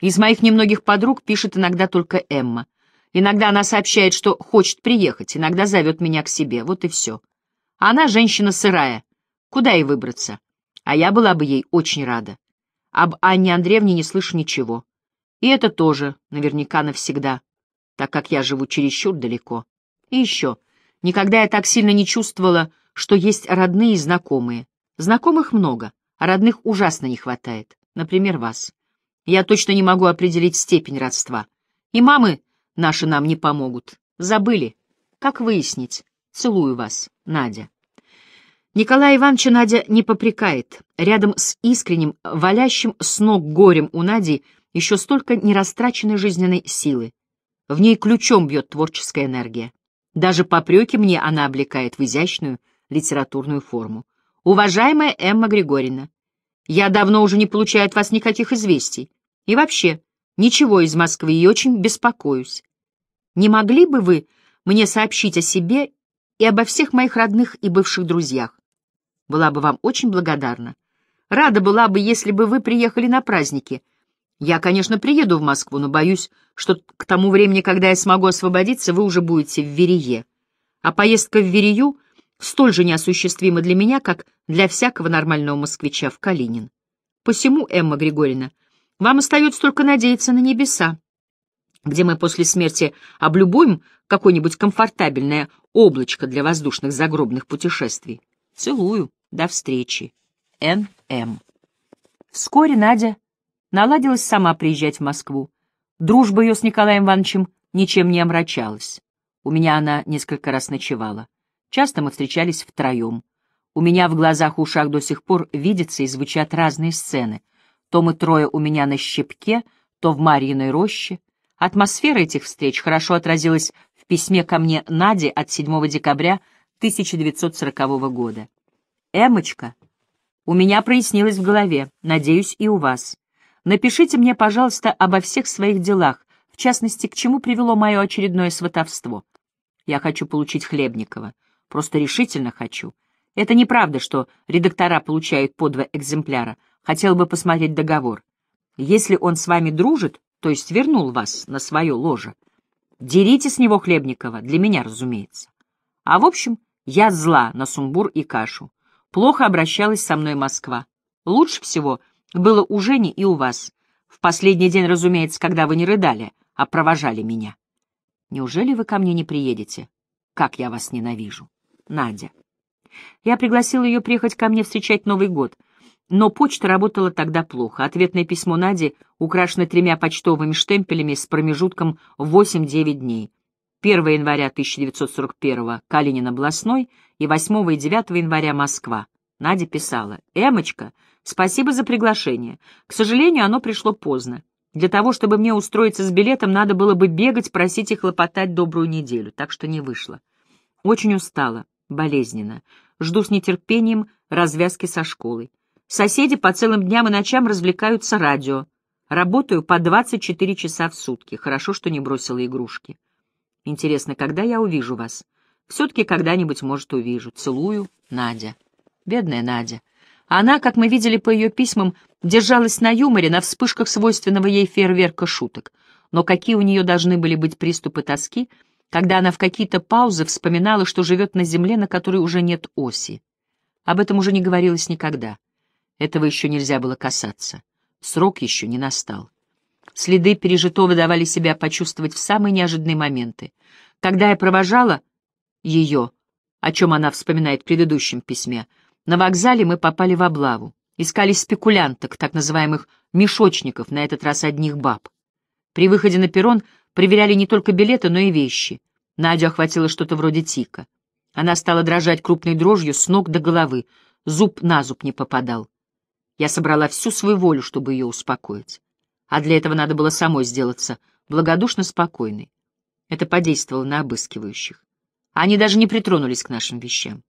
Из моих немногих подруг пишет иногда только Эмма. Иногда она сообщает, что хочет приехать, иногда зовет меня к себе, вот и все. А она женщина сырая, куда ей выбраться. А я была бы ей очень рада. Об Анне Андреевне не слышу ничего. И это тоже наверняка навсегда так как я живу чересчур далеко. И еще, никогда я так сильно не чувствовала, что есть родные и знакомые. Знакомых много, а родных ужасно не хватает, например, вас. Я точно не могу определить степень родства. И мамы наши нам не помогут. Забыли. Как выяснить? Целую вас, Надя. Николая Ивановича Надя не попрекает. Рядом с искренним, валящим с ног горем у Нади еще столько нерастраченной жизненной силы. В ней ключом бьет творческая энергия. Даже попреки мне она облекает в изящную литературную форму. Уважаемая Эмма Григорьевна, я давно уже не получаю от вас никаких известий. И вообще, ничего из Москвы и очень беспокоюсь. Не могли бы вы мне сообщить о себе и обо всех моих родных и бывших друзьях? Была бы вам очень благодарна. Рада была бы, если бы вы приехали на праздники, я, конечно, приеду в Москву, но боюсь, что к тому времени, когда я смогу освободиться, вы уже будете в Верие. А поездка в Верию столь же неосуществима для меня, как для всякого нормального москвича в Калинин. Посему, Эмма Григорьевна, вам остается только надеяться на небеса, где мы после смерти облюбуем какое-нибудь комфортабельное облачко для воздушных загробных путешествий. Целую. До встречи. Н.М. Вскоре Надя наладилась сама приезжать в Москву. Дружба ее с Николаем Ивановичем ничем не омрачалась. У меня она несколько раз ночевала. Часто мы встречались втроем. У меня в глазах и ушах до сих пор видятся и звучат разные сцены. То мы трое у меня на щепке, то в Марьиной роще. Атмосфера этих встреч хорошо отразилась в письме ко мне Наде от 7 декабря 1940 года. «Эмочка, у меня прояснилось в голове, надеюсь, и у вас. Напишите мне, пожалуйста, обо всех своих делах, в частности, к чему привело мое очередное сватовство. Я хочу получить Хлебникова. Просто решительно хочу. Это неправда, что редактора получают по два экземпляра. Хотел бы посмотреть договор. Если он с вами дружит, то есть вернул вас на свое ложе, дерите с него Хлебникова, для меня, разумеется. А в общем, я зла на сумбур и кашу. Плохо обращалась со мной Москва. Лучше всего было у Жени и у вас. В последний день, разумеется, когда вы не рыдали, а провожали меня. Неужели вы ко мне не приедете? Как я вас ненавижу. Надя. Я пригласил ее приехать ко мне встречать Новый год, но почта работала тогда плохо. Ответное письмо Нади украшено тремя почтовыми штемпелями с промежутком 8-9 дней. 1 января 1941 Калинин областной и 8 и 9 января Москва. Надя писала, «Эмочка, — Спасибо за приглашение. К сожалению, оно пришло поздно. Для того, чтобы мне устроиться с билетом, надо было бы бегать, просить и хлопотать добрую неделю, так что не вышло. Очень устала, болезненно. Жду с нетерпением развязки со школой. Соседи по целым дням и ночам развлекаются радио. Работаю по 24 часа в сутки. Хорошо, что не бросила игрушки. Интересно, когда я увижу вас? Все-таки когда-нибудь, может, увижу. Целую, Надя. Бедная Надя. Она, как мы видели по ее письмам, держалась на юморе, на вспышках свойственного ей фейерверка шуток. Но какие у нее должны были быть приступы тоски, когда она в какие-то паузы вспоминала, что живет на земле, на которой уже нет оси. Об этом уже не говорилось никогда. Этого еще нельзя было касаться. Срок еще не настал. Следы пережитого давали себя почувствовать в самые неожиданные моменты. Когда я провожала ее, о чем она вспоминает в предыдущем письме, — на вокзале мы попали в облаву. Искали спекулянток, так называемых мешочников, на этот раз одних баб. При выходе на перрон проверяли не только билеты, но и вещи. Надю охватило что-то вроде тика. Она стала дрожать крупной дрожью с ног до головы. Зуб на зуб не попадал. Я собрала всю свою волю, чтобы ее успокоить. А для этого надо было самой сделаться, благодушно спокойной. Это подействовало на обыскивающих. Они даже не притронулись к нашим вещам.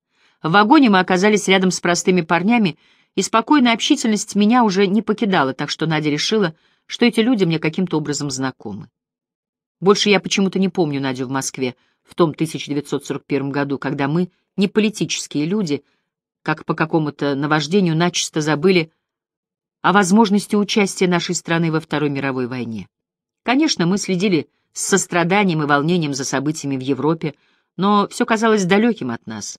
В вагоне мы оказались рядом с простыми парнями, и спокойная общительность меня уже не покидала, так что Надя решила, что эти люди мне каким-то образом знакомы. Больше я почему-то не помню Надю в Москве в том 1941 году, когда мы, не политические люди, как по какому-то наваждению начисто забыли о возможности участия нашей страны во Второй мировой войне. Конечно, мы следили с состраданием и волнением за событиями в Европе, но все казалось далеким от нас.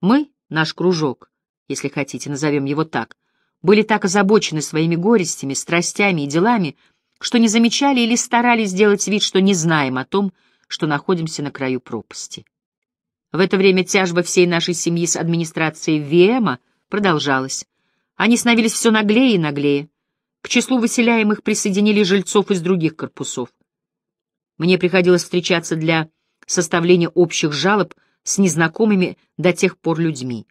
Мы, наш кружок, если хотите, назовем его так, были так озабочены своими горестями, страстями и делами, что не замечали или старались сделать вид, что не знаем о том, что находимся на краю пропасти. В это время тяжба всей нашей семьи с администрацией ВМА продолжалась. Они становились все наглее и наглее. К числу выселяемых присоединили жильцов из других корпусов. Мне приходилось встречаться для составления общих жалоб с незнакомыми до тех пор людьми.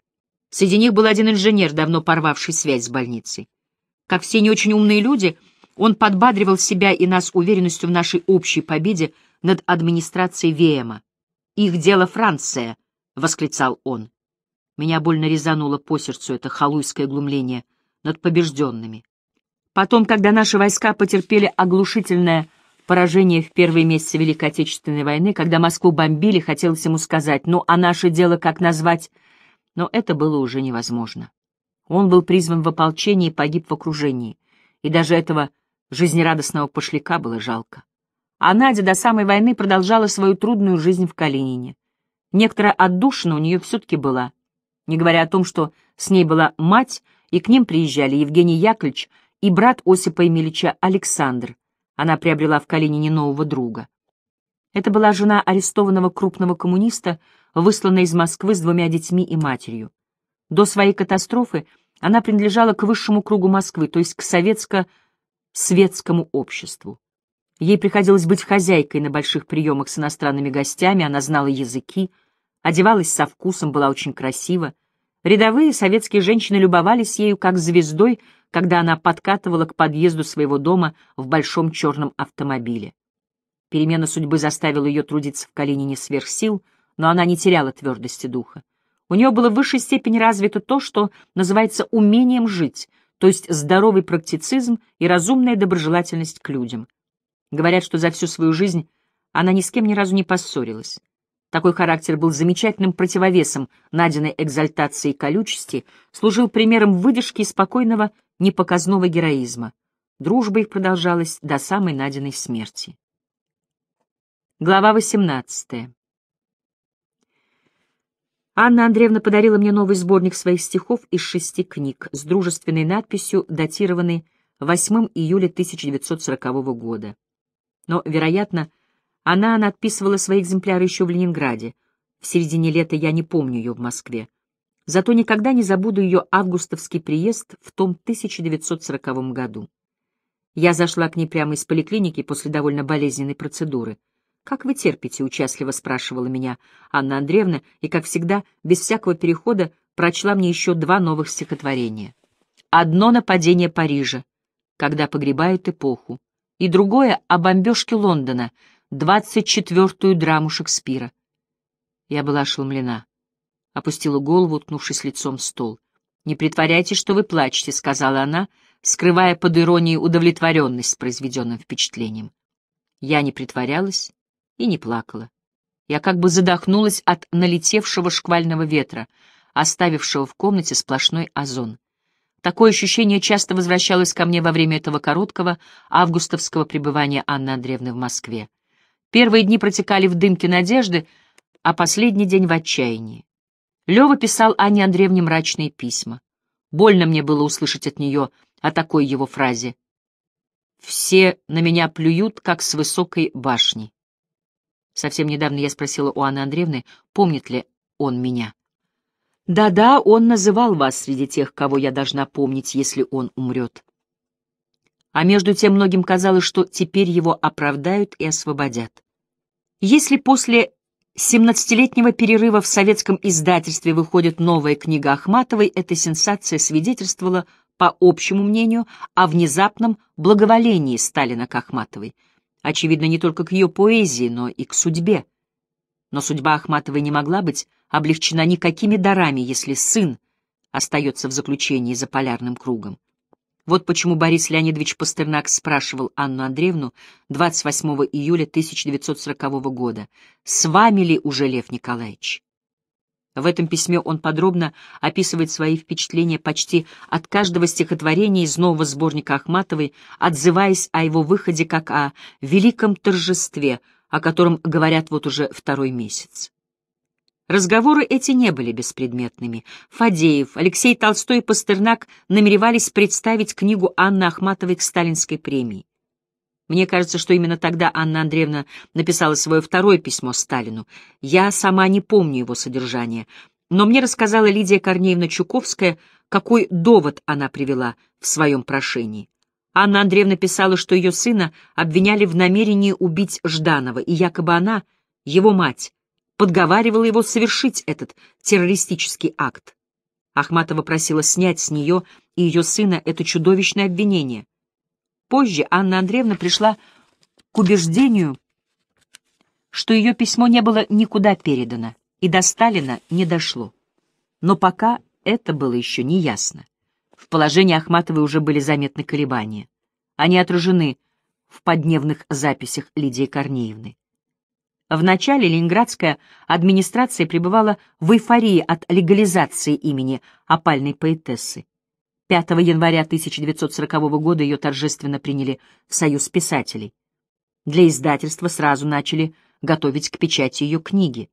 Среди них был один инженер, давно порвавший связь с больницей. Как все не очень умные люди, он подбадривал себя и нас уверенностью в нашей общей победе над администрацией Веема. «Их дело Франция!» — восклицал он. Меня больно резануло по сердцу это халуйское глумление над побежденными. Потом, когда наши войска потерпели оглушительное поражение в первые месяцы Великой Отечественной войны, когда Москву бомбили, хотелось ему сказать, ну а наше дело как назвать? Но это было уже невозможно. Он был призван в ополчение и погиб в окружении, и даже этого жизнерадостного пошляка было жалко. А Надя до самой войны продолжала свою трудную жизнь в Калинине. Некоторая отдушина у нее все-таки была, не говоря о том, что с ней была мать, и к ним приезжали Евгений Яковлевич и брат Осипа Емельича Александр, она приобрела в Калинине нового друга. Это была жена арестованного крупного коммуниста, высланная из Москвы с двумя детьми и матерью. До своей катастрофы она принадлежала к высшему кругу Москвы, то есть к советско-светскому обществу. Ей приходилось быть хозяйкой на больших приемах с иностранными гостями, она знала языки, одевалась со вкусом, была очень красива. Рядовые советские женщины любовались ею как звездой, когда она подкатывала к подъезду своего дома в большом черном автомобиле. Перемена судьбы заставила ее трудиться в колене не сверх сил, но она не теряла твердости духа. У нее было в высшей степени развито то, что называется умением жить, то есть здоровый практицизм и разумная доброжелательность к людям. Говорят, что за всю свою жизнь она ни с кем ни разу не поссорилась. Такой характер был замечательным противовесом Надиной экзальтации и колючести, служил примером выдержки и спокойного непоказного героизма. Дружба их продолжалась до самой Надиной смерти. Глава 18. Анна Андреевна подарила мне новый сборник своих стихов из шести книг с дружественной надписью, датированной 8 июля 1940 года. Но, вероятно, она надписывала свои экземпляры еще в Ленинграде. В середине лета я не помню ее в Москве. Зато никогда не забуду ее августовский приезд в том 1940 году. Я зашла к ней прямо из поликлиники после довольно болезненной процедуры. «Как вы терпите?» — участливо спрашивала меня Анна Андреевна, и, как всегда, без всякого перехода прочла мне еще два новых стихотворения. «Одно нападение Парижа, когда погребают эпоху», и другое о бомбежке Лондона, двадцать четвертую драму Шекспира. Я была ошеломлена опустила голову, уткнувшись лицом в стол. «Не притворяйтесь, что вы плачете», — сказала она, скрывая под иронией удовлетворенность с произведенным впечатлением. Я не притворялась и не плакала. Я как бы задохнулась от налетевшего шквального ветра, оставившего в комнате сплошной озон. Такое ощущение часто возвращалось ко мне во время этого короткого августовского пребывания Анны Андреевны в Москве. Первые дни протекали в дымке надежды, а последний день в отчаянии. Лева писал Анне Андреевне мрачные письма. Больно мне было услышать от нее о такой его фразе. «Все на меня плюют, как с высокой башни». Совсем недавно я спросила у Анны Андреевны, помнит ли он меня. «Да-да, он называл вас среди тех, кого я должна помнить, если он умрет». А между тем многим казалось, что теперь его оправдают и освободят. Если после 17-летнего перерыва в советском издательстве выходит новая книга Ахматовой, эта сенсация свидетельствовала, по общему мнению, о внезапном благоволении Сталина к Ахматовой. Очевидно, не только к ее поэзии, но и к судьбе. Но судьба Ахматовой не могла быть облегчена никакими дарами, если сын остается в заключении за полярным кругом. Вот почему Борис Леонидович Пастернак спрашивал Анну Андреевну 28 июля 1940 года, «С вами ли уже Лев Николаевич?» В этом письме он подробно описывает свои впечатления почти от каждого стихотворения из нового сборника Ахматовой, отзываясь о его выходе как о «великом торжестве», о котором говорят вот уже второй месяц. Разговоры эти не были беспредметными. Фадеев, Алексей Толстой и Пастернак намеревались представить книгу Анны Ахматовой к сталинской премии. Мне кажется, что именно тогда Анна Андреевна написала свое второе письмо Сталину. Я сама не помню его содержание, но мне рассказала Лидия Корнеевна Чуковская, какой довод она привела в своем прошении. Анна Андреевна писала, что ее сына обвиняли в намерении убить Жданова, и якобы она, его мать, подговаривала его совершить этот террористический акт. Ахматова просила снять с нее и ее сына это чудовищное обвинение. Позже Анна Андреевна пришла к убеждению, что ее письмо не было никуда передано и до Сталина не дошло. Но пока это было еще не ясно. В положении Ахматовой уже были заметны колебания. Они отражены в подневных записях Лидии Корнеевны. В начале ленинградская администрация пребывала в эйфории от легализации имени опальной поэтессы. 5 января 1940 года ее торжественно приняли в Союз писателей. Для издательства сразу начали готовить к печати ее книги.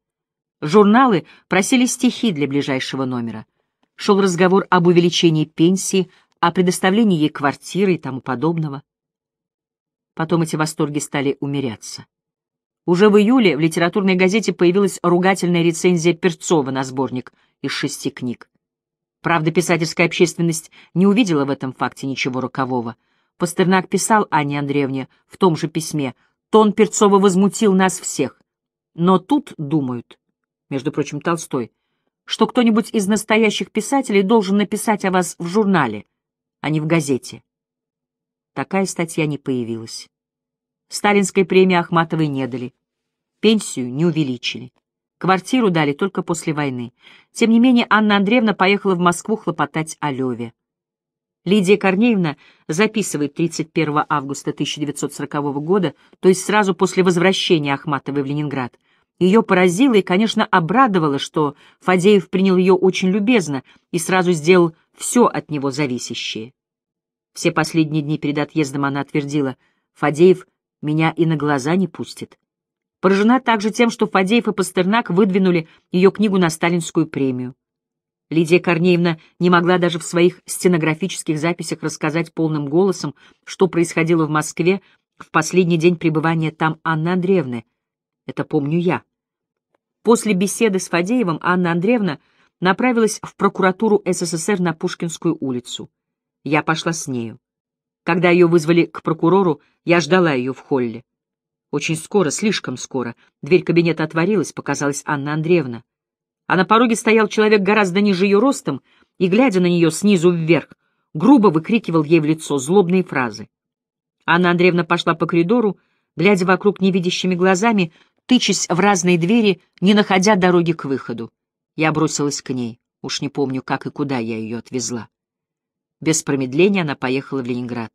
Журналы просили стихи для ближайшего номера. Шел разговор об увеличении пенсии, о предоставлении ей квартиры и тому подобного. Потом эти восторги стали умеряться. Уже в июле в литературной газете появилась ругательная рецензия Перцова на сборник из шести книг. Правда, писательская общественность не увидела в этом факте ничего рокового. Пастернак писал Анне Андреевне в том же письме «Тон Перцова возмутил нас всех». Но тут думают, между прочим, Толстой, что кто-нибудь из настоящих писателей должен написать о вас в журнале, а не в газете. Такая статья не появилась. Сталинской премии Ахматовой не дали. Пенсию не увеличили. Квартиру дали только после войны. Тем не менее, Анна Андреевна поехала в Москву хлопотать о Леве. Лидия Корнеевна записывает 31 августа 1940 года, то есть сразу после возвращения Ахматовой в Ленинград. Ее поразило и, конечно, обрадовало, что Фадеев принял ее очень любезно и сразу сделал все от него зависящее. Все последние дни перед отъездом она твердила, Фадеев меня и на глаза не пустит. Поражена также тем, что Фадеев и Пастернак выдвинули ее книгу на сталинскую премию. Лидия Корнеевна не могла даже в своих стенографических записях рассказать полным голосом, что происходило в Москве в последний день пребывания там Анны Андреевны. Это помню я. После беседы с Фадеевым Анна Андреевна направилась в прокуратуру СССР на Пушкинскую улицу. Я пошла с нею. Когда ее вызвали к прокурору, я ждала ее в холле. Очень скоро, слишком скоро, дверь кабинета отворилась, показалась Анна Андреевна. А на пороге стоял человек гораздо ниже ее ростом и, глядя на нее снизу вверх, грубо выкрикивал ей в лицо злобные фразы. Анна Андреевна пошла по коридору, глядя вокруг невидящими глазами, тычась в разные двери, не находя дороги к выходу. Я бросилась к ней. Уж не помню, как и куда я ее отвезла. Без промедления она поехала в Ленинград.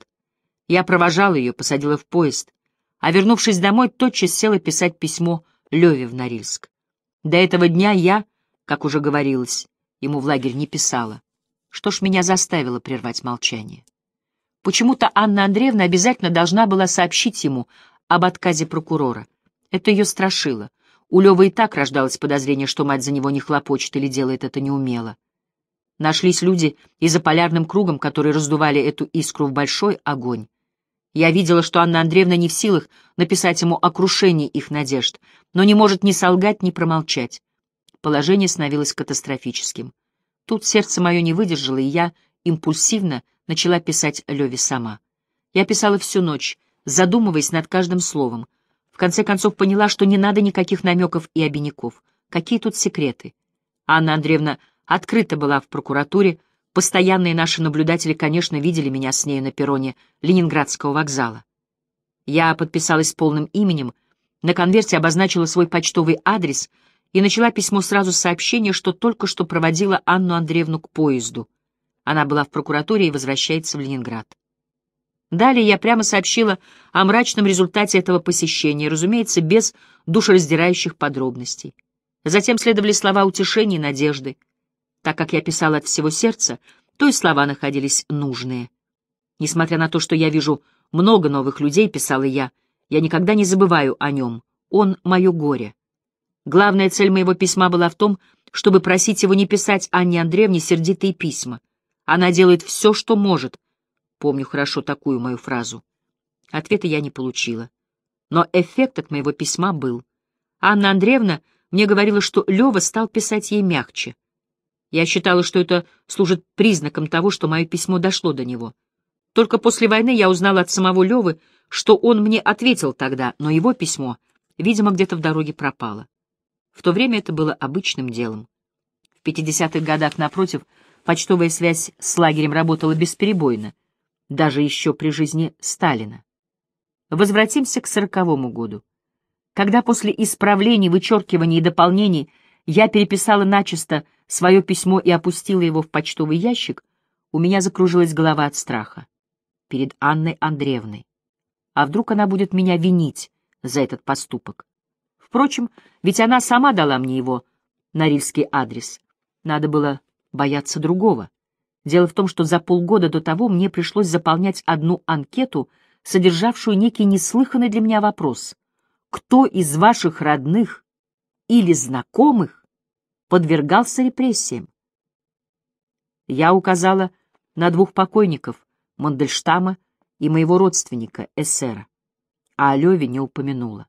Я провожала ее, посадила в поезд, а, вернувшись домой, тотчас села писать письмо Леве в Норильск. До этого дня я, как уже говорилось, ему в лагерь не писала. Что ж меня заставило прервать молчание? Почему-то Анна Андреевна обязательно должна была сообщить ему об отказе прокурора. Это ее страшило. У Левы и так рождалось подозрение, что мать за него не хлопочет или делает это неумело. Нашлись люди и за полярным кругом, которые раздували эту искру в большой огонь. Я видела, что Анна Андреевна не в силах написать ему о крушении их надежд, но не может ни солгать, ни промолчать. Положение становилось катастрофическим. Тут сердце мое не выдержало, и я импульсивно начала писать Леве сама. Я писала всю ночь, задумываясь над каждым словом. В конце концов поняла, что не надо никаких намеков и обиняков. Какие тут секреты? Анна Андреевна открыта была в прокуратуре. Постоянные наши наблюдатели, конечно, видели меня с нею на перроне Ленинградского вокзала. Я подписалась полным именем, на конверте обозначила свой почтовый адрес и начала письмо сразу с сообщения, что только что проводила Анну Андреевну к поезду. Она была в прокуратуре и возвращается в Ленинград. Далее я прямо сообщила о мрачном результате этого посещения, разумеется, без душераздирающих подробностей. Затем следовали слова утешения и надежды — так как я писала от всего сердца, то и слова находились нужные. Несмотря на то, что я вижу много новых людей, писала я, я никогда не забываю о нем. Он — мое горе. Главная цель моего письма была в том, чтобы просить его не писать Анне Андреевне сердитые письма. Она делает все, что может. Помню хорошо такую мою фразу. Ответа я не получила. Но эффект от моего письма был. Анна Андреевна мне говорила, что Лева стал писать ей мягче. Я считала, что это служит признаком того, что мое письмо дошло до него. Только после войны я узнала от самого Левы, что он мне ответил тогда, но его письмо, видимо, где-то в дороге пропало. В то время это было обычным делом. В 50-х годах, напротив, почтовая связь с лагерем работала бесперебойно, даже еще при жизни Сталина. Возвратимся к сороковому году. Когда после исправлений, вычеркиваний и дополнений я переписала начисто свое письмо и опустила его в почтовый ящик, у меня закружилась голова от страха. Перед Анной Андреевной. А вдруг она будет меня винить за этот поступок? Впрочем, ведь она сама дала мне его, Норильский адрес. Надо было бояться другого. Дело в том, что за полгода до того мне пришлось заполнять одну анкету, содержавшую некий неслыханный для меня вопрос. Кто из ваших родных или знакомых подвергался репрессиям. Я указала на двух покойников, Мандельштама и моего родственника, эсера, а о Леве не упомянула.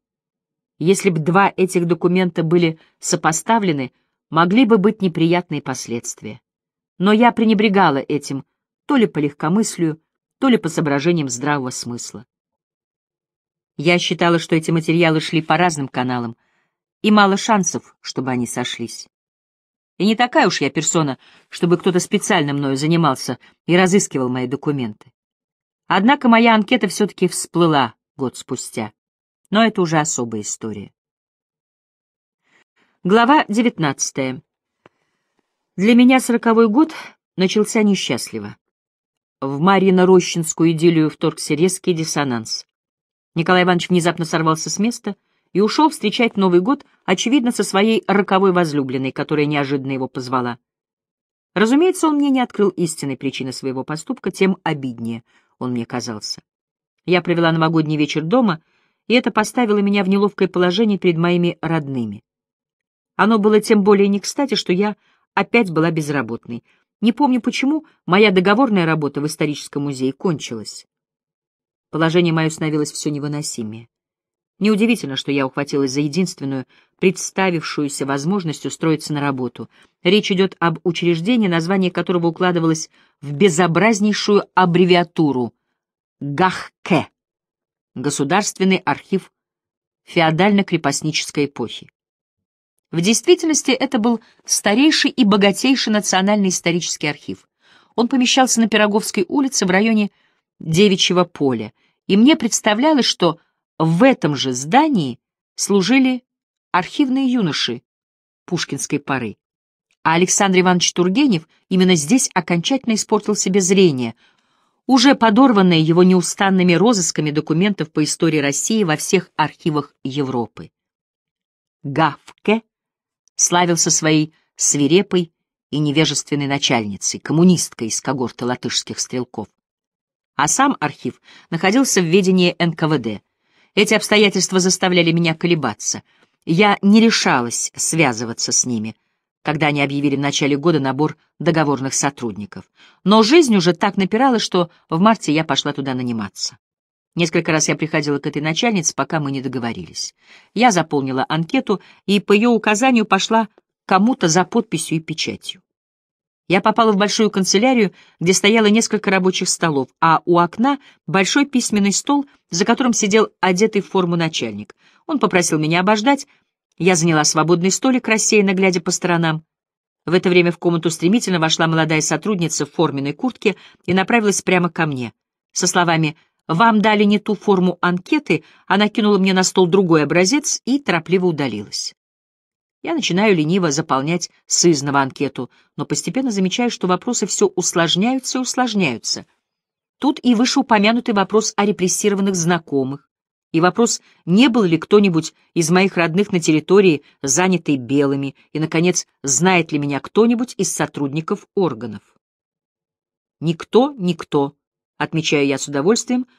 Если бы два этих документа были сопоставлены, могли бы быть неприятные последствия. Но я пренебрегала этим то ли по легкомыслию, то ли по соображениям здравого смысла. Я считала, что эти материалы шли по разным каналам, и мало шансов, чтобы они сошлись. И не такая уж я персона, чтобы кто-то специально мною занимался и разыскивал мои документы. Однако моя анкета все-таки всплыла год спустя. Но это уже особая история. Глава девятнадцатая. Для меня сороковой год начался несчастливо. В Марьино-Рощинскую идиллию вторгся резкий диссонанс. Николай Иванович внезапно сорвался с места — и ушел встречать Новый год, очевидно, со своей роковой возлюбленной, которая неожиданно его позвала. Разумеется, он мне не открыл истинной причины своего поступка, тем обиднее он мне казался. Я провела новогодний вечер дома, и это поставило меня в неловкое положение перед моими родными. Оно было тем более не кстати, что я опять была безработной. Не помню почему, моя договорная работа в историческом музее кончилась. Положение мое становилось все невыносимее. Неудивительно, что я ухватилась за единственную, представившуюся возможность устроиться на работу. Речь идет об учреждении, название которого укладывалось в безобразнейшую аббревиатуру ГАХКЭ — Государственный архив феодально-крепостнической эпохи. В действительности это был старейший и богатейший национальный исторический архив. Он помещался на Пироговской улице в районе Девичьего поля, и мне представлялось, что в этом же здании служили архивные юноши пушкинской поры. А Александр Иванович Тургенев именно здесь окончательно испортил себе зрение, уже подорванное его неустанными розысками документов по истории России во всех архивах Европы. Гавке славился своей свирепой и невежественной начальницей, коммунисткой из когорта латышских стрелков. А сам архив находился в ведении НКВД — эти обстоятельства заставляли меня колебаться. Я не решалась связываться с ними, когда они объявили в начале года набор договорных сотрудников. Но жизнь уже так напирала, что в марте я пошла туда наниматься. Несколько раз я приходила к этой начальнице, пока мы не договорились. Я заполнила анкету и по ее указанию пошла кому-то за подписью и печатью. Я попала в большую канцелярию, где стояло несколько рабочих столов, а у окна большой письменный стол, за которым сидел одетый в форму начальник. Он попросил меня обождать. Я заняла свободный столик, рассеянно глядя по сторонам. В это время в комнату стремительно вошла молодая сотрудница в форменной куртке и направилась прямо ко мне. Со словами «Вам дали не ту форму анкеты», она кинула мне на стол другой образец и торопливо удалилась. Я начинаю лениво заполнять сызново анкету, но постепенно замечаю, что вопросы все усложняются и усложняются. Тут и вышеупомянутый вопрос о репрессированных знакомых, и вопрос, не был ли кто-нибудь из моих родных на территории, занятой белыми, и, наконец, знает ли меня кто-нибудь из сотрудников органов. «Никто, никто», — отмечаю я с удовольствием, —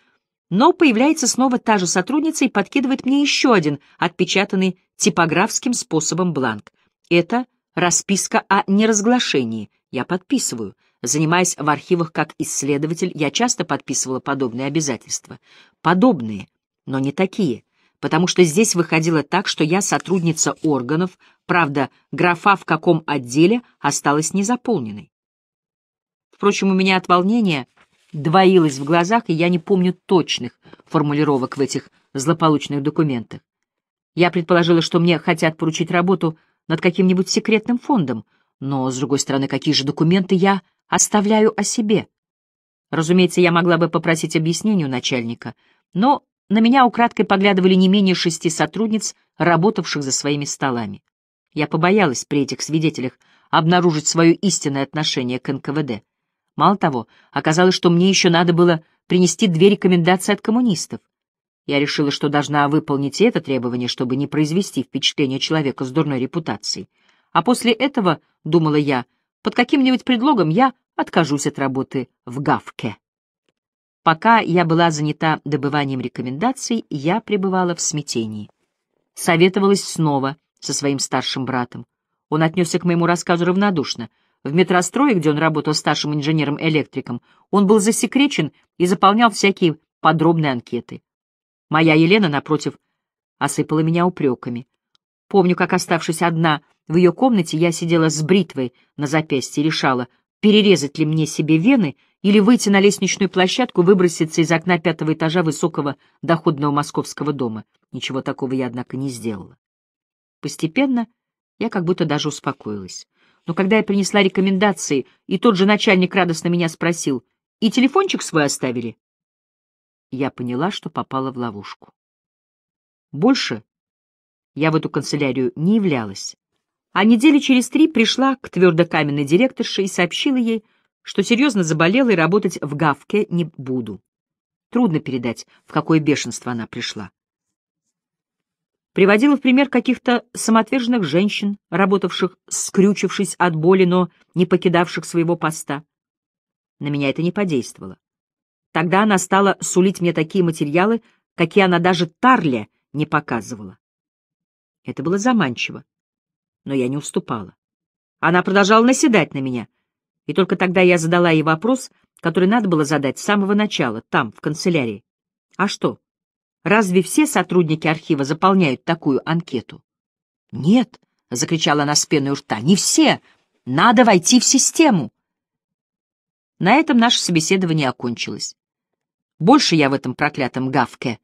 но появляется снова та же сотрудница и подкидывает мне еще один, отпечатанный типографским способом бланк. Это расписка о неразглашении. Я подписываю. Занимаясь в архивах как исследователь, я часто подписывала подобные обязательства. Подобные, но не такие. Потому что здесь выходило так, что я сотрудница органов, правда, графа в каком отделе осталась незаполненной. Впрочем, у меня от волнения двоилось в глазах, и я не помню точных формулировок в этих злополучных документах. Я предположила, что мне хотят поручить работу над каким-нибудь секретным фондом, но, с другой стороны, какие же документы я оставляю о себе? Разумеется, я могла бы попросить объяснений у начальника, но на меня украдкой поглядывали не менее шести сотрудниц, работавших за своими столами. Я побоялась при этих свидетелях обнаружить свое истинное отношение к НКВД. Мало того, оказалось, что мне еще надо было принести две рекомендации от коммунистов. Я решила, что должна выполнить и это требование, чтобы не произвести впечатление человека с дурной репутацией. А после этого, думала я, под каким-нибудь предлогом я откажусь от работы в Гавке. Пока я была занята добыванием рекомендаций, я пребывала в смятении. Советовалась снова со своим старшим братом. Он отнесся к моему рассказу равнодушно — в метрострое, где он работал старшим инженером-электриком, он был засекречен и заполнял всякие подробные анкеты. Моя Елена, напротив, осыпала меня упреками. Помню, как, оставшись одна в ее комнате, я сидела с бритвой на запястье и решала, перерезать ли мне себе вены или выйти на лестничную площадку, выброситься из окна пятого этажа высокого доходного московского дома. Ничего такого я, однако, не сделала. Постепенно я как будто даже успокоилась. Но когда я принесла рекомендации, и тот же начальник радостно меня спросил, «И телефончик свой оставили?» Я поняла, что попала в ловушку. Больше я в эту канцелярию не являлась. А недели через три пришла к твердокаменной директорше и сообщила ей, что серьезно заболела и работать в Гавке не буду. Трудно передать, в какое бешенство она пришла приводила в пример каких-то самоотверженных женщин, работавших, скрючившись от боли, но не покидавших своего поста. На меня это не подействовало. Тогда она стала сулить мне такие материалы, какие она даже Тарле не показывала. Это было заманчиво, но я не уступала. Она продолжала наседать на меня, и только тогда я задала ей вопрос, который надо было задать с самого начала, там, в канцелярии. «А что, Разве все сотрудники архива заполняют такую анкету? Нет, — закричала она с пеной у рта, — не все. Надо войти в систему. На этом наше собеседование окончилось. Больше я в этом проклятом гавке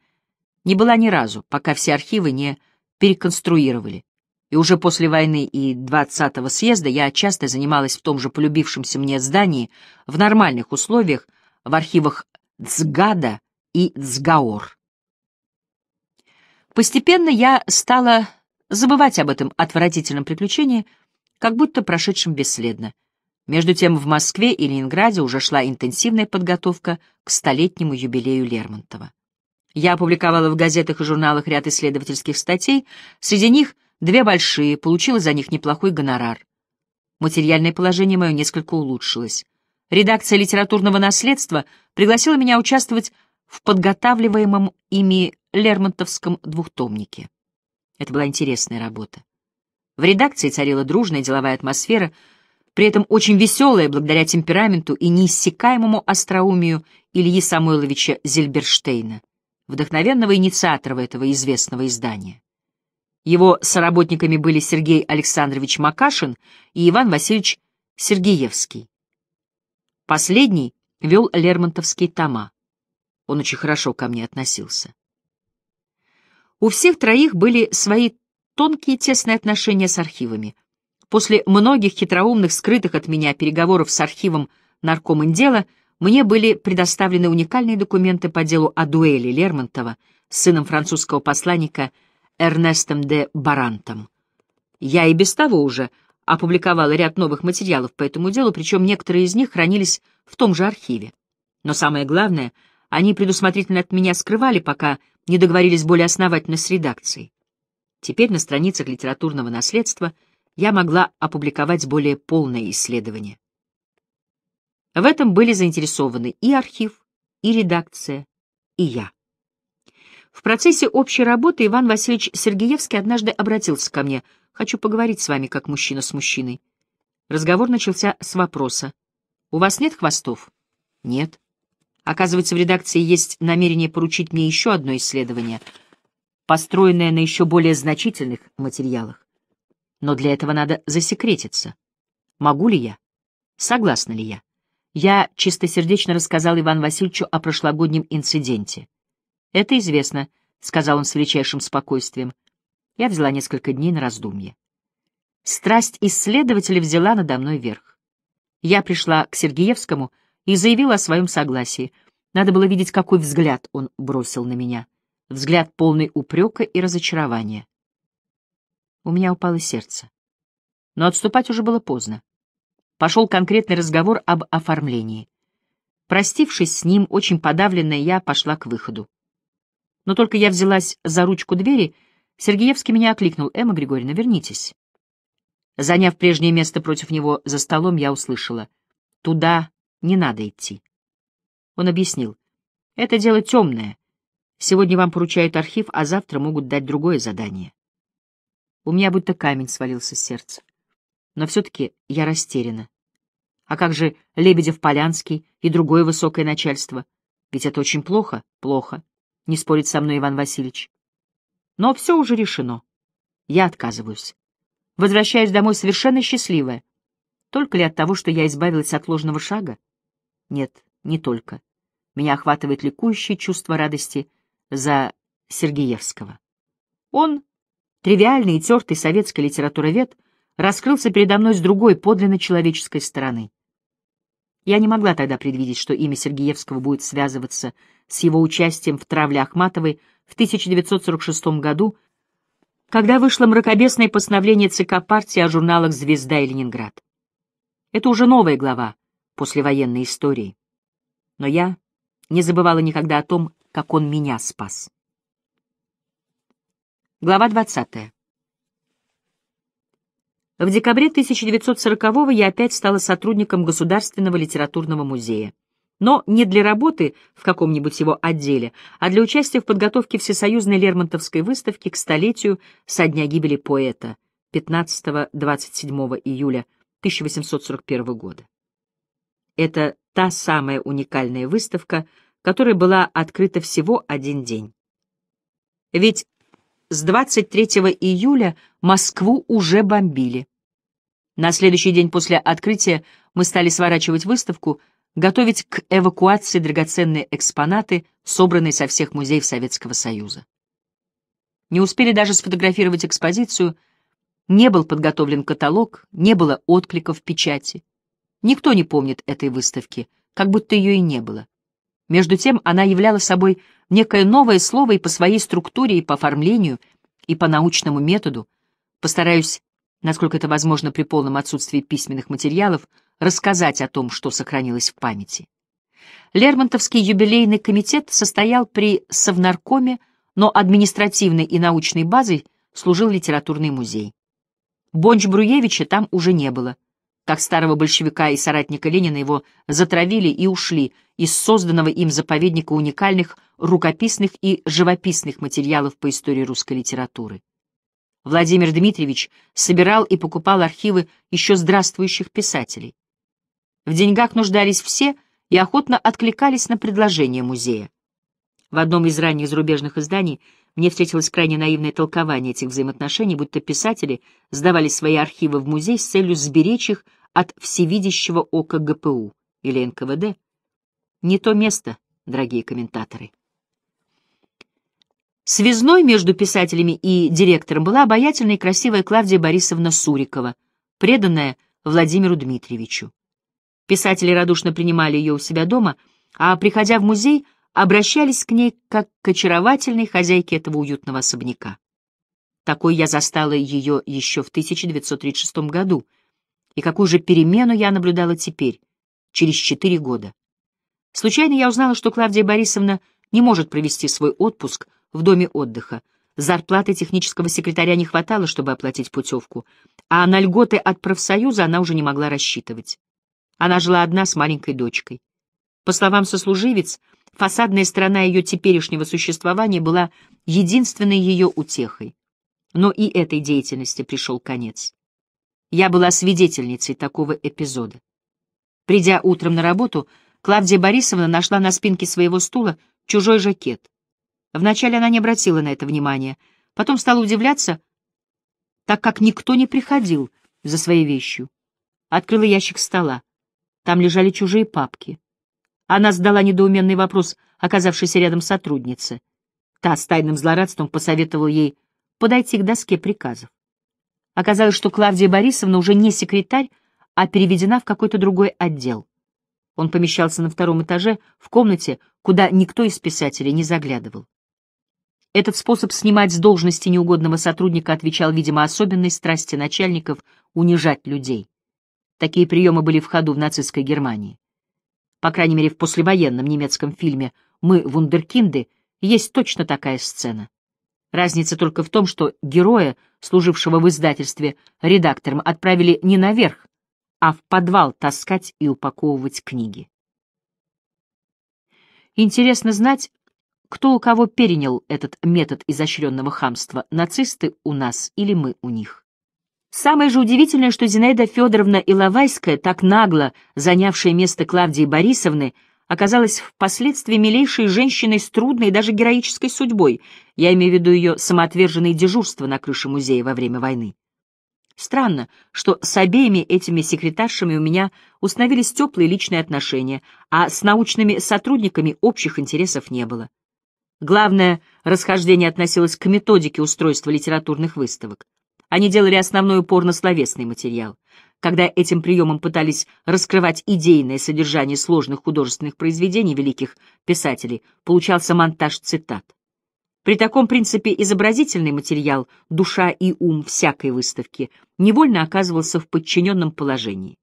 не была ни разу, пока все архивы не переконструировали. И уже после войны и 20-го съезда я часто занималась в том же полюбившемся мне здании в нормальных условиях в архивах ЦГАДа и ЦГАОР. Постепенно я стала забывать об этом отвратительном приключении, как будто прошедшем бесследно. Между тем в Москве и Ленинграде уже шла интенсивная подготовка к столетнему юбилею Лермонтова. Я опубликовала в газетах и журналах ряд исследовательских статей, среди них две большие, получила за них неплохой гонорар. Материальное положение мое несколько улучшилось. Редакция литературного наследства пригласила меня участвовать в подготавливаемом ими Лермонтовском двухтомнике. Это была интересная работа. В редакции царила дружная деловая атмосфера, при этом очень веселая благодаря темпераменту и неиссякаемому остроумию Ильи Самойловича Зельберштейна, вдохновенного инициатора этого известного издания. Его соработниками были Сергей Александрович Макашин и Иван Васильевич Сергеевский. Последний вел Лермонтовские тома. Он очень хорошо ко мне относился. У всех троих были свои тонкие тесные отношения с архивами. После многих хитроумных, скрытых от меня переговоров с архивом наркоминдела мне были предоставлены уникальные документы по делу о дуэли Лермонтова с сыном французского посланника Эрнестом де Барантом. Я и без того уже опубликовала ряд новых материалов по этому делу, причем некоторые из них хранились в том же архиве. Но самое главное — они предусмотрительно от меня скрывали, пока не договорились более основательно с редакцией. Теперь на страницах литературного наследства я могла опубликовать более полное исследование. В этом были заинтересованы и архив, и редакция, и я. В процессе общей работы Иван Васильевич Сергеевский однажды обратился ко мне. «Хочу поговорить с вами, как мужчина с мужчиной». Разговор начался с вопроса. «У вас нет хвостов?» «Нет». Оказывается, в редакции есть намерение поручить мне еще одно исследование, построенное на еще более значительных материалах. Но для этого надо засекретиться. Могу ли я? Согласна ли я? Я чистосердечно рассказал Иван Васильевичу о прошлогоднем инциденте. «Это известно», — сказал он с величайшим спокойствием. Я взяла несколько дней на раздумье. Страсть исследователя взяла надо мной верх. Я пришла к Сергеевскому — и заявил о своем согласии. Надо было видеть, какой взгляд он бросил на меня. Взгляд полный упрека и разочарования. У меня упало сердце. Но отступать уже было поздно. Пошел конкретный разговор об оформлении. Простившись с ним, очень подавленная, я пошла к выходу. Но только я взялась за ручку двери, Сергеевский меня окликнул. «Эмма Григорьевна, вернитесь». Заняв прежнее место против него за столом, я услышала. «Туда не надо идти. Он объяснил. Это дело темное. Сегодня вам поручают архив, а завтра могут дать другое задание. У меня будто камень свалился с сердца. Но все-таки я растеряна. А как же Лебедев-Полянский и другое высокое начальство? Ведь это очень плохо, плохо. Не спорит со мной Иван Васильевич. Но все уже решено. Я отказываюсь. Возвращаюсь домой совершенно счастливая. Только ли от того, что я избавилась от ложного шага? Нет, не только. Меня охватывает ликующее чувство радости за Сергеевского. Он, тривиальный и тертый советский литературовед, раскрылся передо мной с другой, подлинно человеческой стороны. Я не могла тогда предвидеть, что имя Сергеевского будет связываться с его участием в травле Ахматовой в 1946 году, когда вышло мракобесное постановление ЦК партии о журналах «Звезда» и «Ленинград». Это уже новая глава, послевоенной истории. Но я не забывала никогда о том, как он меня спас. Глава 20. В декабре 1940-го я опять стала сотрудником Государственного литературного музея. Но не для работы в каком-нибудь его отделе, а для участия в подготовке Всесоюзной Лермонтовской выставки к столетию со дня гибели поэта 15-27 июля 1841 года. Это та самая уникальная выставка, которая была открыта всего один день. Ведь с 23 июля Москву уже бомбили. На следующий день после открытия мы стали сворачивать выставку, готовить к эвакуации драгоценные экспонаты, собранные со всех музеев Советского Союза. Не успели даже сфотографировать экспозицию, не был подготовлен каталог, не было откликов в печати. Никто не помнит этой выставки, как будто ее и не было. Между тем она являла собой некое новое слово и по своей структуре, и по оформлению, и по научному методу. Постараюсь, насколько это возможно при полном отсутствии письменных материалов, рассказать о том, что сохранилось в памяти. Лермонтовский юбилейный комитет состоял при Совнаркоме, но административной и научной базой служил литературный музей. Бонч-Бруевича там уже не было — как старого большевика и соратника Ленина его затравили и ушли из созданного им заповедника уникальных рукописных и живописных материалов по истории русской литературы. Владимир Дмитриевич собирал и покупал архивы еще здравствующих писателей. В деньгах нуждались все и охотно откликались на предложение музея. В одном из ранних зарубежных изданий мне встретилось крайне наивное толкование этих взаимоотношений, будто писатели сдавали свои архивы в музей с целью сберечь их от всевидящего ока ГПУ или НКВД. Не то место, дорогие комментаторы. Связной между писателями и директором была обаятельная и красивая Клавдия Борисовна Сурикова, преданная Владимиру Дмитриевичу. Писатели радушно принимали ее у себя дома, а, приходя в музей, обращались к ней как к очаровательной хозяйке этого уютного особняка. Такой я застала ее еще в 1936 году — и какую же перемену я наблюдала теперь, через четыре года. Случайно я узнала, что Клавдия Борисовна не может провести свой отпуск в доме отдыха. Зарплаты технического секретаря не хватало, чтобы оплатить путевку, а на льготы от профсоюза она уже не могла рассчитывать. Она жила одна с маленькой дочкой. По словам сослуживец, фасадная сторона ее теперешнего существования была единственной ее утехой. Но и этой деятельности пришел конец. Я была свидетельницей такого эпизода. Придя утром на работу, Клавдия Борисовна нашла на спинке своего стула чужой жакет. Вначале она не обратила на это внимания, потом стала удивляться, так как никто не приходил за своей вещью. Открыла ящик стола. Там лежали чужие папки. Она задала недоуменный вопрос оказавшейся рядом сотруднице. Та с тайным злорадством посоветовала ей подойти к доске приказов. Оказалось, что Клавдия Борисовна уже не секретарь, а переведена в какой-то другой отдел. Он помещался на втором этаже, в комнате, куда никто из писателей не заглядывал. Этот способ снимать с должности неугодного сотрудника отвечал, видимо, особенной страсти начальников унижать людей. Такие приемы были в ходу в нацистской Германии. По крайней мере, в послевоенном немецком фильме «Мы, вундеркинды» есть точно такая сцена. Разница только в том, что героя, служившего в издательстве редактором, отправили не наверх, а в подвал таскать и упаковывать книги. Интересно знать, кто у кого перенял этот метод изощренного хамства, нацисты у нас или мы у них. Самое же удивительное, что Зинаида Федоровна Иловайская, так нагло занявшая место Клавдии Борисовны, оказалась впоследствии милейшей женщиной с трудной и даже героической судьбой. Я имею в виду ее самоотверженное дежурство на крыше музея во время войны. Странно, что с обеими этими секретаршами у меня установились теплые личные отношения, а с научными сотрудниками общих интересов не было. Главное расхождение относилось к методике устройства литературных выставок. Они делали основной упор на словесный материал когда этим приемом пытались раскрывать идейное содержание сложных художественных произведений великих писателей, получался монтаж цитат. При таком принципе изобразительный материал, душа и ум всякой выставки, невольно оказывался в подчиненном положении.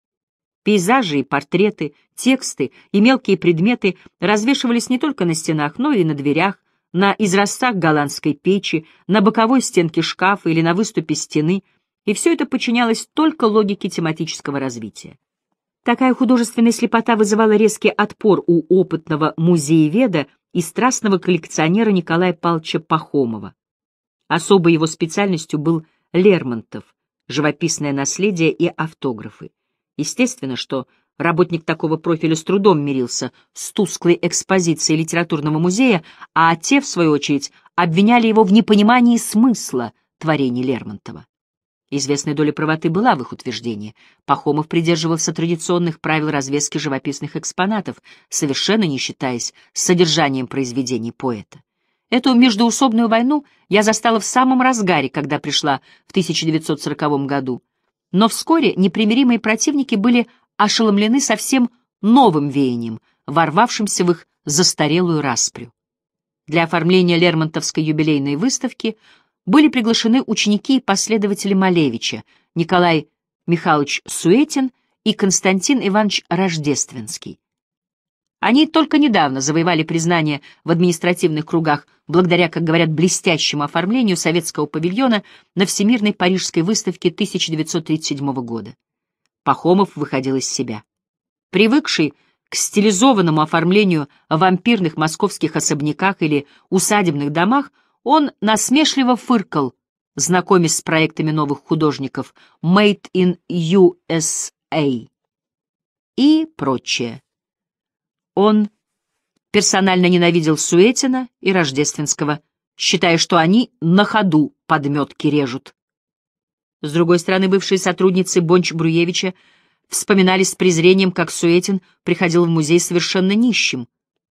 Пейзажи и портреты, тексты и мелкие предметы развешивались не только на стенах, но и на дверях, на изразцах голландской печи, на боковой стенке шкафа или на выступе стены – и все это подчинялось только логике тематического развития. Такая художественная слепота вызывала резкий отпор у опытного музееведа и страстного коллекционера Николая Павловича Пахомова. Особой его специальностью был Лермонтов, живописное наследие и автографы. Естественно, что Работник такого профиля с трудом мирился с тусклой экспозицией литературного музея, а те, в свою очередь, обвиняли его в непонимании смысла творений Лермонтова. Известная доля правоты была в их утверждении. Пахомов придерживался традиционных правил развески живописных экспонатов, совершенно не считаясь с содержанием произведений поэта. Эту междоусобную войну я застала в самом разгаре, когда пришла в 1940 году. Но вскоре непримиримые противники были ошеломлены совсем новым веянием, ворвавшимся в их застарелую распрю. Для оформления Лермонтовской юбилейной выставки были приглашены ученики и последователи Малевича Николай Михайлович Суетин и Константин Иванович Рождественский. Они только недавно завоевали признание в административных кругах благодаря, как говорят, блестящему оформлению советского павильона на Всемирной Парижской выставке 1937 года. Пахомов выходил из себя. Привыкший к стилизованному оформлению в вампирных московских особняках или усадебных домах, он насмешливо фыркал, знакомясь с проектами новых художников «Made in USA» и прочее. Он персонально ненавидел Суетина и Рождественского, считая, что они на ходу подметки режут. С другой стороны, бывшие сотрудницы Бонч-Бруевича вспоминали с презрением, как Суетин приходил в музей совершенно нищим.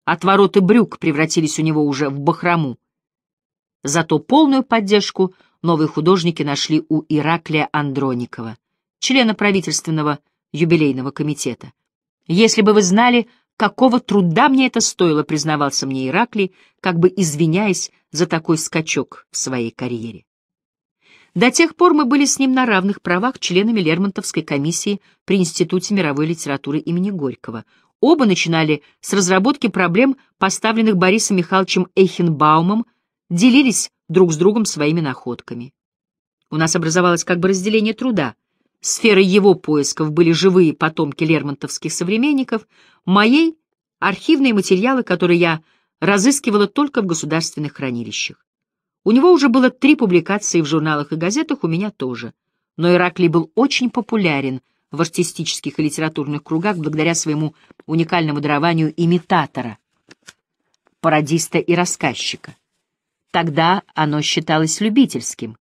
Отвороты брюк превратились у него уже в бахрому. Зато полную поддержку новые художники нашли у Ираклия Андроникова, члена правительственного юбилейного комитета. «Если бы вы знали, какого труда мне это стоило», — признавался мне Ираклий, как бы извиняясь за такой скачок в своей карьере. До тех пор мы были с ним на равных правах членами Лермонтовской комиссии при Институте мировой литературы имени Горького. Оба начинали с разработки проблем, поставленных Борисом Михайловичем Эйхенбаумом делились друг с другом своими находками. У нас образовалось как бы разделение труда. Сферой его поисков были живые потомки лермонтовских современников, моей — архивные материалы, которые я разыскивала только в государственных хранилищах. У него уже было три публикации в журналах и газетах, у меня тоже. Но Ираклий был очень популярен в артистических и литературных кругах благодаря своему уникальному дарованию имитатора, пародиста и рассказчика. Тогда оно считалось любительским.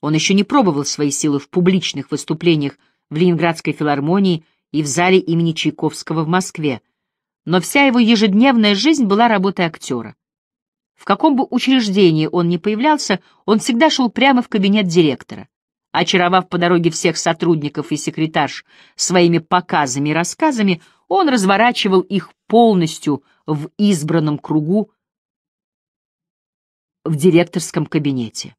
Он еще не пробовал свои силы в публичных выступлениях в Ленинградской филармонии и в зале имени Чайковского в Москве, но вся его ежедневная жизнь была работой актера. В каком бы учреждении он ни появлялся, он всегда шел прямо в кабинет директора. Очаровав по дороге всех сотрудников и секретарш своими показами и рассказами, он разворачивал их полностью в избранном кругу в директорском кабинете.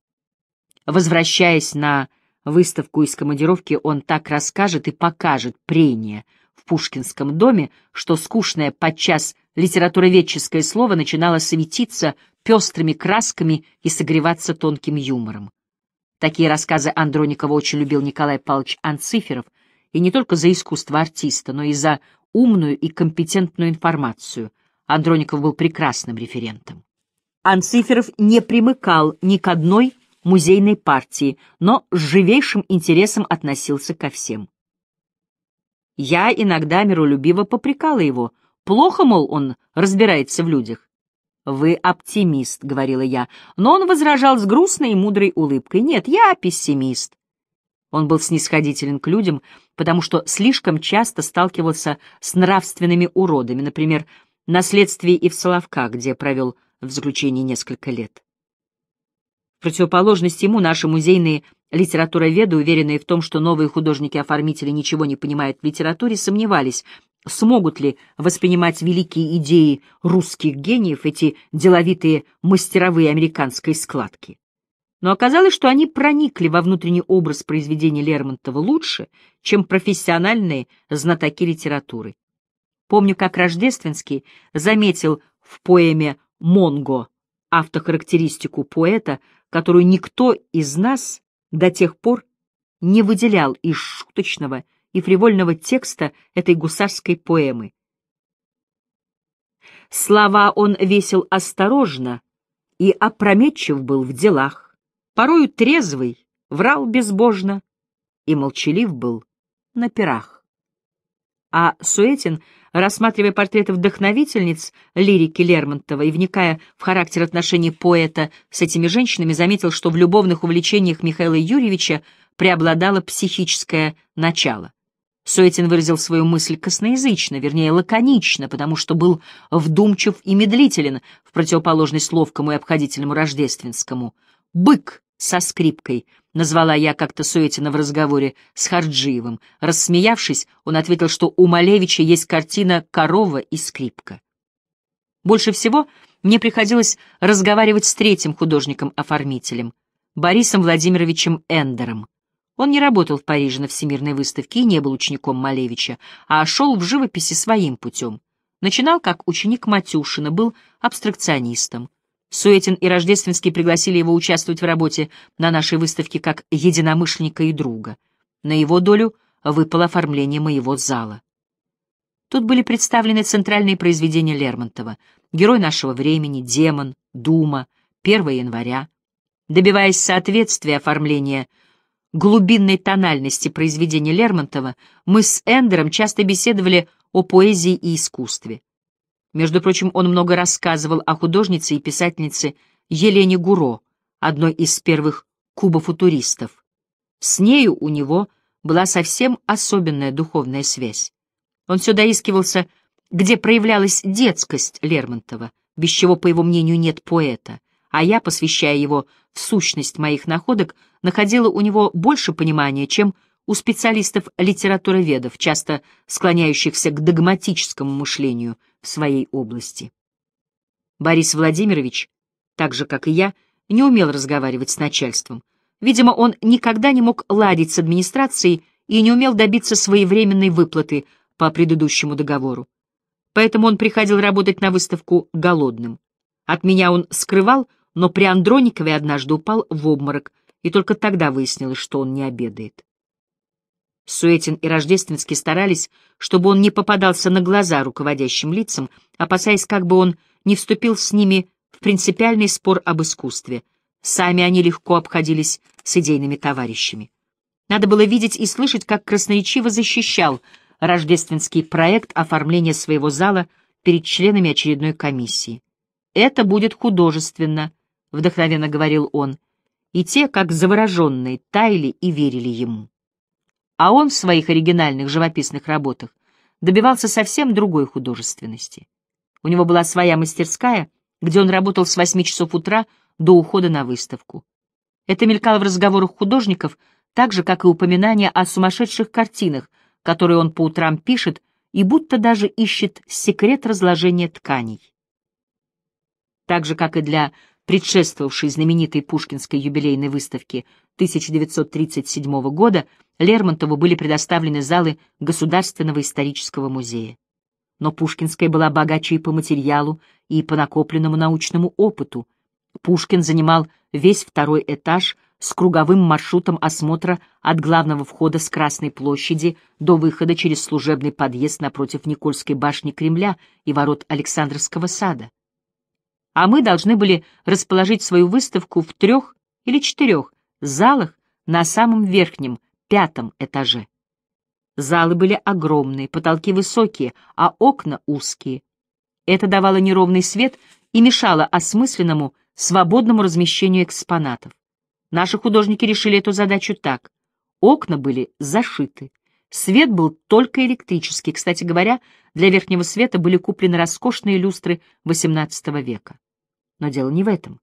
Возвращаясь на выставку из командировки, он так расскажет и покажет прения в Пушкинском доме, что скучное подчас литературоведческое слово начинало светиться пестрыми красками и согреваться тонким юмором. Такие рассказы Андроникова очень любил Николай Павлович Анциферов, и не только за искусство артиста, но и за умную и компетентную информацию. Андроников был прекрасным референтом. Анциферов не примыкал ни к одной музейной партии, но с живейшим интересом относился ко всем. Я иногда миролюбиво попрекала его. Плохо, мол, он разбирается в людях. «Вы оптимист», — говорила я, но он возражал с грустной и мудрой улыбкой. «Нет, я пессимист». Он был снисходителен к людям, потому что слишком часто сталкивался с нравственными уродами, например, на следствии и в Соловках, где провел в заключении несколько лет. В противоположность ему наши музейные литературоведы, уверенные в том, что новые художники-оформители ничего не понимают в литературе, сомневались, смогут ли воспринимать великие идеи русских гениев эти деловитые мастеровые американской складки. Но оказалось, что они проникли во внутренний образ произведений Лермонтова лучше, чем профессиональные знатоки литературы. Помню, как Рождественский заметил в поэме Монго, автохарактеристику поэта, которую никто из нас до тех пор не выделял из шуточного и фривольного текста этой гусарской поэмы. Слова он весил осторожно и опрометчив был в делах, порою трезвый, врал безбожно и молчалив был на пирах. А Суэтин, рассматривая портреты вдохновительниц лирики Лермонтова и вникая в характер отношений поэта с этими женщинами, заметил, что в любовных увлечениях Михаила Юрьевича преобладало психическое начало. Суэтин выразил свою мысль косноязычно, вернее, лаконично, потому что был вдумчив и медлителен, в противоположность ловкому и обходительному рождественскому. «Бык!» со скрипкой, — назвала я как-то Суэтина в разговоре с Харджиевым. Рассмеявшись, он ответил, что у Малевича есть картина «Корова и скрипка». Больше всего мне приходилось разговаривать с третьим художником-оформителем, Борисом Владимировичем Эндером. Он не работал в Париже на Всемирной выставке и не был учеником Малевича, а шел в живописи своим путем. Начинал как ученик Матюшина, был абстракционистом. Суетин и Рождественский пригласили его участвовать в работе на нашей выставке как единомышленника и друга. На его долю выпало оформление моего зала. Тут были представлены центральные произведения Лермонтова «Герой нашего времени», «Демон», «Дума», «1 января». Добиваясь соответствия оформления глубинной тональности произведения Лермонтова, мы с Эндером часто беседовали о поэзии и искусстве. Между прочим, он много рассказывал о художнице и писательнице Елене Гуро, одной из первых кубофутуристов. С нею у него была совсем особенная духовная связь. Он все доискивался, где проявлялась детскость Лермонтова, без чего, по его мнению, нет поэта, а я, посвящая его в сущность моих находок, находила у него больше понимания, чем у специалистов литературоведов, часто склоняющихся к догматическому мышлению — в своей области. Борис Владимирович, так же, как и я, не умел разговаривать с начальством. Видимо, он никогда не мог ладить с администрацией и не умел добиться своевременной выплаты по предыдущему договору. Поэтому он приходил работать на выставку голодным. От меня он скрывал, но при Андроникове однажды упал в обморок, и только тогда выяснилось, что он не обедает. Суэтин и Рождественский старались, чтобы он не попадался на глаза руководящим лицам, опасаясь, как бы он не вступил с ними в принципиальный спор об искусстве. Сами они легко обходились с идейными товарищами. Надо было видеть и слышать, как красноречиво защищал рождественский проект оформления своего зала перед членами очередной комиссии. «Это будет художественно», — вдохновенно говорил он, и те, как завороженные, таяли и верили ему а он в своих оригинальных живописных работах добивался совсем другой художественности. У него была своя мастерская, где он работал с 8 часов утра до ухода на выставку. Это мелькало в разговорах художников, так же, как и упоминание о сумасшедших картинах, которые он по утрам пишет и будто даже ищет секрет разложения тканей. Так же, как и для предшествовавшей знаменитой пушкинской юбилейной выставки 1937 года Лермонтову были предоставлены залы Государственного исторического музея. Но Пушкинская была богаче и по материалу, и по накопленному научному опыту. Пушкин занимал весь второй этаж с круговым маршрутом осмотра от главного входа с Красной площади до выхода через служебный подъезд напротив Никольской башни Кремля и ворот Александровского сада. А мы должны были расположить свою выставку в трех или четырех залах на самом верхнем, пятом этаже. Залы были огромные, потолки высокие, а окна узкие. Это давало неровный свет и мешало осмысленному, свободному размещению экспонатов. Наши художники решили эту задачу так. Окна были зашиты. Свет был только электрический. Кстати говоря, для верхнего света были куплены роскошные люстры XVIII века. Но дело не в этом.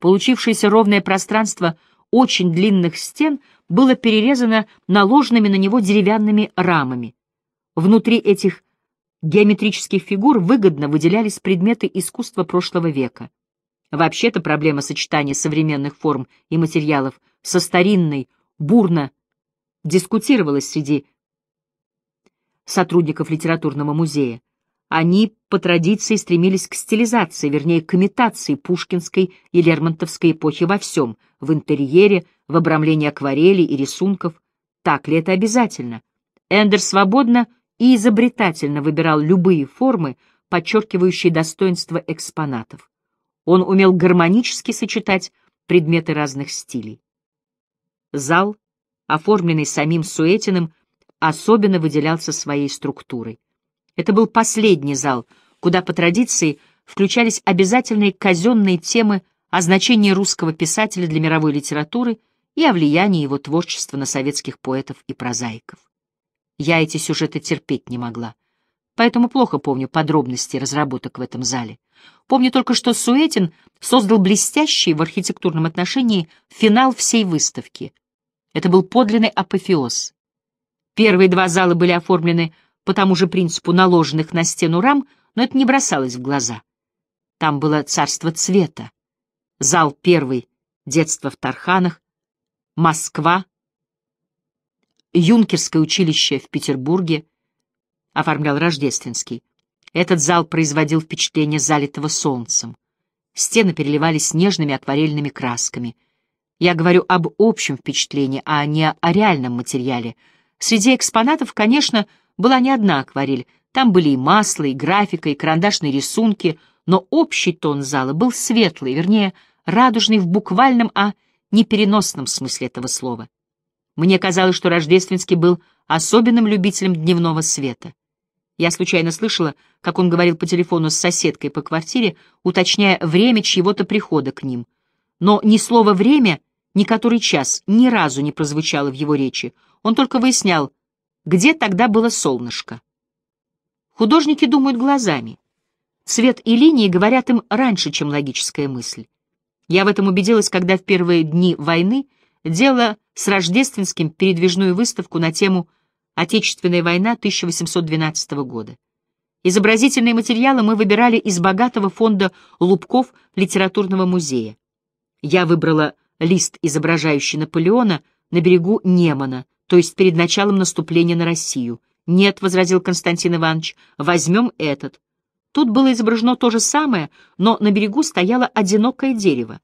Получившееся ровное пространство очень длинных стен было перерезано наложенными на него деревянными рамами. Внутри этих геометрических фигур выгодно выделялись предметы искусства прошлого века. Вообще-то проблема сочетания современных форм и материалов со старинной бурно дискутировалась среди сотрудников литературного музея. Они по традиции стремились к стилизации, вернее, к имитации пушкинской и лермонтовской эпохи во всем, в интерьере, в обрамлении акварелей и рисунков. Так ли это обязательно? Эндер свободно и изобретательно выбирал любые формы, подчеркивающие достоинства экспонатов. Он умел гармонически сочетать предметы разных стилей. Зал, оформленный самим Суетиным, особенно выделялся своей структурой. Это был последний зал, куда по традиции включались обязательные казенные темы о значении русского писателя для мировой литературы и о влиянии его творчества на советских поэтов и прозаиков. Я эти сюжеты терпеть не могла, поэтому плохо помню подробности разработок в этом зале. Помню только, что Суэтин создал блестящий в архитектурном отношении финал всей выставки. Это был подлинный апофеоз. Первые два зала были оформлены по тому же принципу наложенных на стену рам, но это не бросалось в глаза. Там было царство цвета. Зал первый, детство в Тарханах, Москва, юнкерское училище в Петербурге, оформлял Рождественский. Этот зал производил впечатление залитого солнцем. Стены переливались нежными акварельными красками. Я говорю об общем впечатлении, а не о реальном материале. Среди экспонатов, конечно, была не одна акварель, там были и масло, и графика, и карандашные рисунки, но общий тон зала был светлый, вернее, радужный в буквальном, а не переносном смысле этого слова. Мне казалось, что Рождественский был особенным любителем дневного света. Я случайно слышала, как он говорил по телефону с соседкой по квартире, уточняя время чьего-то прихода к ним. Но ни слово «время», ни который час ни разу не прозвучало в его речи. Он только выяснял, где тогда было солнышко? Художники думают глазами. Цвет и линии говорят им раньше, чем логическая мысль. Я в этом убедилась, когда в первые дни войны делала с рождественским передвижную выставку на тему «Отечественная война 1812 года». Изобразительные материалы мы выбирали из богатого фонда лубков литературного музея. Я выбрала лист, изображающий Наполеона на берегу Немана, то есть перед началом наступления на Россию. «Нет», — возразил Константин Иванович, — «возьмем этот». Тут было изображено то же самое, но на берегу стояло одинокое дерево.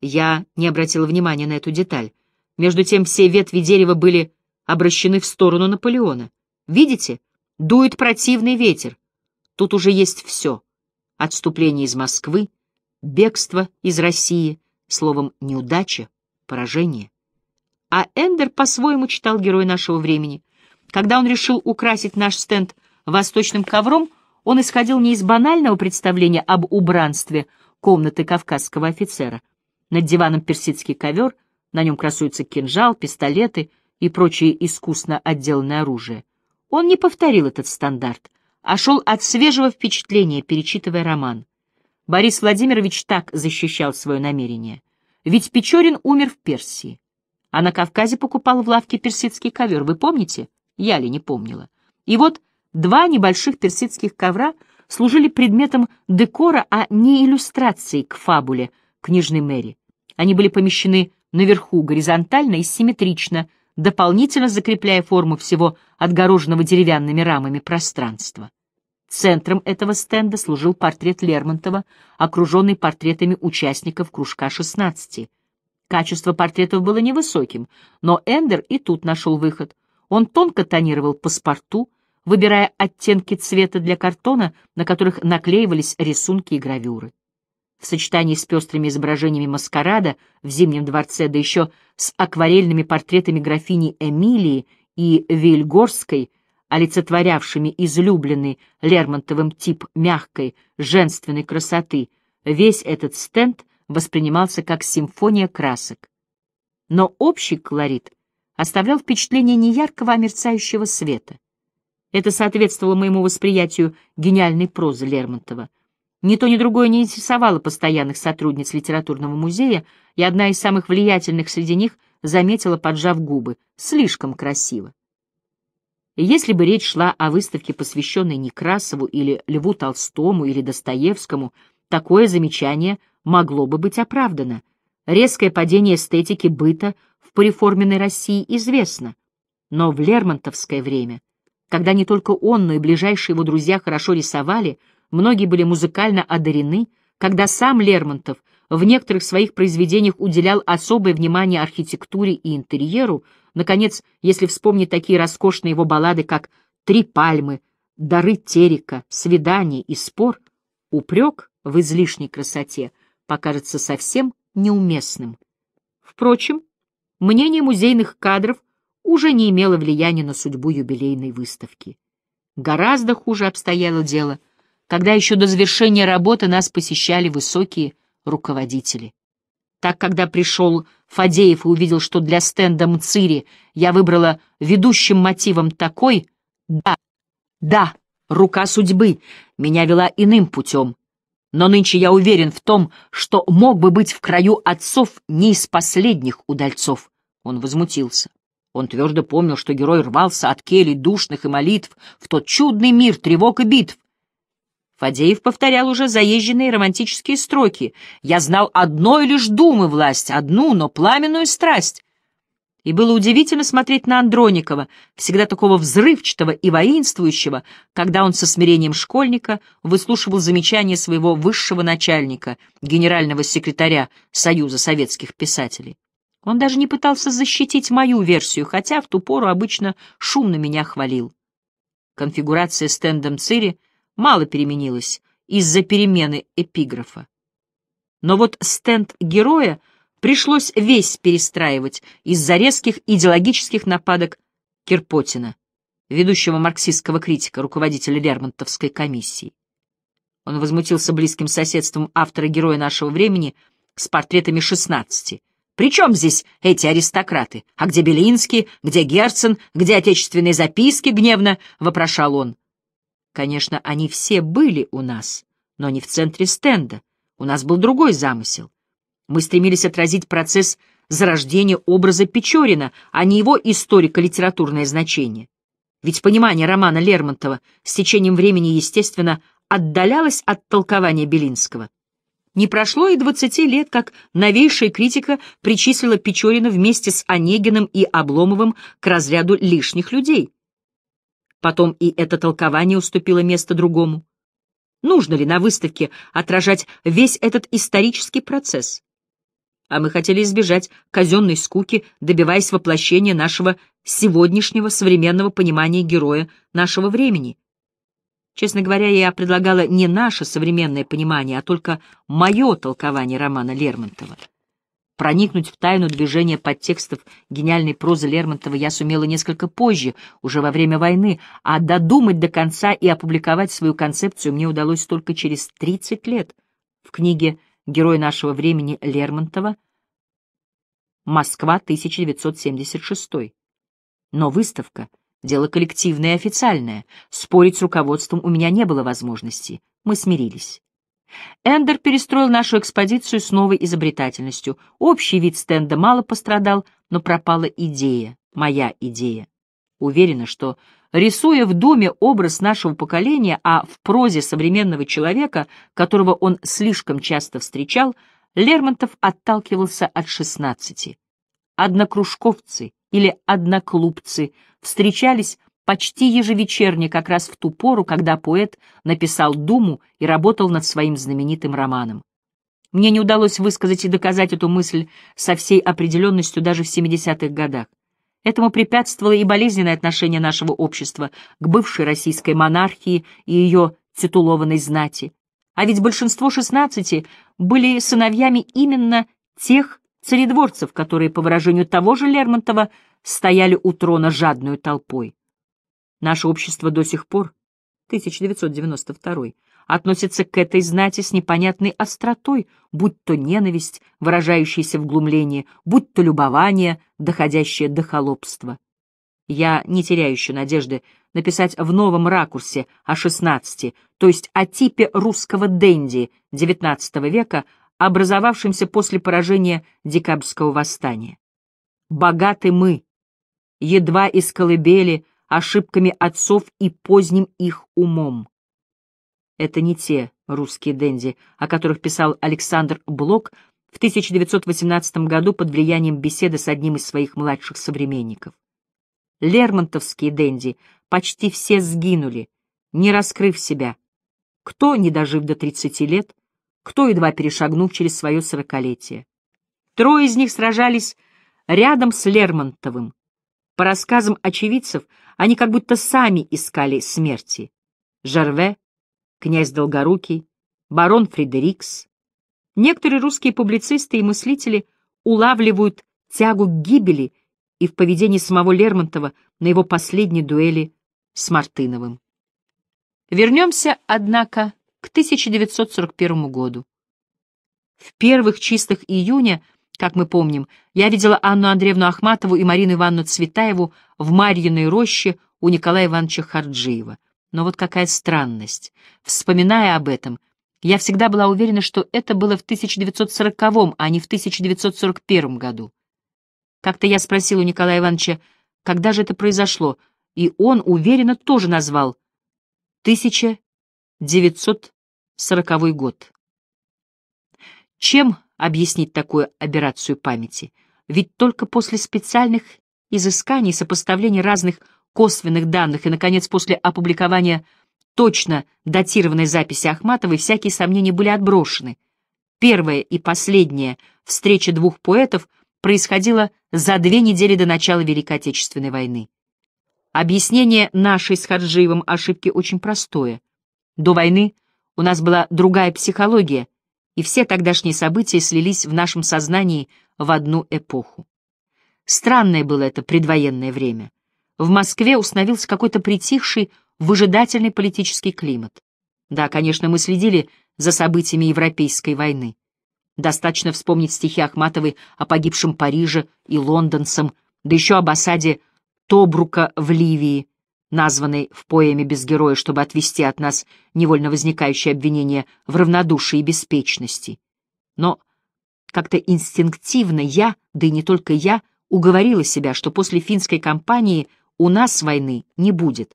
Я не обратила внимания на эту деталь. Между тем все ветви дерева были обращены в сторону Наполеона. Видите? Дует противный ветер. Тут уже есть все. Отступление из Москвы, бегство из России, словом, неудача, поражение. А Эндер по-своему читал герой нашего времени. Когда он решил украсить наш стенд восточным ковром, он исходил не из банального представления об убранстве комнаты кавказского офицера. Над диваном персидский ковер, на нем красуются кинжал, пистолеты и прочее искусно отделанное оружие. Он не повторил этот стандарт, а шел от свежего впечатления, перечитывая роман. Борис Владимирович так защищал свое намерение. Ведь Печорин умер в Персии а на Кавказе покупала в лавке персидский ковер. Вы помните? Я ли не помнила. И вот два небольших персидских ковра служили предметом декора, а не иллюстрацией к фабуле книжной Мэри. Они были помещены наверху горизонтально и симметрично, дополнительно закрепляя форму всего отгороженного деревянными рамами пространства. Центром этого стенда служил портрет Лермонтова, окруженный портретами участников кружка 16. Качество портретов было невысоким, но Эндер и тут нашел выход. Он тонко тонировал паспорту, выбирая оттенки цвета для картона, на которых наклеивались рисунки и гравюры. В сочетании с пестрыми изображениями маскарада в Зимнем дворце, да еще с акварельными портретами графини Эмилии и Вильгорской, олицетворявшими излюбленный Лермонтовым тип мягкой, женственной красоты, весь этот стенд воспринимался как симфония красок. Но общий колорит оставлял впечатление неяркого, а мерцающего света. Это соответствовало моему восприятию гениальной прозы Лермонтова. Ни то, ни другое не интересовало постоянных сотрудниц литературного музея, и одна из самых влиятельных среди них заметила, поджав губы, слишком красиво. Если бы речь шла о выставке, посвященной Некрасову или Льву Толстому или Достоевскому, такое замечание могло бы быть оправдано. Резкое падение эстетики быта в пореформенной России известно. Но в лермонтовское время, когда не только он, но и ближайшие его друзья хорошо рисовали, многие были музыкально одарены, когда сам Лермонтов в некоторых своих произведениях уделял особое внимание архитектуре и интерьеру, наконец, если вспомнить такие роскошные его баллады, как «Три пальмы», «Дары Терика", «Свидание» и «Спор», упрек в излишней красоте покажется совсем неуместным. Впрочем, мнение музейных кадров уже не имело влияния на судьбу юбилейной выставки. Гораздо хуже обстояло дело, когда еще до завершения работы нас посещали высокие руководители. Так, когда пришел Фадеев и увидел, что для стенда Мцири я выбрала ведущим мотивом такой «Да, да, рука судьбы меня вела иным путем, но нынче я уверен в том, что мог бы быть в краю отцов не из последних удальцов. Он возмутился. Он твердо помнил, что герой рвался от келей душных и молитв в тот чудный мир тревог и битв. Фадеев повторял уже заезженные романтические строки. «Я знал одной лишь думы власть, одну, но пламенную страсть. И было удивительно смотреть на Андроникова, всегда такого взрывчатого и воинствующего, когда он со смирением школьника выслушивал замечания своего высшего начальника, генерального секретаря Союза советских писателей. Он даже не пытался защитить мою версию, хотя в ту пору обычно шумно меня хвалил. Конфигурация стендом тендом Цири мало переменилась из-за перемены эпиграфа. Но вот стенд героя — пришлось весь перестраивать из-за резких идеологических нападок Кирпотина, ведущего марксистского критика, руководителя Лермонтовской комиссии. Он возмутился близким соседством автора-героя нашего времени с портретами 16. Причем здесь эти аристократы? А где Белинский, где Герцен, где отечественные записки, гневно вопрошал он. Конечно, они все были у нас, но не в центре стенда. У нас был другой замысел. Мы стремились отразить процесс зарождения образа Печорина, а не его историко-литературное значение. Ведь понимание романа Лермонтова с течением времени, естественно, отдалялось от толкования Белинского. Не прошло и 20 лет, как новейшая критика причислила Печорина вместе с Онегиным и Обломовым к разряду лишних людей. Потом и это толкование уступило место другому. Нужно ли на выставке отражать весь этот исторический процесс? а мы хотели избежать казенной скуки, добиваясь воплощения нашего сегодняшнего современного понимания героя нашего времени. Честно говоря, я предлагала не наше современное понимание, а только мое толкование романа Лермонтова. Проникнуть в тайну движения подтекстов гениальной прозы Лермонтова я сумела несколько позже, уже во время войны, а додумать до конца и опубликовать свою концепцию мне удалось только через 30 лет в книге «Лермонтов» герой нашего времени Лермонтова, Москва, 1976. Но выставка — дело коллективное и официальное. Спорить с руководством у меня не было возможности. Мы смирились. Эндер перестроил нашу экспозицию с новой изобретательностью. Общий вид стенда мало пострадал, но пропала идея, моя идея. Уверена, что рисуя в доме образ нашего поколения, а в прозе современного человека, которого он слишком часто встречал, Лермонтов отталкивался от шестнадцати. Однокружковцы или одноклубцы встречались почти ежевечерне как раз в ту пору, когда поэт написал «Думу» и работал над своим знаменитым романом. Мне не удалось высказать и доказать эту мысль со всей определенностью даже в 70-х годах. Этому препятствовало и болезненное отношение нашего общества к бывшей российской монархии и ее титулованной знати. А ведь большинство шестнадцати были сыновьями именно тех царедворцев, которые, по выражению того же Лермонтова, стояли у трона жадную толпой. Наше общество до сих пор, 1992 относятся к этой знати с непонятной остротой, будь то ненависть, выражающаяся в глумлении, будь то любование, доходящее до холопства. Я не теряю еще надежды написать в новом ракурсе о шестнадцати, то есть о типе русского денди XIX века, образовавшемся после поражения декабрьского восстания. «Богаты мы, едва из колыбели, ошибками отцов и поздним их умом. Это не те русские денди, о которых писал Александр Блок в 1918 году под влиянием беседы с одним из своих младших современников. Лермонтовские денди почти все сгинули, не раскрыв себя. Кто, не дожив до 30 лет, кто, едва перешагнув через свое сорокалетие. Трое из них сражались рядом с Лермонтовым. По рассказам очевидцев, они как будто сами искали смерти. Жарве, князь Долгорукий, барон Фредерикс. Некоторые русские публицисты и мыслители улавливают тягу к гибели и в поведении самого Лермонтова на его последней дуэли с Мартыновым. Вернемся, однако, к 1941 году. В первых чистых июня, как мы помним, я видела Анну Андреевну Ахматову и Марину Ивановну Цветаеву в Марьиной роще у Николая Ивановича Харджиева. Но вот какая странность. Вспоминая об этом, я всегда была уверена, что это было в 1940, м а не в 1941 году. Как-то я спросила у Николая Ивановича, когда же это произошло, и он уверенно тоже назвал 1940 год. Чем объяснить такую операцию памяти? Ведь только после специальных изысканий, сопоставления разных косвенных данных и, наконец, после опубликования точно датированной записи Ахматовой всякие сомнения были отброшены. Первая и последняя встреча двух поэтов происходила за две недели до начала Великой Отечественной войны. Объяснение нашей с Харджиевым ошибки очень простое. До войны у нас была другая психология, и все тогдашние события слились в нашем сознании в одну эпоху. Странное было это предвоенное время. В Москве установился какой-то притихший, выжидательный политический климат. Да, конечно, мы следили за событиями Европейской войны. Достаточно вспомнить стихи Ахматовой о погибшем Париже и лондонцам, да еще об осаде Тобрука в Ливии, названной в поэме «Без героя», чтобы отвести от нас невольно возникающее обвинение в равнодушии и беспечности. Но как-то инстинктивно я, да и не только я, уговорила себя, что после финской кампании — у нас войны не будет.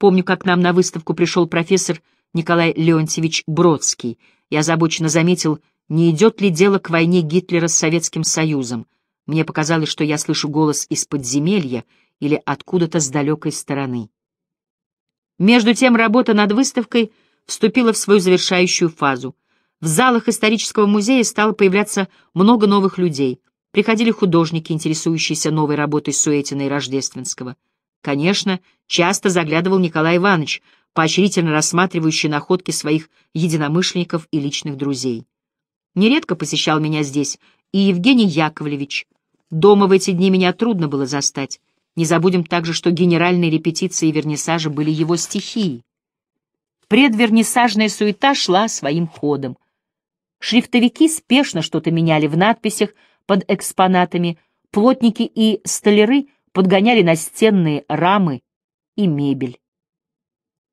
Помню, как к нам на выставку пришел профессор Николай Леонтьевич Бродский и озабоченно заметил, не идет ли дело к войне Гитлера с Советским Союзом. Мне показалось, что я слышу голос из подземелья или откуда-то с далекой стороны. Между тем работа над выставкой вступила в свою завершающую фазу. В залах исторического музея стало появляться много новых людей — Приходили художники, интересующиеся новой работой Суетина и Рождественского. Конечно, часто заглядывал Николай Иванович, поощрительно рассматривающий находки своих единомышленников и личных друзей. Нередко посещал меня здесь и Евгений Яковлевич. Дома в эти дни меня трудно было застать. Не забудем также, что генеральные репетиции и вернисажи были его стихией. Предвернисажная суета шла своим ходом. Шрифтовики спешно что-то меняли в надписях — под экспонатами, плотники и столяры подгоняли настенные рамы и мебель.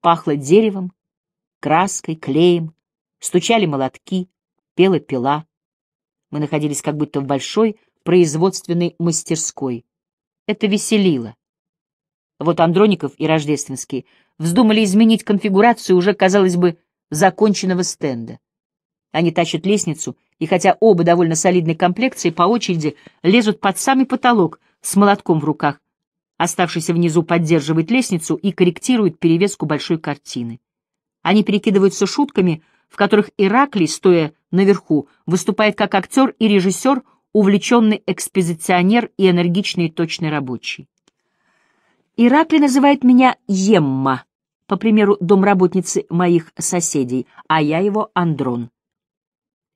Пахло деревом, краской, клеем, стучали молотки, пела пила. Мы находились как будто в большой производственной мастерской. Это веселило. Вот Андроников и Рождественский вздумали изменить конфигурацию уже, казалось бы, законченного стенда. Они тащат лестницу, и хотя оба довольно солидной комплекции, по очереди лезут под самый потолок с молотком в руках. Оставшийся внизу поддерживает лестницу и корректирует перевеску большой картины. Они перекидываются шутками, в которых Ираклий, стоя наверху, выступает как актер и режиссер, увлеченный экспозиционер и энергичный и точный рабочий. Иракли называет меня Емма, по примеру домработницы моих соседей, а я его Андрон.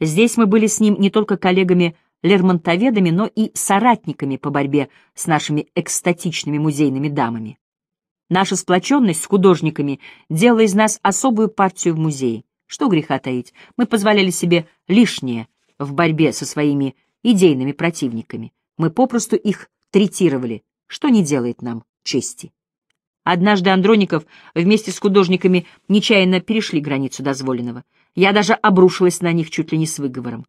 Здесь мы были с ним не только коллегами-лермонтоведами, но и соратниками по борьбе с нашими экстатичными музейными дамами. Наша сплоченность с художниками делала из нас особую партию в музее. Что греха таить, мы позволяли себе лишнее в борьбе со своими идейными противниками. Мы попросту их третировали, что не делает нам чести. Однажды Андроников вместе с художниками нечаянно перешли границу дозволенного — я даже обрушилась на них чуть ли не с выговором.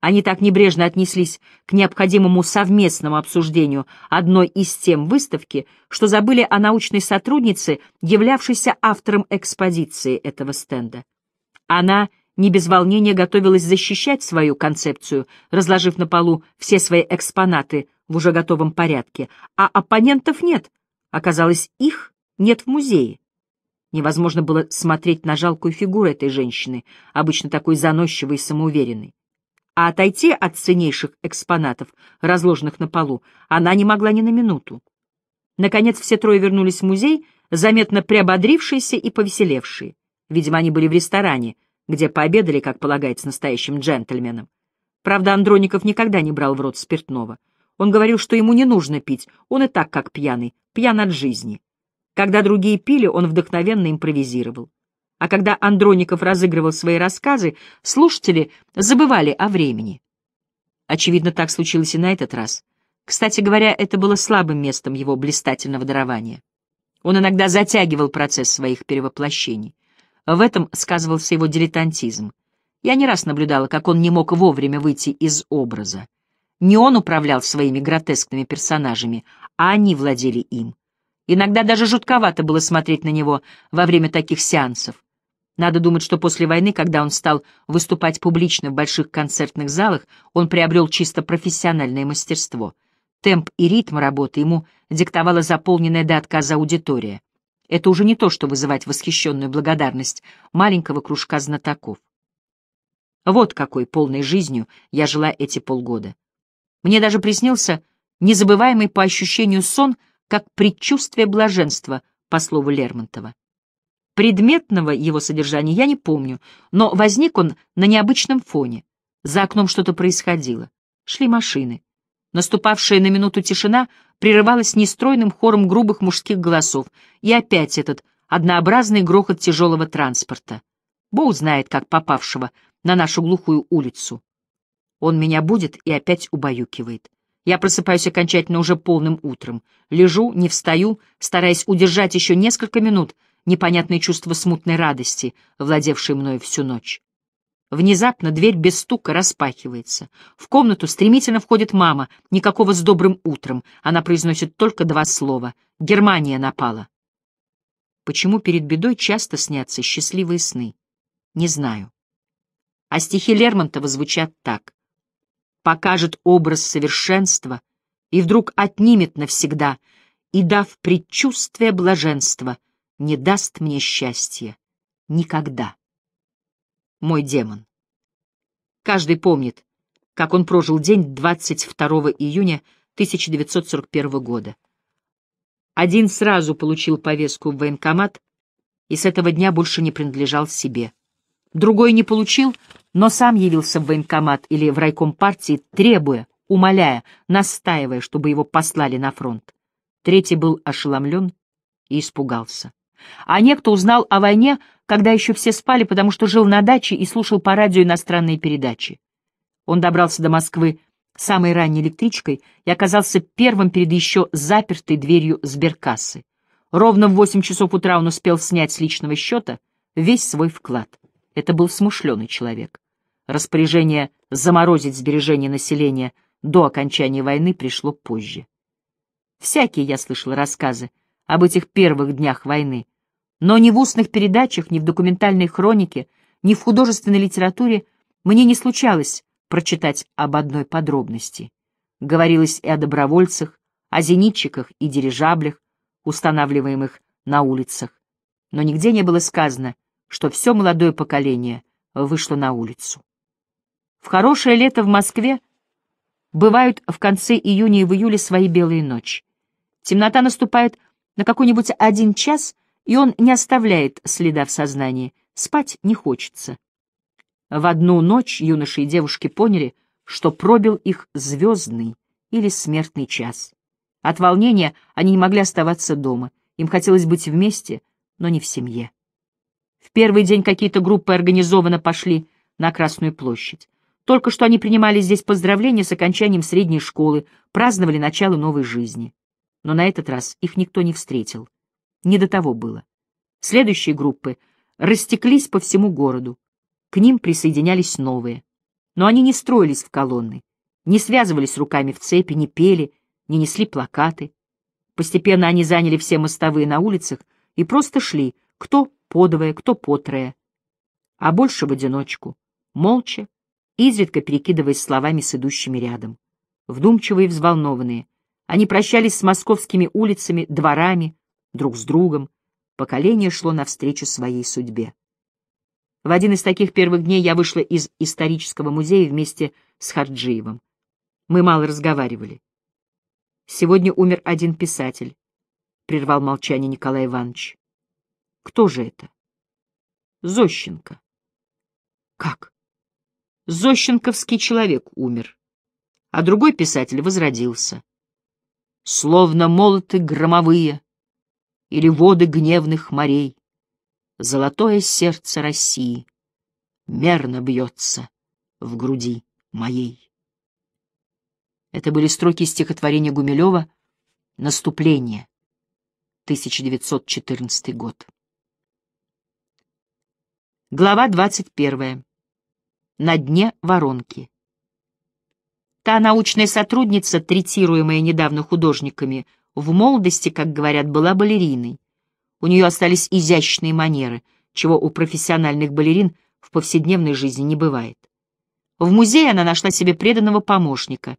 Они так небрежно отнеслись к необходимому совместному обсуждению одной из тем выставки, что забыли о научной сотруднице, являвшейся автором экспозиции этого стенда. Она не без волнения готовилась защищать свою концепцию, разложив на полу все свои экспонаты в уже готовом порядке, а оппонентов нет, оказалось, их нет в музее. Невозможно было смотреть на жалкую фигуру этой женщины, обычно такой заносчивой и самоуверенной. А отойти от ценнейших экспонатов, разложенных на полу, она не могла ни на минуту. Наконец все трое вернулись в музей, заметно приободрившиеся и повеселевшие. Видимо, они были в ресторане, где пообедали, как полагается, настоящим джентльменам. Правда, Андроников никогда не брал в рот спиртного. Он говорил, что ему не нужно пить, он и так как пьяный, пьян от жизни. Когда другие пили, он вдохновенно импровизировал. А когда Андроников разыгрывал свои рассказы, слушатели забывали о времени. Очевидно, так случилось и на этот раз. Кстати говоря, это было слабым местом его блистательного дарования. Он иногда затягивал процесс своих перевоплощений. В этом сказывался его дилетантизм. Я не раз наблюдала, как он не мог вовремя выйти из образа. Не он управлял своими гротескными персонажами, а они владели им. Иногда даже жутковато было смотреть на него во время таких сеансов. Надо думать, что после войны, когда он стал выступать публично в больших концертных залах, он приобрел чисто профессиональное мастерство. Темп и ритм работы ему диктовала заполненная до отказа аудитория. Это уже не то, что вызывать восхищенную благодарность маленького кружка знатоков. Вот какой полной жизнью я жила эти полгода. Мне даже приснился незабываемый по ощущению сон как предчувствие блаженства, по слову Лермонтова. Предметного его содержания я не помню, но возник он на необычном фоне. За окном что-то происходило. Шли машины. Наступавшая на минуту тишина прерывалась нестройным хором грубых мужских голосов, и опять этот однообразный грохот тяжелого транспорта. Бог знает, как попавшего на нашу глухую улицу. Он меня будет и опять убаюкивает. Я просыпаюсь окончательно уже полным утром. Лежу, не встаю, стараясь удержать еще несколько минут непонятное чувство смутной радости, владевшее мною всю ночь. Внезапно дверь без стука распахивается. В комнату стремительно входит мама, никакого с добрым утром. Она произносит только два слова. «Германия напала». Почему перед бедой часто снятся счастливые сны? Не знаю. А стихи Лермонтова звучат так покажет образ совершенства и вдруг отнимет навсегда, и, дав предчувствие блаженства, не даст мне счастья. Никогда. Мой демон. Каждый помнит, как он прожил день 22 июня 1941 года. Один сразу получил повестку в военкомат и с этого дня больше не принадлежал себе. Другой не получил, но сам явился в военкомат или в райком партии, требуя, умоляя, настаивая, чтобы его послали на фронт. Третий был ошеломлен и испугался. А некто узнал о войне, когда еще все спали, потому что жил на даче и слушал по радио иностранные передачи. Он добрался до Москвы самой ранней электричкой и оказался первым перед еще запертой дверью сберкассы. Ровно в восемь часов утра он успел снять с личного счета весь свой вклад. Это был смышленый человек. Распоряжение заморозить сбережения населения до окончания войны пришло позже. Всякие я слышал рассказы об этих первых днях войны, но ни в устных передачах, ни в документальной хронике, ни в художественной литературе мне не случалось прочитать об одной подробности. Говорилось и о добровольцах, о зенитчиках и дирижаблях, устанавливаемых на улицах. Но нигде не было сказано, что все молодое поколение вышло на улицу. В хорошее лето в Москве бывают в конце июня и в июле свои белые ночи. Темнота наступает на какой-нибудь один час, и он не оставляет следа в сознании. Спать не хочется. В одну ночь юноши и девушки поняли, что пробил их звездный или смертный час. От волнения они не могли оставаться дома. Им хотелось быть вместе, но не в семье. В первый день какие-то группы организованно пошли на Красную площадь. Только что они принимали здесь поздравления с окончанием средней школы, праздновали начало новой жизни. Но на этот раз их никто не встретил. Не до того было. Следующие группы растеклись по всему городу. К ним присоединялись новые. Но они не строились в колонны, не связывались руками в цепи, не пели, не несли плакаты. Постепенно они заняли все мостовые на улицах и просто шли, кто подвое, кто потрое, а больше в одиночку, молча изредка перекидываясь словами с идущими рядом. Вдумчивые и взволнованные, они прощались с московскими улицами, дворами, друг с другом. Поколение шло навстречу своей судьбе. В один из таких первых дней я вышла из исторического музея вместе с Харджиевым. Мы мало разговаривали. Сегодня умер один писатель, — прервал молчание Николай Иванович. Кто же это? Зощенко. Как? Зощенковский человек умер, а другой писатель возродился. Словно молоты громовые или воды гневных морей, золотое сердце России мерно бьется в груди моей. Это были строки стихотворения Гумилева «Наступление», 1914 год. Глава двадцать первая на дне воронки. Та научная сотрудница, третируемая недавно художниками, в молодости, как говорят, была балериной. У нее остались изящные манеры, чего у профессиональных балерин в повседневной жизни не бывает. В музее она нашла себе преданного помощника.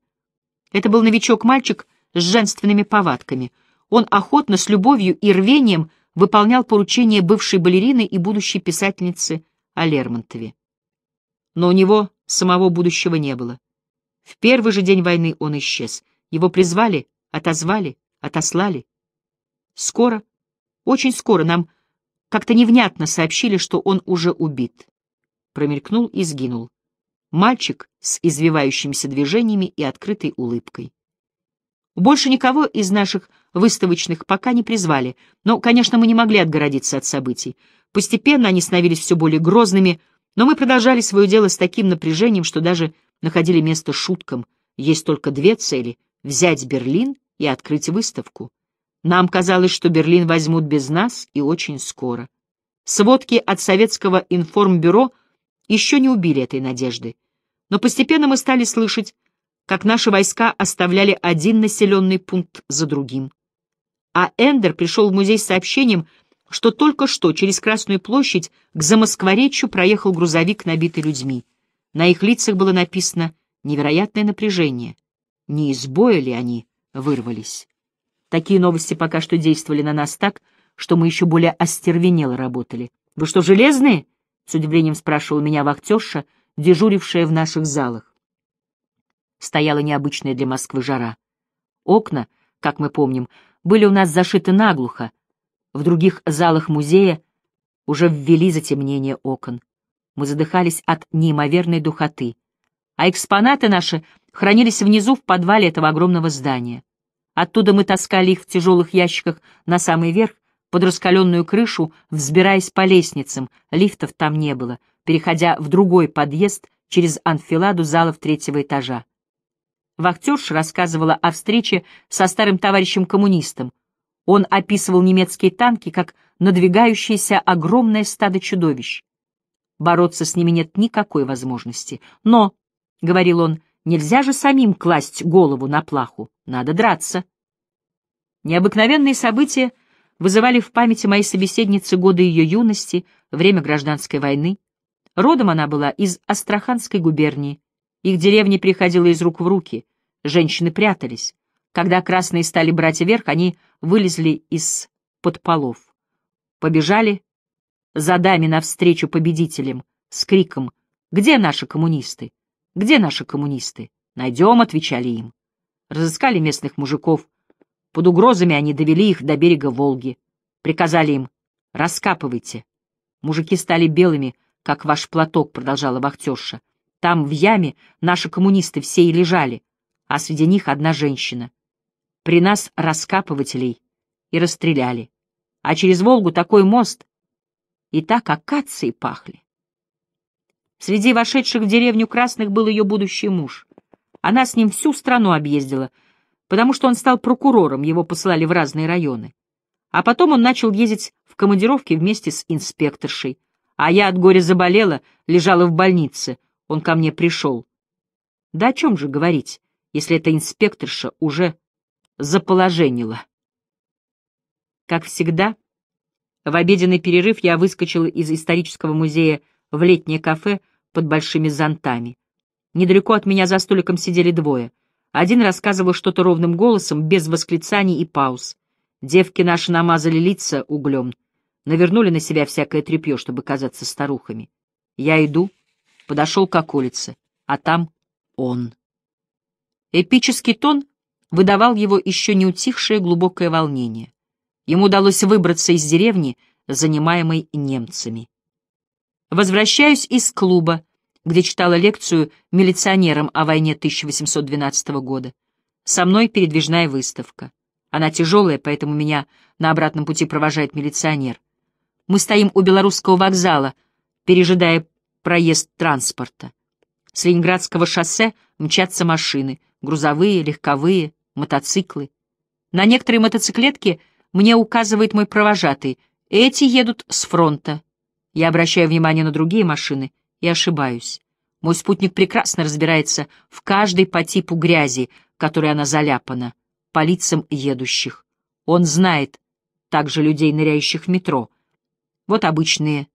Это был новичок-мальчик с женственными повадками. Он охотно, с любовью и рвением выполнял поручения бывшей балерины и будущей писательницы о Лермонтове но у него самого будущего не было. В первый же день войны он исчез. Его призвали, отозвали, отослали. Скоро, очень скоро нам как-то невнятно сообщили, что он уже убит. Промелькнул и сгинул. Мальчик с извивающимися движениями и открытой улыбкой. Больше никого из наших выставочных пока не призвали, но, конечно, мы не могли отгородиться от событий. Постепенно они становились все более грозными, но мы продолжали свое дело с таким напряжением, что даже находили место шуткам. Есть только две цели — взять Берлин и открыть выставку. Нам казалось, что Берлин возьмут без нас и очень скоро. Сводки от советского информбюро еще не убили этой надежды. Но постепенно мы стали слышать, как наши войска оставляли один населенный пункт за другим. А Эндер пришел в музей с сообщением — что только что через Красную площадь к Замоскворечью проехал грузовик, набитый людьми. На их лицах было написано «Невероятное напряжение». Не из боя ли они вырвались? Такие новости пока что действовали на нас так, что мы еще более остервенело работали. «Вы что, железные?» — с удивлением спрашивал меня вахтерша, дежурившая в наших залах. Стояла необычная для Москвы жара. Окна, как мы помним, были у нас зашиты наглухо, в других залах музея уже ввели затемнение окон. Мы задыхались от неимоверной духоты. А экспонаты наши хранились внизу в подвале этого огромного здания. Оттуда мы таскали их в тяжелых ящиках на самый верх, под раскаленную крышу, взбираясь по лестницам, лифтов там не было, переходя в другой подъезд через анфиладу залов третьего этажа. Вахтерша рассказывала о встрече со старым товарищем-коммунистом, он описывал немецкие танки как надвигающееся огромное стадо чудовищ. Бороться с ними нет никакой возможности. Но, — говорил он, — нельзя же самим класть голову на плаху, надо драться. Необыкновенные события вызывали в памяти моей собеседницы годы ее юности, время гражданской войны. Родом она была из Астраханской губернии. Их деревня переходила из рук в руки. Женщины прятались. Когда красные стали брать вверх, они вылезли из подполов, Побежали за дами навстречу победителям с криком «Где наши коммунисты? Где наши коммунисты? Найдем!» — отвечали им. Разыскали местных мужиков. Под угрозами они довели их до берега Волги. Приказали им «Раскапывайте». Мужики стали белыми, как ваш платок, — продолжала вахтерша. Там, в яме, наши коммунисты все и лежали, а среди них одна женщина при нас раскапывателей и расстреляли. А через Волгу такой мост. И так акации пахли. Среди вошедших в деревню красных был ее будущий муж. Она с ним всю страну объездила, потому что он стал прокурором, его посылали в разные районы. А потом он начал ездить в командировки вместе с инспекторшей. А я от горя заболела, лежала в больнице. Он ко мне пришел. Да о чем же говорить, если эта инспекторша уже заположенило. Как всегда, в обеденный перерыв я выскочила из исторического музея в летнее кафе под большими зонтами. Недалеко от меня за столиком сидели двое. Один рассказывал что-то ровным голосом, без восклицаний и пауз. Девки наши намазали лица углем, навернули на себя всякое тряпье, чтобы казаться старухами. Я иду, подошел к околице, а там он. Эпический тон выдавал его еще не утихшее глубокое волнение. Ему удалось выбраться из деревни, занимаемой немцами. Возвращаюсь из клуба, где читала лекцию милиционерам о войне 1812 года. Со мной передвижная выставка. Она тяжелая, поэтому меня на обратном пути провожает милиционер. Мы стоим у белорусского вокзала, пережидая проезд транспорта. С Ленинградского шоссе мчатся машины, грузовые, легковые мотоциклы. На некоторые мотоциклетки мне указывает мой провожатый. Эти едут с фронта. Я обращаю внимание на другие машины и ошибаюсь. Мой спутник прекрасно разбирается в каждой по типу грязи, которой она заляпана, по лицам едущих. Он знает также людей, ныряющих в метро. Вот обычные,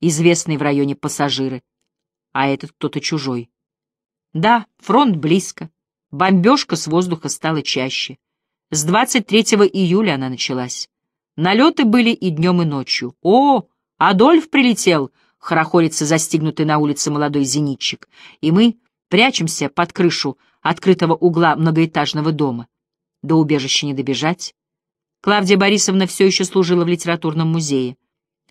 известные в районе пассажиры. А этот кто-то чужой. Да, фронт близко. Бомбежка с воздуха стала чаще. С 23 июля она началась. Налеты были и днем, и ночью. «О, Адольф прилетел!» — хорохорится застигнутый на улице молодой зенитчик. И мы прячемся под крышу открытого угла многоэтажного дома. До убежища не добежать. Клавдия Борисовна все еще служила в литературном музее.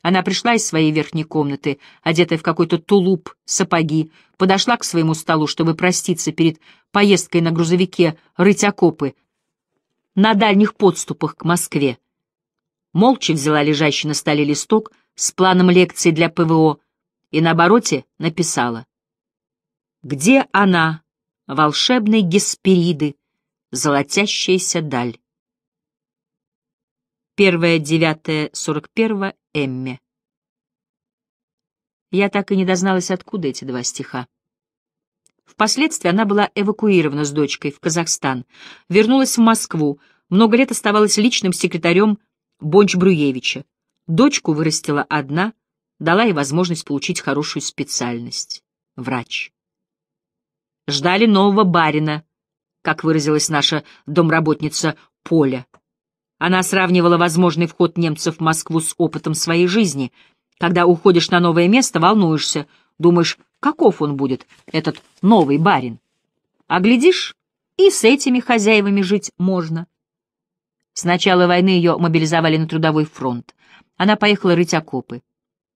Она пришла из своей верхней комнаты, одетая в какой-то тулуп, сапоги, подошла к своему столу, чтобы проститься перед поездкой на грузовике рыть окопы на дальних подступах к Москве. Молча взяла лежащий на столе листок с планом лекции для ПВО и на обороте написала. «Где она, волшебной Геспериды, золотящаяся даль?» Первое, девятое, сорок первого, Эмме. Я так и не дозналась, откуда эти два стиха. Впоследствии она была эвакуирована с дочкой в Казахстан, вернулась в Москву, много лет оставалась личным секретарем Бонч-Бруевича. Дочку вырастила одна, дала ей возможность получить хорошую специальность — врач. Ждали нового барина, как выразилась наша домработница Поля. Она сравнивала возможный вход немцев в Москву с опытом своей жизни. Когда уходишь на новое место, волнуешься, думаешь, каков он будет, этот новый барин. А глядишь, и с этими хозяевами жить можно. С начала войны ее мобилизовали на трудовой фронт. Она поехала рыть окопы.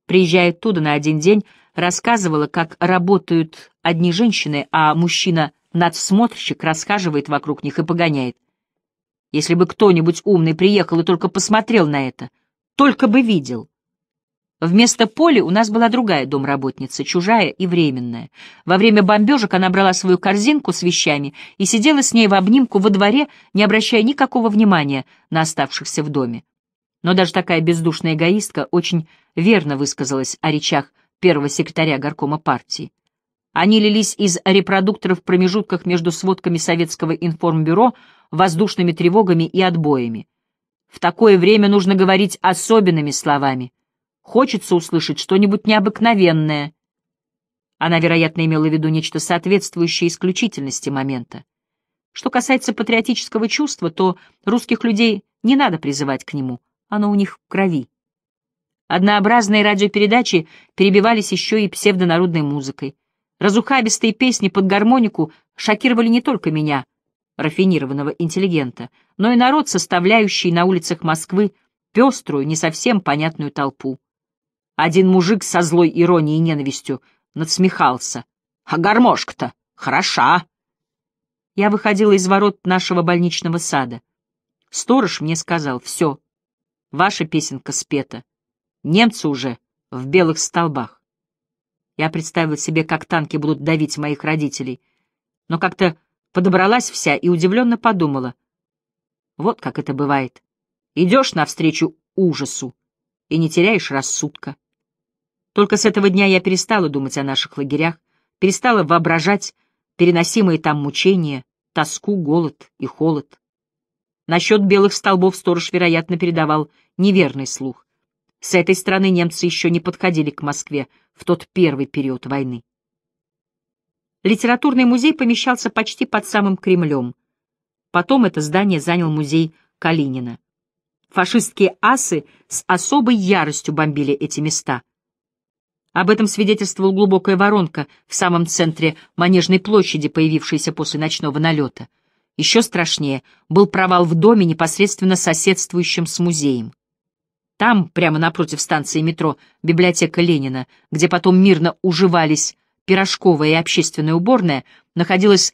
Приезжая оттуда на один день, рассказывала, как работают одни женщины, а мужчина-надсмотрщик расхаживает вокруг них и погоняет. Если бы кто-нибудь умный приехал и только посмотрел на это, только бы видел. Вместо Поли у нас была другая домработница, чужая и временная. Во время бомбежек она брала свою корзинку с вещами и сидела с ней в обнимку во дворе, не обращая никакого внимания на оставшихся в доме. Но даже такая бездушная эгоистка очень верно высказалась о речах первого секретаря горкома партии. Они лились из репродукторов в промежутках между сводками Советского информбюро, воздушными тревогами и отбоями. В такое время нужно говорить особенными словами. Хочется услышать что-нибудь необыкновенное. Она, вероятно, имела в виду нечто соответствующее исключительности момента. Что касается патриотического чувства, то русских людей не надо призывать к нему, оно у них в крови. Однообразные радиопередачи перебивались еще и псевдонародной музыкой. Разухабистые песни под гармонику шокировали не только меня, рафинированного интеллигента, но и народ, составляющий на улицах Москвы пеструю, не совсем понятную толпу. Один мужик со злой иронией и ненавистью надсмехался. «А гармошка-то хороша!» Я выходила из ворот нашего больничного сада. Сторож мне сказал, «Все, ваша песенка спета. Немцы уже в белых столбах». Я представила себе, как танки будут давить моих родителей. Но как-то подобралась вся и удивленно подумала. Вот как это бывает. Идешь навстречу ужасу и не теряешь рассудка. Только с этого дня я перестала думать о наших лагерях, перестала воображать переносимые там мучения, тоску, голод и холод. Насчет белых столбов сторож, вероятно, передавал неверный слух. С этой стороны немцы еще не подходили к Москве — в тот первый период войны. Литературный музей помещался почти под самым Кремлем. Потом это здание занял музей Калинина. Фашистские асы с особой яростью бомбили эти места. Об этом свидетельствовала глубокая воронка в самом центре Манежной площади, появившаяся после ночного налета. Еще страшнее был провал в доме, непосредственно соседствующем с музеем. Там, прямо напротив станции метро, библиотека Ленина, где потом мирно уживались пирожковая и общественная уборная, находилась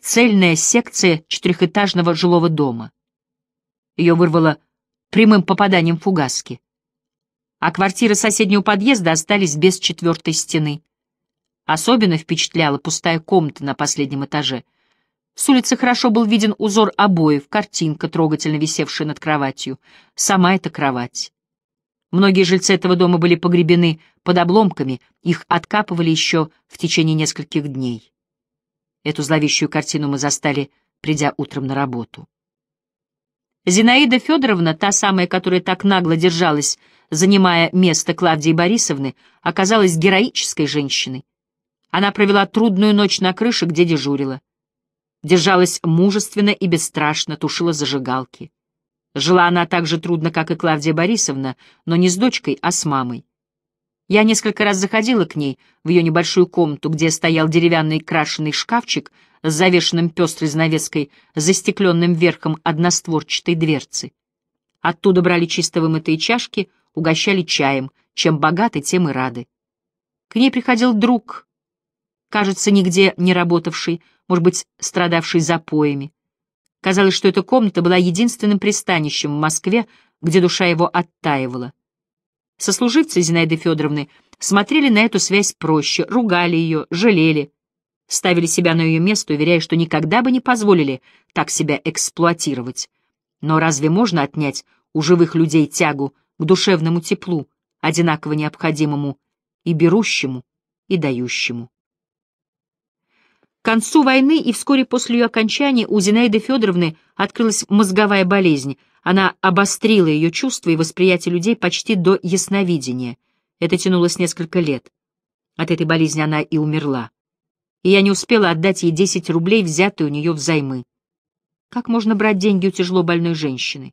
цельная секция четырехэтажного жилого дома. Ее вырвало прямым попаданием фугаски. А квартиры соседнего подъезда остались без четвертой стены. Особенно впечатляла пустая комната на последнем этаже. С улицы хорошо был виден узор обоев, картинка, трогательно висевшая над кроватью. Сама эта кровать. Многие жильцы этого дома были погребены под обломками, их откапывали еще в течение нескольких дней. Эту зловещую картину мы застали, придя утром на работу. Зинаида Федоровна, та самая, которая так нагло держалась, занимая место Клавдии Борисовны, оказалась героической женщиной. Она провела трудную ночь на крыше, где дежурила. Держалась мужественно и бесстрашно, тушила зажигалки. Жила она так же трудно, как и Клавдия Борисовна, но не с дочкой, а с мамой. Я несколько раз заходила к ней в ее небольшую комнату, где стоял деревянный крашеный шкафчик с завешенным пестрой занавеской, застекленным верхом одностворчатой дверцы. Оттуда брали чисто вымытые чашки, угощали чаем, чем богаты, тем и рады. К ней приходил друг, кажется, нигде не работавший, может быть, страдавший запоями. Казалось, что эта комната была единственным пристанищем в Москве, где душа его оттаивала. Сослуживцы Зинаиды Федоровны смотрели на эту связь проще, ругали ее, жалели, ставили себя на ее место, уверяя, что никогда бы не позволили так себя эксплуатировать. Но разве можно отнять у живых людей тягу к душевному теплу, одинаково необходимому и берущему, и дающему? К концу войны и вскоре после ее окончания у Зинаиды Федоровны открылась мозговая болезнь. Она обострила ее чувства и восприятие людей почти до ясновидения. Это тянулось несколько лет. От этой болезни она и умерла. И я не успела отдать ей 10 рублей, взятые у нее взаймы. Как можно брать деньги у тяжело больной женщины?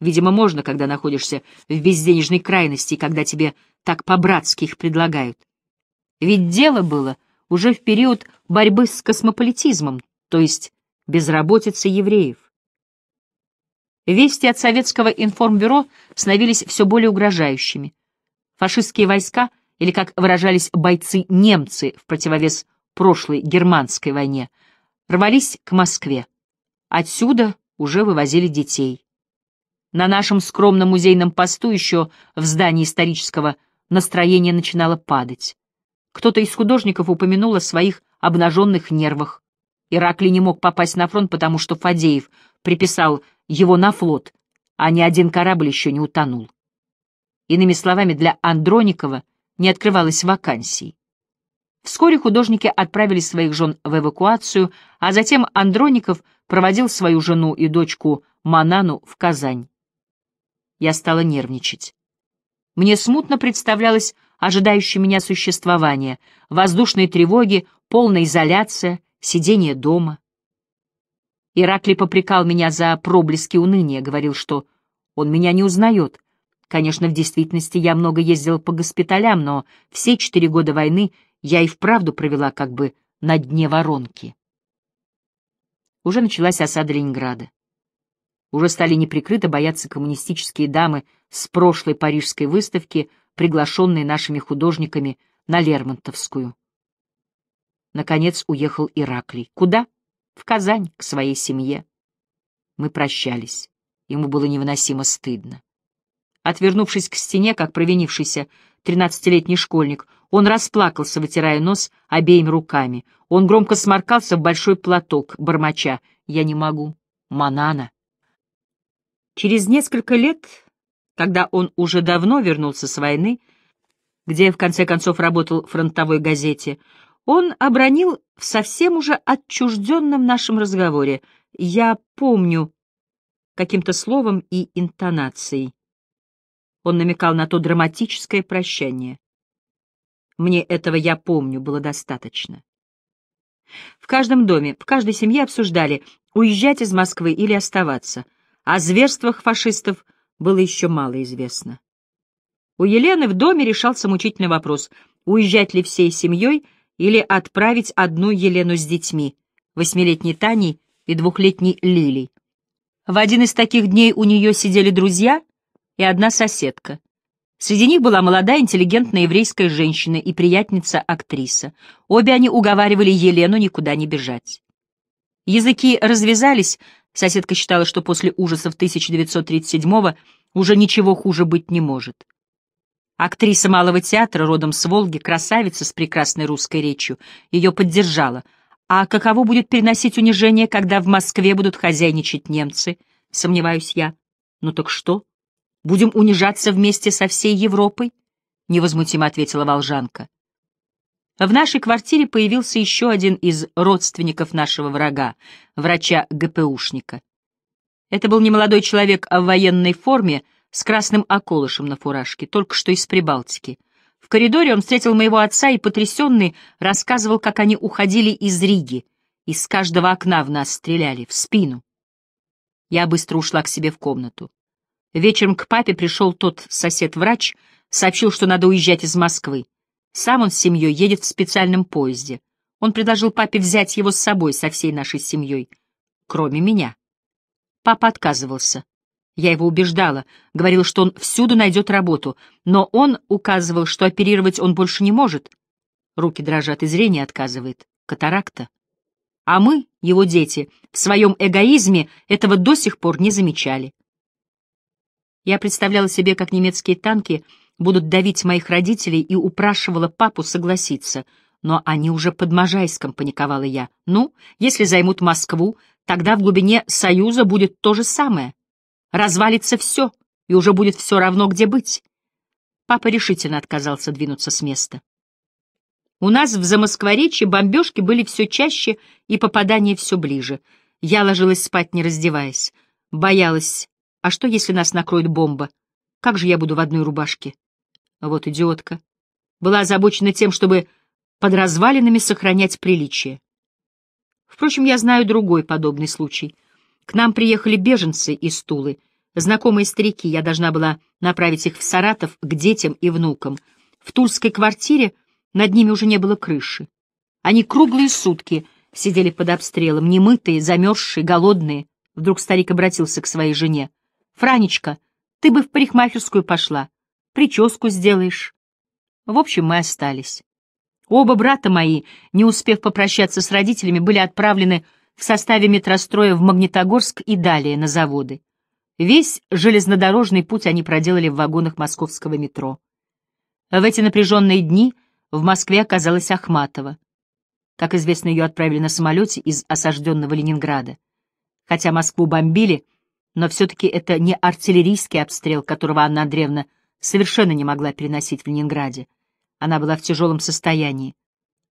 Видимо, можно, когда находишься в безденежной крайности, и когда тебе так по-братски их предлагают. Ведь дело было — уже в период борьбы с космополитизмом, то есть безработицы евреев. Вести от советского информбюро становились все более угрожающими. Фашистские войска, или, как выражались бойцы-немцы в противовес прошлой германской войне, рвались к Москве. Отсюда уже вывозили детей. На нашем скромном музейном посту еще в здании исторического настроение начинало падать. Кто-то из художников упомянул о своих обнаженных нервах. Иракли не мог попасть на фронт, потому что Фадеев приписал его на флот, а ни один корабль еще не утонул. Иными словами, для Андроникова не открывалось вакансий. Вскоре художники отправили своих жен в эвакуацию, а затем Андроников проводил свою жену и дочку Манану в Казань. Я стала нервничать. Мне смутно представлялось, ожидающей меня существования, воздушные тревоги, полная изоляция, сидение дома. Ираклий попрекал меня за проблески уныния, говорил, что он меня не узнает. Конечно, в действительности я много ездил по госпиталям, но все четыре года войны я и вправду провела как бы на дне воронки. Уже началась осада Ленинграда. Уже стали неприкрыто бояться коммунистические дамы с прошлой парижской выставки — приглашенный нашими художниками на Лермонтовскую. Наконец уехал Ираклий. Куда? В Казань, к своей семье. Мы прощались. Ему было невыносимо стыдно. Отвернувшись к стене, как провинившийся тринадцатилетний школьник, он расплакался, вытирая нос обеими руками. Он громко сморкался в большой платок, бормоча «Я не могу, Манана». Через несколько лет когда он уже давно вернулся с войны, где в конце концов работал в фронтовой газете, он обронил в совсем уже отчужденном нашем разговоре «Я помню» каким-то словом и интонацией. Он намекал на то драматическое прощание. Мне этого «я помню» было достаточно. В каждом доме, в каждой семье обсуждали, уезжать из Москвы или оставаться. О зверствах фашистов – было еще мало известно. У Елены в доме решался мучительный вопрос, уезжать ли всей семьей или отправить одну Елену с детьми, восьмилетней Таней и двухлетней Лилей. В один из таких дней у нее сидели друзья и одна соседка. Среди них была молодая интеллигентная еврейская женщина и приятница-актриса. Обе они уговаривали Елену никуда не бежать. Языки развязались, Соседка считала, что после ужасов 1937-го уже ничего хуже быть не может. Актриса малого театра, родом с Волги, красавица с прекрасной русской речью, ее поддержала. А каково будет переносить унижение, когда в Москве будут хозяйничать немцы? Сомневаюсь я. Ну так что? Будем унижаться вместе со всей Европой? Невозмутимо ответила Волжанка. В нашей квартире появился еще один из родственников нашего врага, врача-ГПУшника. Это был немолодой человек а в военной форме с красным околышем на фуражке, только что из Прибалтики. В коридоре он встретил моего отца и, потрясенный, рассказывал, как они уходили из Риги. Из каждого окна в нас стреляли, в спину. Я быстро ушла к себе в комнату. Вечером к папе пришел тот сосед-врач, сообщил, что надо уезжать из Москвы. Сам он с семьей едет в специальном поезде. Он предложил папе взять его с собой, со всей нашей семьей, кроме меня. Папа отказывался. Я его убеждала, говорила, что он всюду найдет работу, но он указывал, что оперировать он больше не может. Руки дрожат и зрение отказывает. Катаракта. А мы, его дети, в своем эгоизме этого до сих пор не замечали. Я представляла себе, как немецкие танки — будут давить моих родителей и упрашивала папу согласиться. Но они уже под Можайском, паниковала я. Ну, если займут Москву, тогда в глубине Союза будет то же самое. Развалится все, и уже будет все равно, где быть. Папа решительно отказался двинуться с места. У нас в Замоскворечье бомбежки были все чаще и попадания все ближе. Я ложилась спать, не раздеваясь. Боялась. А что, если нас накроет бомба? Как же я буду в одной рубашке? Вот идиотка. Была озабочена тем, чтобы под развалинами сохранять приличие. Впрочем, я знаю другой подобный случай. К нам приехали беженцы из Тулы, знакомые старики, я должна была направить их в Саратов к детям и внукам. В тульской квартире над ними уже не было крыши. Они круглые сутки сидели под обстрелом, немытые, замерзшие, голодные. Вдруг старик обратился к своей жене. «Франечка, ты бы в парикмахерскую пошла прическу сделаешь. В общем, мы остались. Оба брата мои, не успев попрощаться с родителями, были отправлены в составе метростроя в Магнитогорск и далее на заводы. Весь железнодорожный путь они проделали в вагонах московского метро. В эти напряженные дни в Москве оказалась Ахматова. Как известно, ее отправили на самолете из осажденного Ленинграда. Хотя Москву бомбили, но все-таки это не артиллерийский обстрел, которого Анна Андреевна совершенно не могла переносить в Ленинграде. Она была в тяжелом состоянии.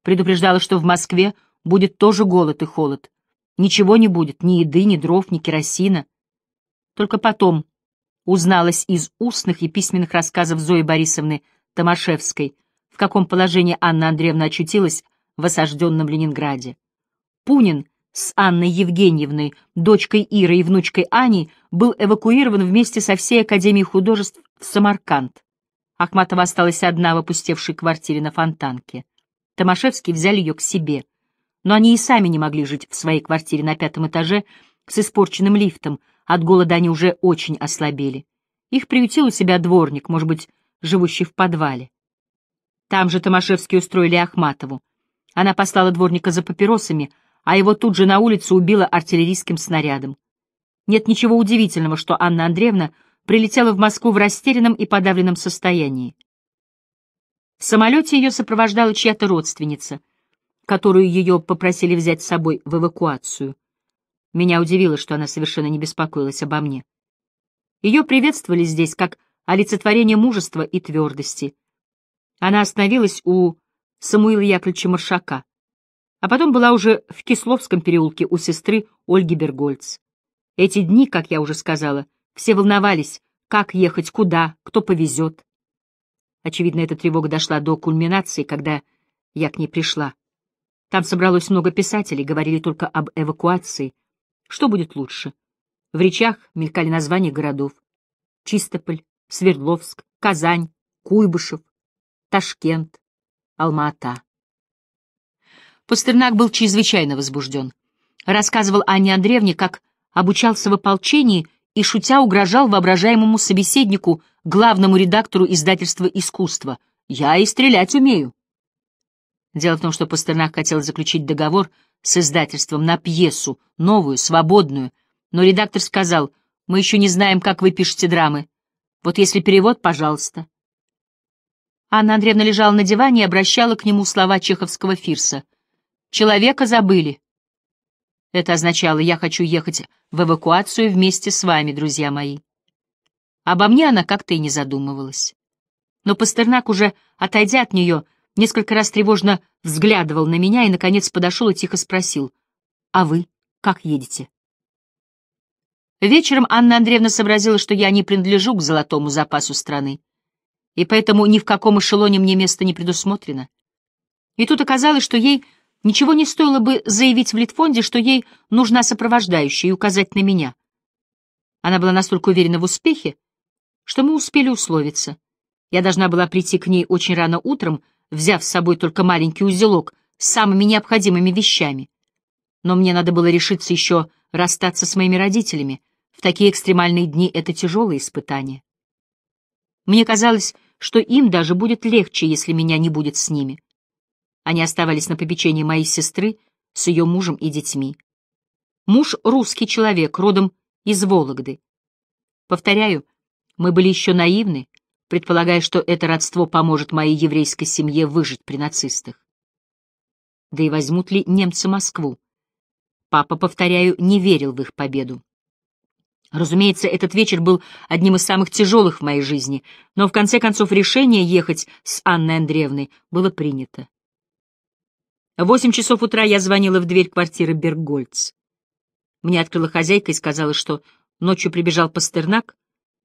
Предупреждала, что в Москве будет тоже голод и холод. Ничего не будет, ни еды, ни дров, ни керосина. Только потом узналась из устных и письменных рассказов Зои Борисовны Томашевской, в каком положении Анна Андреевна очутилась в осажденном Ленинграде. Пунин с Анной Евгеньевной, дочкой Иры и внучкой Аней, был эвакуирован вместе со всей Академией художеств в Самарканд. Ахматова осталась одна в опустевшей квартире на Фонтанке. Томашевский взяли ее к себе. Но они и сами не могли жить в своей квартире на пятом этаже с испорченным лифтом. От голода они уже очень ослабели. Их приютил у себя дворник, может быть, живущий в подвале. Там же Томашевский устроили Ахматову. Она послала дворника за папиросами, а его тут же на улице убила артиллерийским снарядом. Нет ничего удивительного, что Анна Андреевна — прилетела в Москву в растерянном и подавленном состоянии. В самолете ее сопровождала чья-то родственница, которую ее попросили взять с собой в эвакуацию. Меня удивило, что она совершенно не беспокоилась обо мне. Ее приветствовали здесь как олицетворение мужества и твердости. Она остановилась у Самуила Яковлевича Маршака, а потом была уже в Кисловском переулке у сестры Ольги Бергольц. Эти дни, как я уже сказала, все волновались, как ехать, куда, кто повезет. Очевидно, эта тревога дошла до кульминации, когда я к ней пришла. Там собралось много писателей, говорили только об эвакуации. Что будет лучше? В речах мелькали названия городов. Чистополь, Свердловск, Казань, Куйбышев, Ташкент, Алма-Ата. Пастернак был чрезвычайно возбужден. Рассказывал Анне Андреевне, как обучался в ополчении и, шутя, угрожал воображаемому собеседнику, главному редактору издательства «Искусство». «Я и стрелять умею». Дело в том, что Пастернак хотел заключить договор с издательством на пьесу, новую, свободную, но редактор сказал, «Мы еще не знаем, как вы пишете драмы. Вот если перевод, пожалуйста». Анна Андреевна лежала на диване и обращала к нему слова чеховского фирса. «Человека забыли. Это означало, я хочу ехать в эвакуацию вместе с вами, друзья мои. Обо мне она как-то и не задумывалась. Но Пастернак, уже отойдя от нее, несколько раз тревожно взглядывал на меня и, наконец, подошел и тихо спросил, «А вы как едете?» Вечером Анна Андреевна сообразила, что я не принадлежу к золотому запасу страны, и поэтому ни в каком эшелоне мне места не предусмотрено. И тут оказалось, что ей Ничего не стоило бы заявить в Литфонде, что ей нужна сопровождающая, и указать на меня. Она была настолько уверена в успехе, что мы успели условиться. Я должна была прийти к ней очень рано утром, взяв с собой только маленький узелок с самыми необходимыми вещами. Но мне надо было решиться еще расстаться с моими родителями. В такие экстремальные дни это тяжелое испытание. Мне казалось, что им даже будет легче, если меня не будет с ними. Они оставались на попечении моей сестры с ее мужем и детьми. Муж — русский человек, родом из Вологды. Повторяю, мы были еще наивны, предполагая, что это родство поможет моей еврейской семье выжить при нацистах. Да и возьмут ли немцы Москву? Папа, повторяю, не верил в их победу. Разумеется, этот вечер был одним из самых тяжелых в моей жизни, но в конце концов решение ехать с Анной Андреевной было принято. В восемь часов утра я звонила в дверь квартиры Бергольц. Мне открыла хозяйка и сказала, что ночью прибежал Пастернак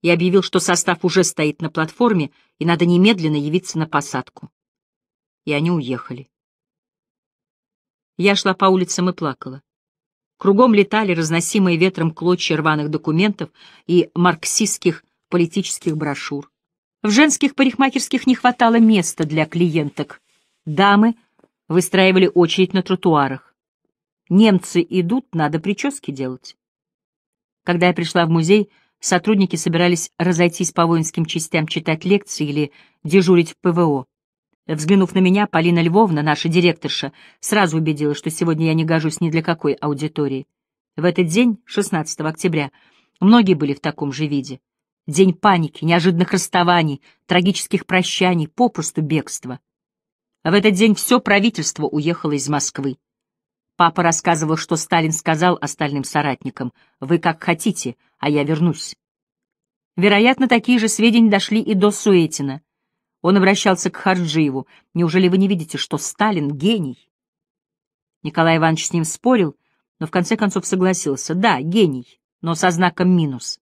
и объявил, что состав уже стоит на платформе и надо немедленно явиться на посадку. И они уехали. Я шла по улицам и плакала. Кругом летали разносимые ветром клочья рваных документов и марксистских политических брошюр. В женских парикмахерских не хватало места для клиенток. Дамы — выстраивали очередь на тротуарах. Немцы идут, надо прически делать. Когда я пришла в музей, сотрудники собирались разойтись по воинским частям читать лекции или дежурить в ПВО. Взглянув на меня, Полина Львовна, наша директорша, сразу убедила, что сегодня я не гожусь ни для какой аудитории. В этот день, 16 октября, многие были в таком же виде. День паники, неожиданных расставаний, трагических прощаний, попросту бегства. В этот день все правительство уехало из Москвы. Папа рассказывал, что Сталин сказал остальным соратникам, «Вы как хотите, а я вернусь». Вероятно, такие же сведения дошли и до Суэтина. Он обращался к Харджиеву. «Неужели вы не видите, что Сталин — гений?» Николай Иванович с ним спорил, но в конце концов согласился. «Да, гений, но со знаком минус».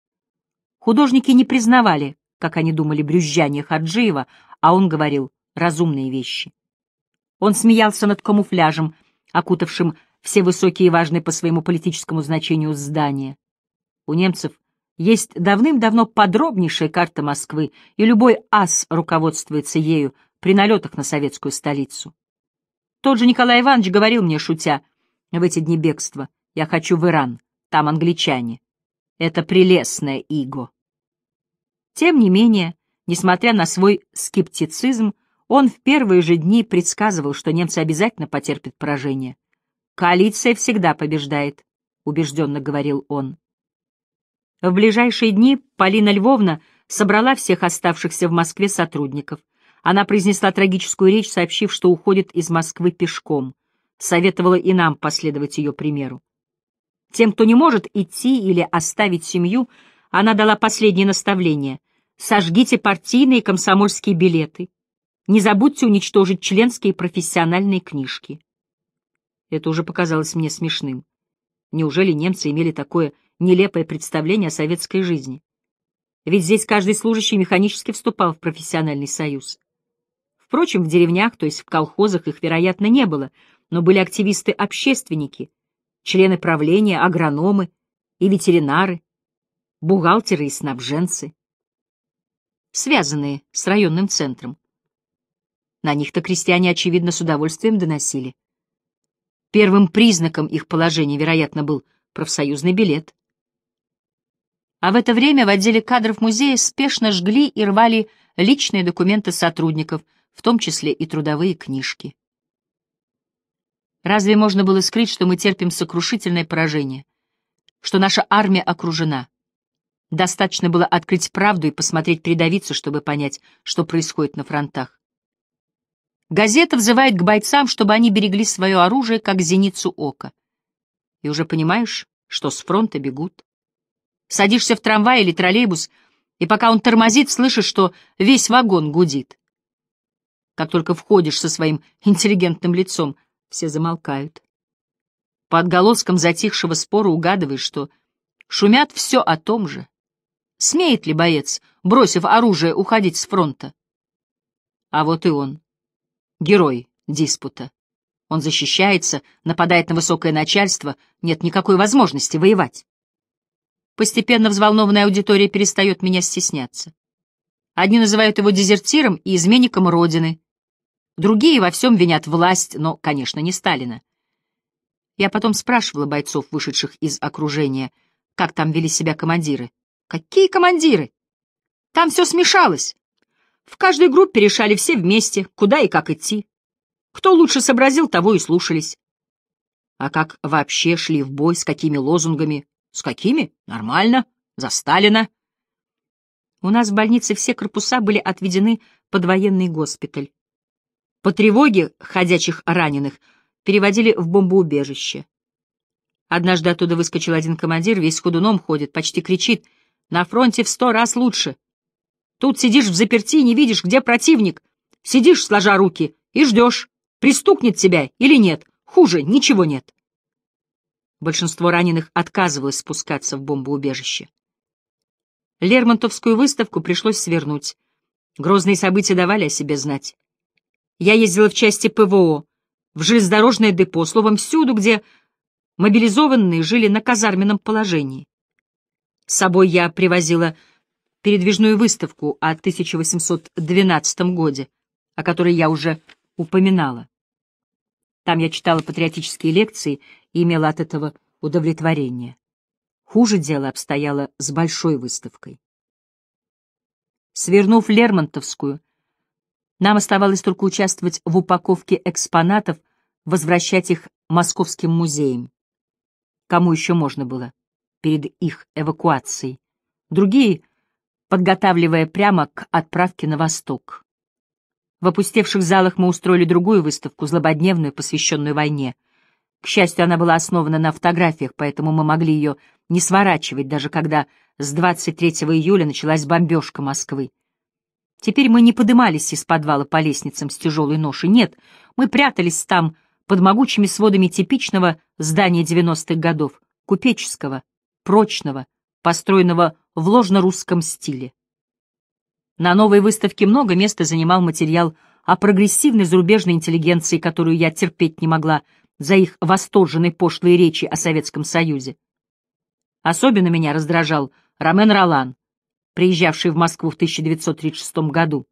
Художники не признавали, как они думали, брюзжание Харджиева, а он говорил разумные вещи. Он смеялся над камуфляжем, окутавшим все высокие и важные по своему политическому значению здания. У немцев есть давным-давно подробнейшая карта Москвы, и любой ас руководствуется ею при налетах на советскую столицу. Тот же Николай Иванович говорил мне, шутя, в эти дни бегства, «Я хочу в Иран, там англичане. Это прелестное иго». Тем не менее, несмотря на свой скептицизм, он в первые же дни предсказывал, что немцы обязательно потерпят поражение. «Коалиция всегда побеждает», — убежденно говорил он. В ближайшие дни Полина Львовна собрала всех оставшихся в Москве сотрудников. Она произнесла трагическую речь, сообщив, что уходит из Москвы пешком. Советовала и нам последовать ее примеру. Тем, кто не может идти или оставить семью, она дала последнее наставление. «Сожгите партийные комсомольские билеты, не забудьте уничтожить членские профессиональные книжки. Это уже показалось мне смешным. Неужели немцы имели такое нелепое представление о советской жизни? Ведь здесь каждый служащий механически вступал в профессиональный союз. Впрочем, в деревнях, то есть в колхозах, их, вероятно, не было, но были активисты-общественники, члены правления, агрономы и ветеринары, бухгалтеры и снабженцы, связанные с районным центром. На них-то крестьяне, очевидно, с удовольствием доносили. Первым признаком их положения, вероятно, был профсоюзный билет. А в это время в отделе кадров музея спешно жгли и рвали личные документы сотрудников, в том числе и трудовые книжки. Разве можно было скрыть, что мы терпим сокрушительное поражение, что наша армия окружена? Достаточно было открыть правду и посмотреть придавиться, чтобы понять, что происходит на фронтах. Газета взывает к бойцам, чтобы они берегли свое оружие, как зеницу ока. И уже понимаешь, что с фронта бегут. Садишься в трамвай или троллейбус, и пока он тормозит, слышишь, что весь вагон гудит. Как только входишь со своим интеллигентным лицом, все замолкают. По отголоскам затихшего спора угадываешь, что шумят все о том же. Смеет ли боец, бросив оружие, уходить с фронта? А вот и он герой диспута. Он защищается, нападает на высокое начальство, нет никакой возможности воевать. Постепенно взволнованная аудитория перестает меня стесняться. Одни называют его дезертиром и изменником Родины, другие во всем винят власть, но, конечно, не Сталина. Я потом спрашивала бойцов, вышедших из окружения, как там вели себя командиры. Какие командиры? Там все смешалось. В каждой группе решали все вместе, куда и как идти. Кто лучше сообразил, того и слушались. А как вообще шли в бой, с какими лозунгами? С какими? Нормально. За Сталина. У нас в больнице все корпуса были отведены под военный госпиталь. По тревоге ходячих раненых переводили в бомбоубежище. Однажды оттуда выскочил один командир, весь худуном ходит, почти кричит. «На фронте в сто раз лучше! Тут сидишь в заперти и не видишь, где противник. Сидишь, сложа руки, и ждешь, пристукнет тебя или нет. Хуже ничего нет. Большинство раненых отказывалось спускаться в бомбоубежище. Лермонтовскую выставку пришлось свернуть. Грозные события давали о себе знать. Я ездила в части ПВО, в железнодорожное депо, словом, всюду, где мобилизованные жили на казарменном положении. С собой я привозила передвижную выставку о 1812 годе, о которой я уже упоминала. Там я читала патриотические лекции и имела от этого удовлетворение. Хуже дело обстояло с большой выставкой. Свернув Лермонтовскую, нам оставалось только участвовать в упаковке экспонатов, возвращать их московским музеям. Кому еще можно было перед их эвакуацией? Другие подготавливая прямо к отправке на восток. В опустевших залах мы устроили другую выставку, злободневную, посвященную войне. К счастью, она была основана на фотографиях, поэтому мы могли ее не сворачивать, даже когда с 23 июля началась бомбежка Москвы. Теперь мы не подымались из подвала по лестницам с тяжелой ношей, нет, мы прятались там под могучими сводами типичного здания 90-х годов, купеческого, прочного, построенного в ложно-русском стиле. На новой выставке много места занимал материал о прогрессивной зарубежной интеллигенции, которую я терпеть не могла за их восторженной пошлые речи о Советском Союзе. Особенно меня раздражал Ромен Ролан, приезжавший в Москву в 1936 году.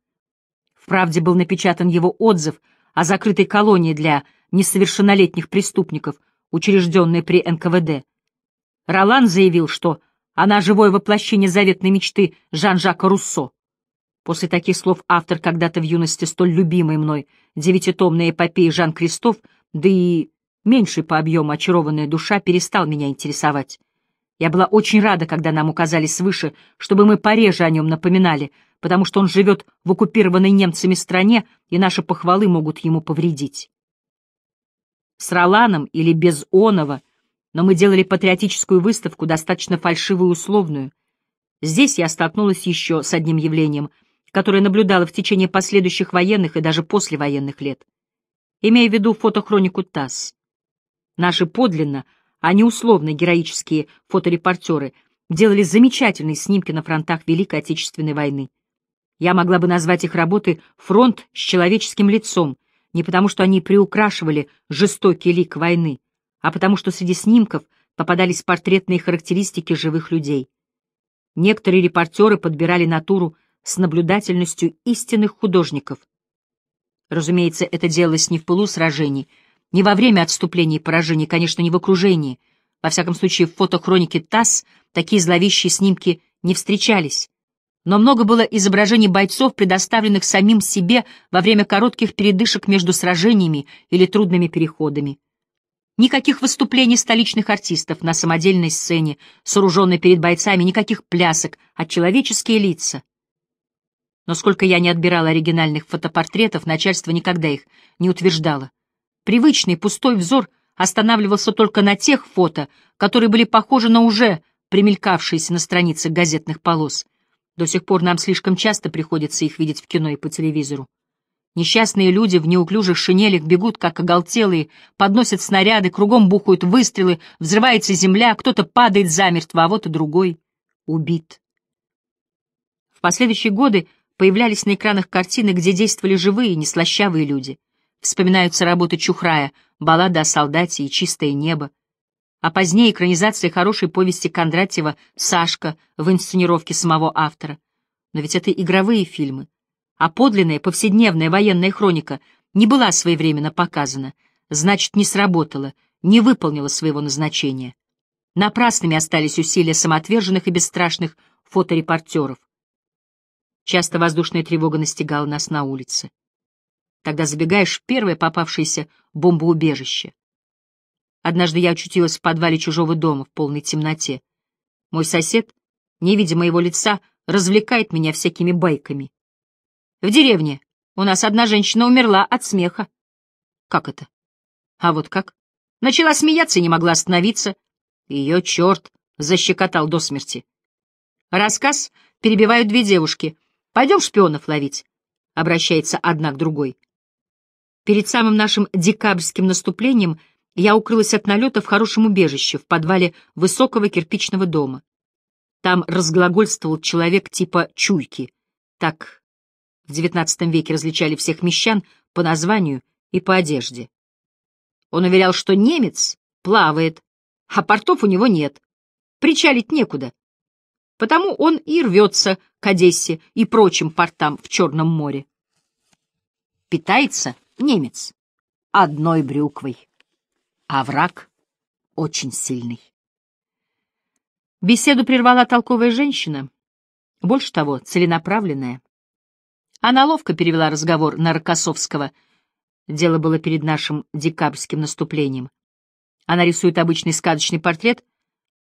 В «Правде» был напечатан его отзыв о закрытой колонии для несовершеннолетних преступников, учрежденной при НКВД. Ролан заявил, что она — живое воплощение заветной мечты Жан-Жака Руссо. После таких слов автор, когда-то в юности столь любимый мной, девятитомная эпопея Жан-Кристоф, да и меньший по объему очарованная душа, перестал меня интересовать. Я была очень рада, когда нам указали свыше, чтобы мы пореже о нем напоминали, потому что он живет в оккупированной немцами стране, и наши похвалы могут ему повредить. С Роланом или без Онова но мы делали патриотическую выставку, достаточно фальшивую и условную. Здесь я столкнулась еще с одним явлением, которое наблюдала в течение последующих военных и даже послевоенных лет. Имея в виду фотохронику ТАСС. Наши подлинно, а не условно героические фоторепортеры делали замечательные снимки на фронтах Великой Отечественной войны. Я могла бы назвать их работы «Фронт с человеческим лицом», не потому что они приукрашивали жестокий лик войны, а потому что среди снимков попадались портретные характеристики живых людей. Некоторые репортеры подбирали натуру с наблюдательностью истинных художников. Разумеется, это делалось не в пылу сражений, не во время отступления и поражений, конечно, не в окружении. Во всяком случае, в фотохронике ТАСС такие зловещие снимки не встречались. Но много было изображений бойцов, предоставленных самим себе во время коротких передышек между сражениями или трудными переходами. Никаких выступлений столичных артистов на самодельной сцене, сооруженной перед бойцами, никаких плясок, а человеческие лица. Но сколько я не отбирал оригинальных фотопортретов, начальство никогда их не утверждало. Привычный пустой взор останавливался только на тех фото, которые были похожи на уже примелькавшиеся на страницах газетных полос. До сих пор нам слишком часто приходится их видеть в кино и по телевизору. Несчастные люди в неуклюжих шинелях бегут, как оголтелые, подносят снаряды, кругом бухают выстрелы, взрывается земля, кто-то падает замертво, а вот и другой убит. В последующие годы появлялись на экранах картины, где действовали живые, неслащавые люди. Вспоминаются работы Чухрая, баллада о солдате и чистое небо. А позднее экранизация хорошей повести Кондратьева «Сашка» в инсценировке самого автора. Но ведь это игровые фильмы а подлинная повседневная военная хроника не была своевременно показана, значит, не сработала, не выполнила своего назначения. Напрасными остались усилия самоотверженных и бесстрашных фоторепортеров. Часто воздушная тревога настигала нас на улице. Тогда забегаешь в первое попавшееся бомбоубежище. Однажды я очутилась в подвале чужого дома в полной темноте. Мой сосед, не видя моего лица, развлекает меня всякими байками. В деревне. У нас одна женщина умерла от смеха. Как это? А вот как? Начала смеяться и не могла остановиться. Ее черт защекотал до смерти. Рассказ перебивают две девушки. «Пойдем шпионов ловить», — обращается одна к другой. Перед самым нашим декабрьским наступлением я укрылась от налета в хорошем убежище в подвале высокого кирпичного дома. Там разглагольствовал человек типа «чуйки». Так в XIX веке различали всех мещан по названию и по одежде. Он уверял, что немец плавает, а портов у него нет, причалить некуда. Потому он и рвется к Одессе и прочим портам в Черном море. Питается немец одной брюквой, а враг очень сильный. Беседу прервала толковая женщина, больше того, целенаправленная. Она ловко перевела разговор на Рокоссовского. Дело было перед нашим декабрьским наступлением. Она рисует обычный сказочный портрет.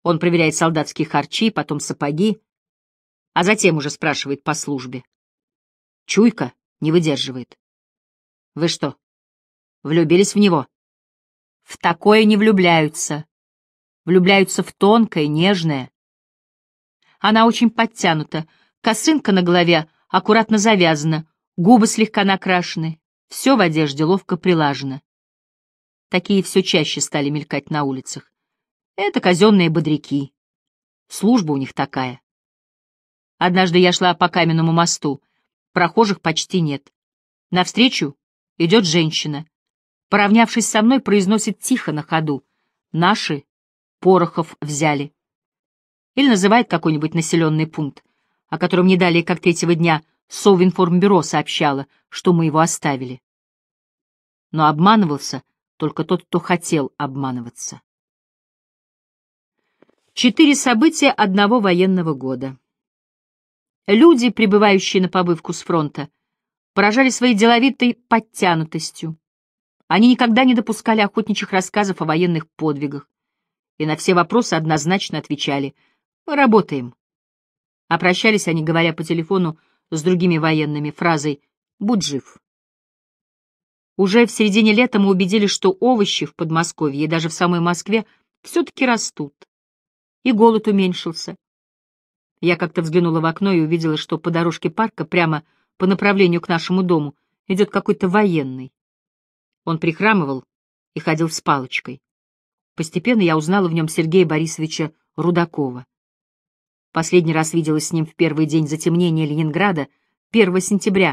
Он проверяет солдатские харчи, потом сапоги, а затем уже спрашивает по службе. Чуйка не выдерживает. Вы что, влюбились в него? В такое не влюбляются. Влюбляются в тонкое, нежное. Она очень подтянута, косынка на голове — аккуратно завязана, губы слегка накрашены, все в одежде ловко прилажено. Такие все чаще стали мелькать на улицах. Это казенные бодряки. Служба у них такая. Однажды я шла по каменному мосту. Прохожих почти нет. Навстречу идет женщина. Поравнявшись со мной, произносит тихо на ходу. Наши Порохов взяли. Или называет какой-нибудь населенный пункт о котором не далее, как третьего дня, Совинформбюро сообщало, что мы его оставили. Но обманывался только тот, кто хотел обманываться. Четыре события одного военного года. Люди, прибывающие на побывку с фронта, поражали своей деловитой подтянутостью. Они никогда не допускали охотничьих рассказов о военных подвигах и на все вопросы однозначно отвечали «Мы работаем, Опрощались они, говоря по телефону с другими военными, фразой «Будь жив». Уже в середине лета мы убедились, что овощи в Подмосковье и даже в самой Москве все-таки растут. И голод уменьшился. Я как-то взглянула в окно и увидела, что по дорожке парка прямо по направлению к нашему дому идет какой-то военный. Он прихрамывал и ходил с палочкой. Постепенно я узнала в нем Сергея Борисовича Рудакова. Последний раз виделась с ним в первый день затемнения Ленинграда, 1 сентября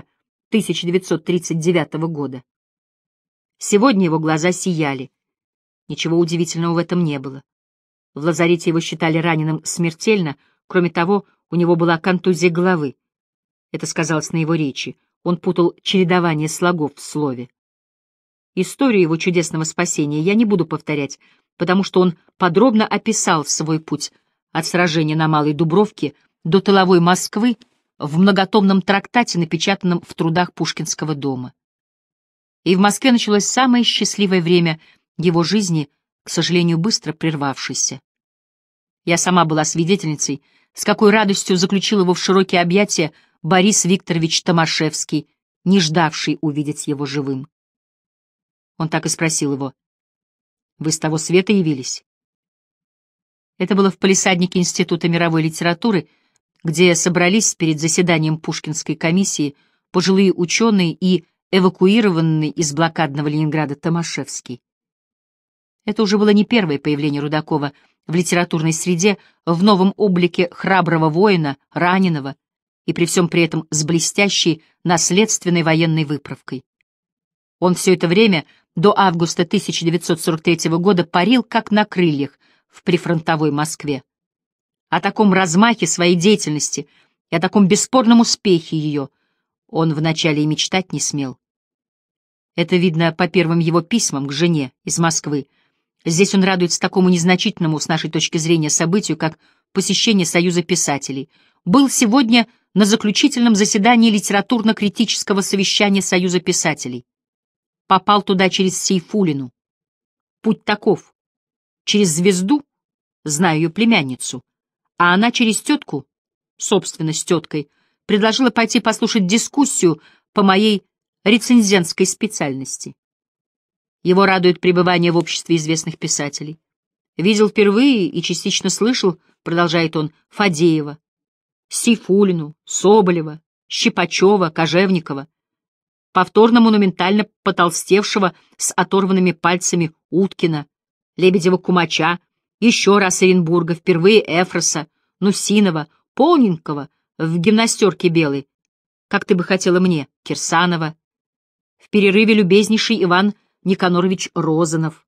1939 года. Сегодня его глаза сияли. Ничего удивительного в этом не было. В лазарете его считали раненым смертельно, кроме того, у него была контузия головы. Это сказалось на его речи. Он путал чередование слогов в слове. Историю его чудесного спасения я не буду повторять, потому что он подробно описал свой путь от сражения на Малой Дубровке до тыловой Москвы в многотомном трактате, напечатанном в трудах Пушкинского дома. И в Москве началось самое счастливое время его жизни, к сожалению, быстро прервавшееся. Я сама была свидетельницей, с какой радостью заключил его в широкие объятия Борис Викторович Томашевский, не ждавший увидеть его живым. Он так и спросил его. «Вы с того света явились?» Это было в полисаднике Института мировой литературы, где собрались перед заседанием Пушкинской комиссии пожилые ученые и эвакуированный из блокадного Ленинграда Томашевский. Это уже было не первое появление Рудакова в литературной среде в новом облике храброго воина, раненого, и при всем при этом с блестящей наследственной военной выправкой. Он все это время до августа 1943 года парил как на крыльях в прифронтовой Москве. О таком размахе своей деятельности и о таком бесспорном успехе ее он вначале и мечтать не смел. Это видно по первым его письмам к жене из Москвы. Здесь он радуется такому незначительному, с нашей точки зрения, событию, как посещение Союза писателей. Был сегодня на заключительном заседании литературно-критического совещания Союза писателей. Попал туда через Сейфулину. Путь таков. Через звезду знаю ее племянницу. А она через тетку, собственно, с теткой, предложила пойти послушать дискуссию по моей рецензентской специальности. Его радует пребывание в обществе известных писателей. Видел впервые и частично слышал, продолжает он, Фадеева, Сейфулину, Соболева, Щипачева, Кожевникова, повторно монументально потолстевшего с оторванными пальцами Уткина, Лебедева-Кумача, еще раз Оренбурга, впервые Эфроса, Нусинова, полненького, в гимнастерке белой, как ты бы хотела мне, Кирсанова. В перерыве любезнейший Иван Никанорович Розанов.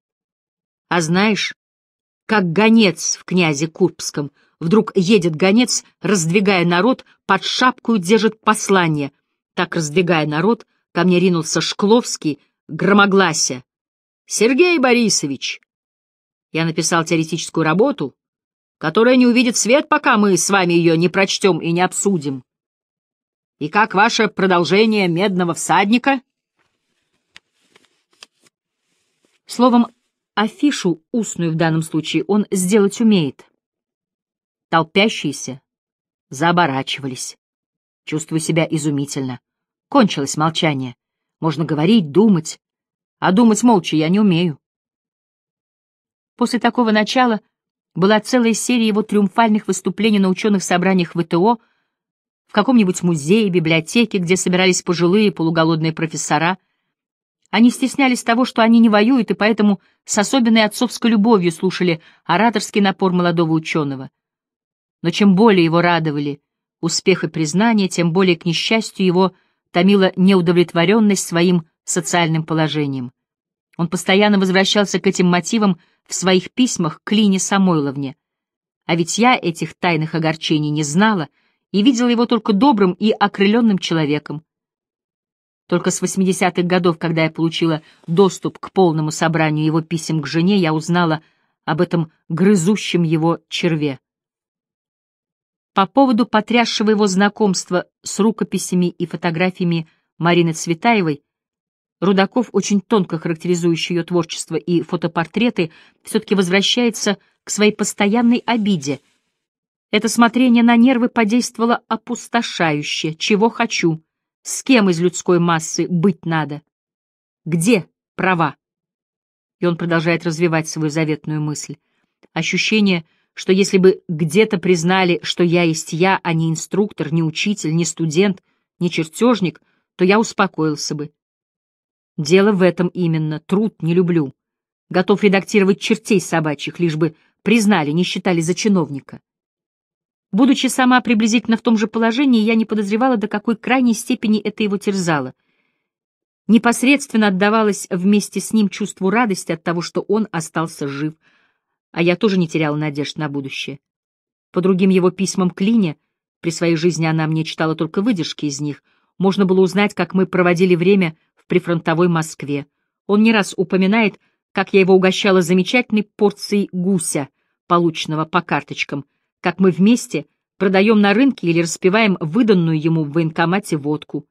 А знаешь, как гонец в князе Курбском, вдруг едет гонец, раздвигая народ, под шапку держит послание. Так, раздвигая народ, ко мне ринулся Шкловский, громогласия. «Сергей Борисович!» Я написал теоретическую работу, которая не увидит свет, пока мы с вами ее не прочтем и не обсудим. И как ваше продолжение «Медного всадника»?» Словом, афишу, устную в данном случае, он сделать умеет. Толпящиеся заоборачивались. Чувствую себя изумительно. Кончилось молчание. Можно говорить, думать. А думать молча я не умею. После такого начала была целая серия его триумфальных выступлений на ученых собраниях ВТО, в каком-нибудь музее, библиотеке, где собирались пожилые полуголодные профессора. Они стеснялись того, что они не воюют, и поэтому с особенной отцовской любовью слушали ораторский напор молодого ученого. Но чем более его радовали успех и признание, тем более, к несчастью, его томила неудовлетворенность своим социальным положением. Он постоянно возвращался к этим мотивам в своих письмах к Лине Самойловне. А ведь я этих тайных огорчений не знала и видела его только добрым и окрыленным человеком. Только с 80-х годов, когда я получила доступ к полному собранию его писем к жене, я узнала об этом грызущем его черве. По поводу потрясшего его знакомства с рукописями и фотографиями Марины Цветаевой Рудаков, очень тонко характеризующий ее творчество и фотопортреты, все-таки возвращается к своей постоянной обиде. Это смотрение на нервы подействовало опустошающе. Чего хочу? С кем из людской массы быть надо? Где права? И он продолжает развивать свою заветную мысль. Ощущение, что если бы где-то признали, что я есть я, а не инструктор, не учитель, не студент, не чертежник, то я успокоился бы Дело в этом именно. Труд не люблю. Готов редактировать чертей собачьих, лишь бы признали, не считали за чиновника. Будучи сама приблизительно в том же положении, я не подозревала, до какой крайней степени это его терзало. Непосредственно отдавалась вместе с ним чувству радости от того, что он остался жив, а я тоже не теряла надежд на будущее. По другим его письмам к Лине, при своей жизни она мне читала только выдержки из них, можно было узнать, как мы проводили время — при фронтовой Москве. Он не раз упоминает, как я его угощала замечательной порцией гуся, полученного по карточкам, как мы вместе продаем на рынке или распиваем выданную ему в военкомате водку.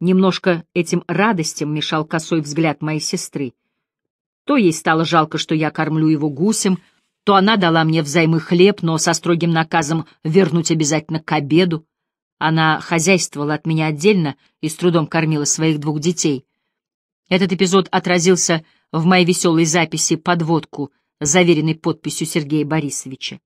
Немножко этим радостям мешал косой взгляд моей сестры. То ей стало жалко, что я кормлю его гусем, то она дала мне взаймы хлеб, но со строгим наказом вернуть обязательно к обеду. Она хозяйствовала от меня отдельно и с трудом кормила своих двух детей. Этот эпизод отразился в моей веселой записи подводку, заверенной подписью Сергея Борисовича.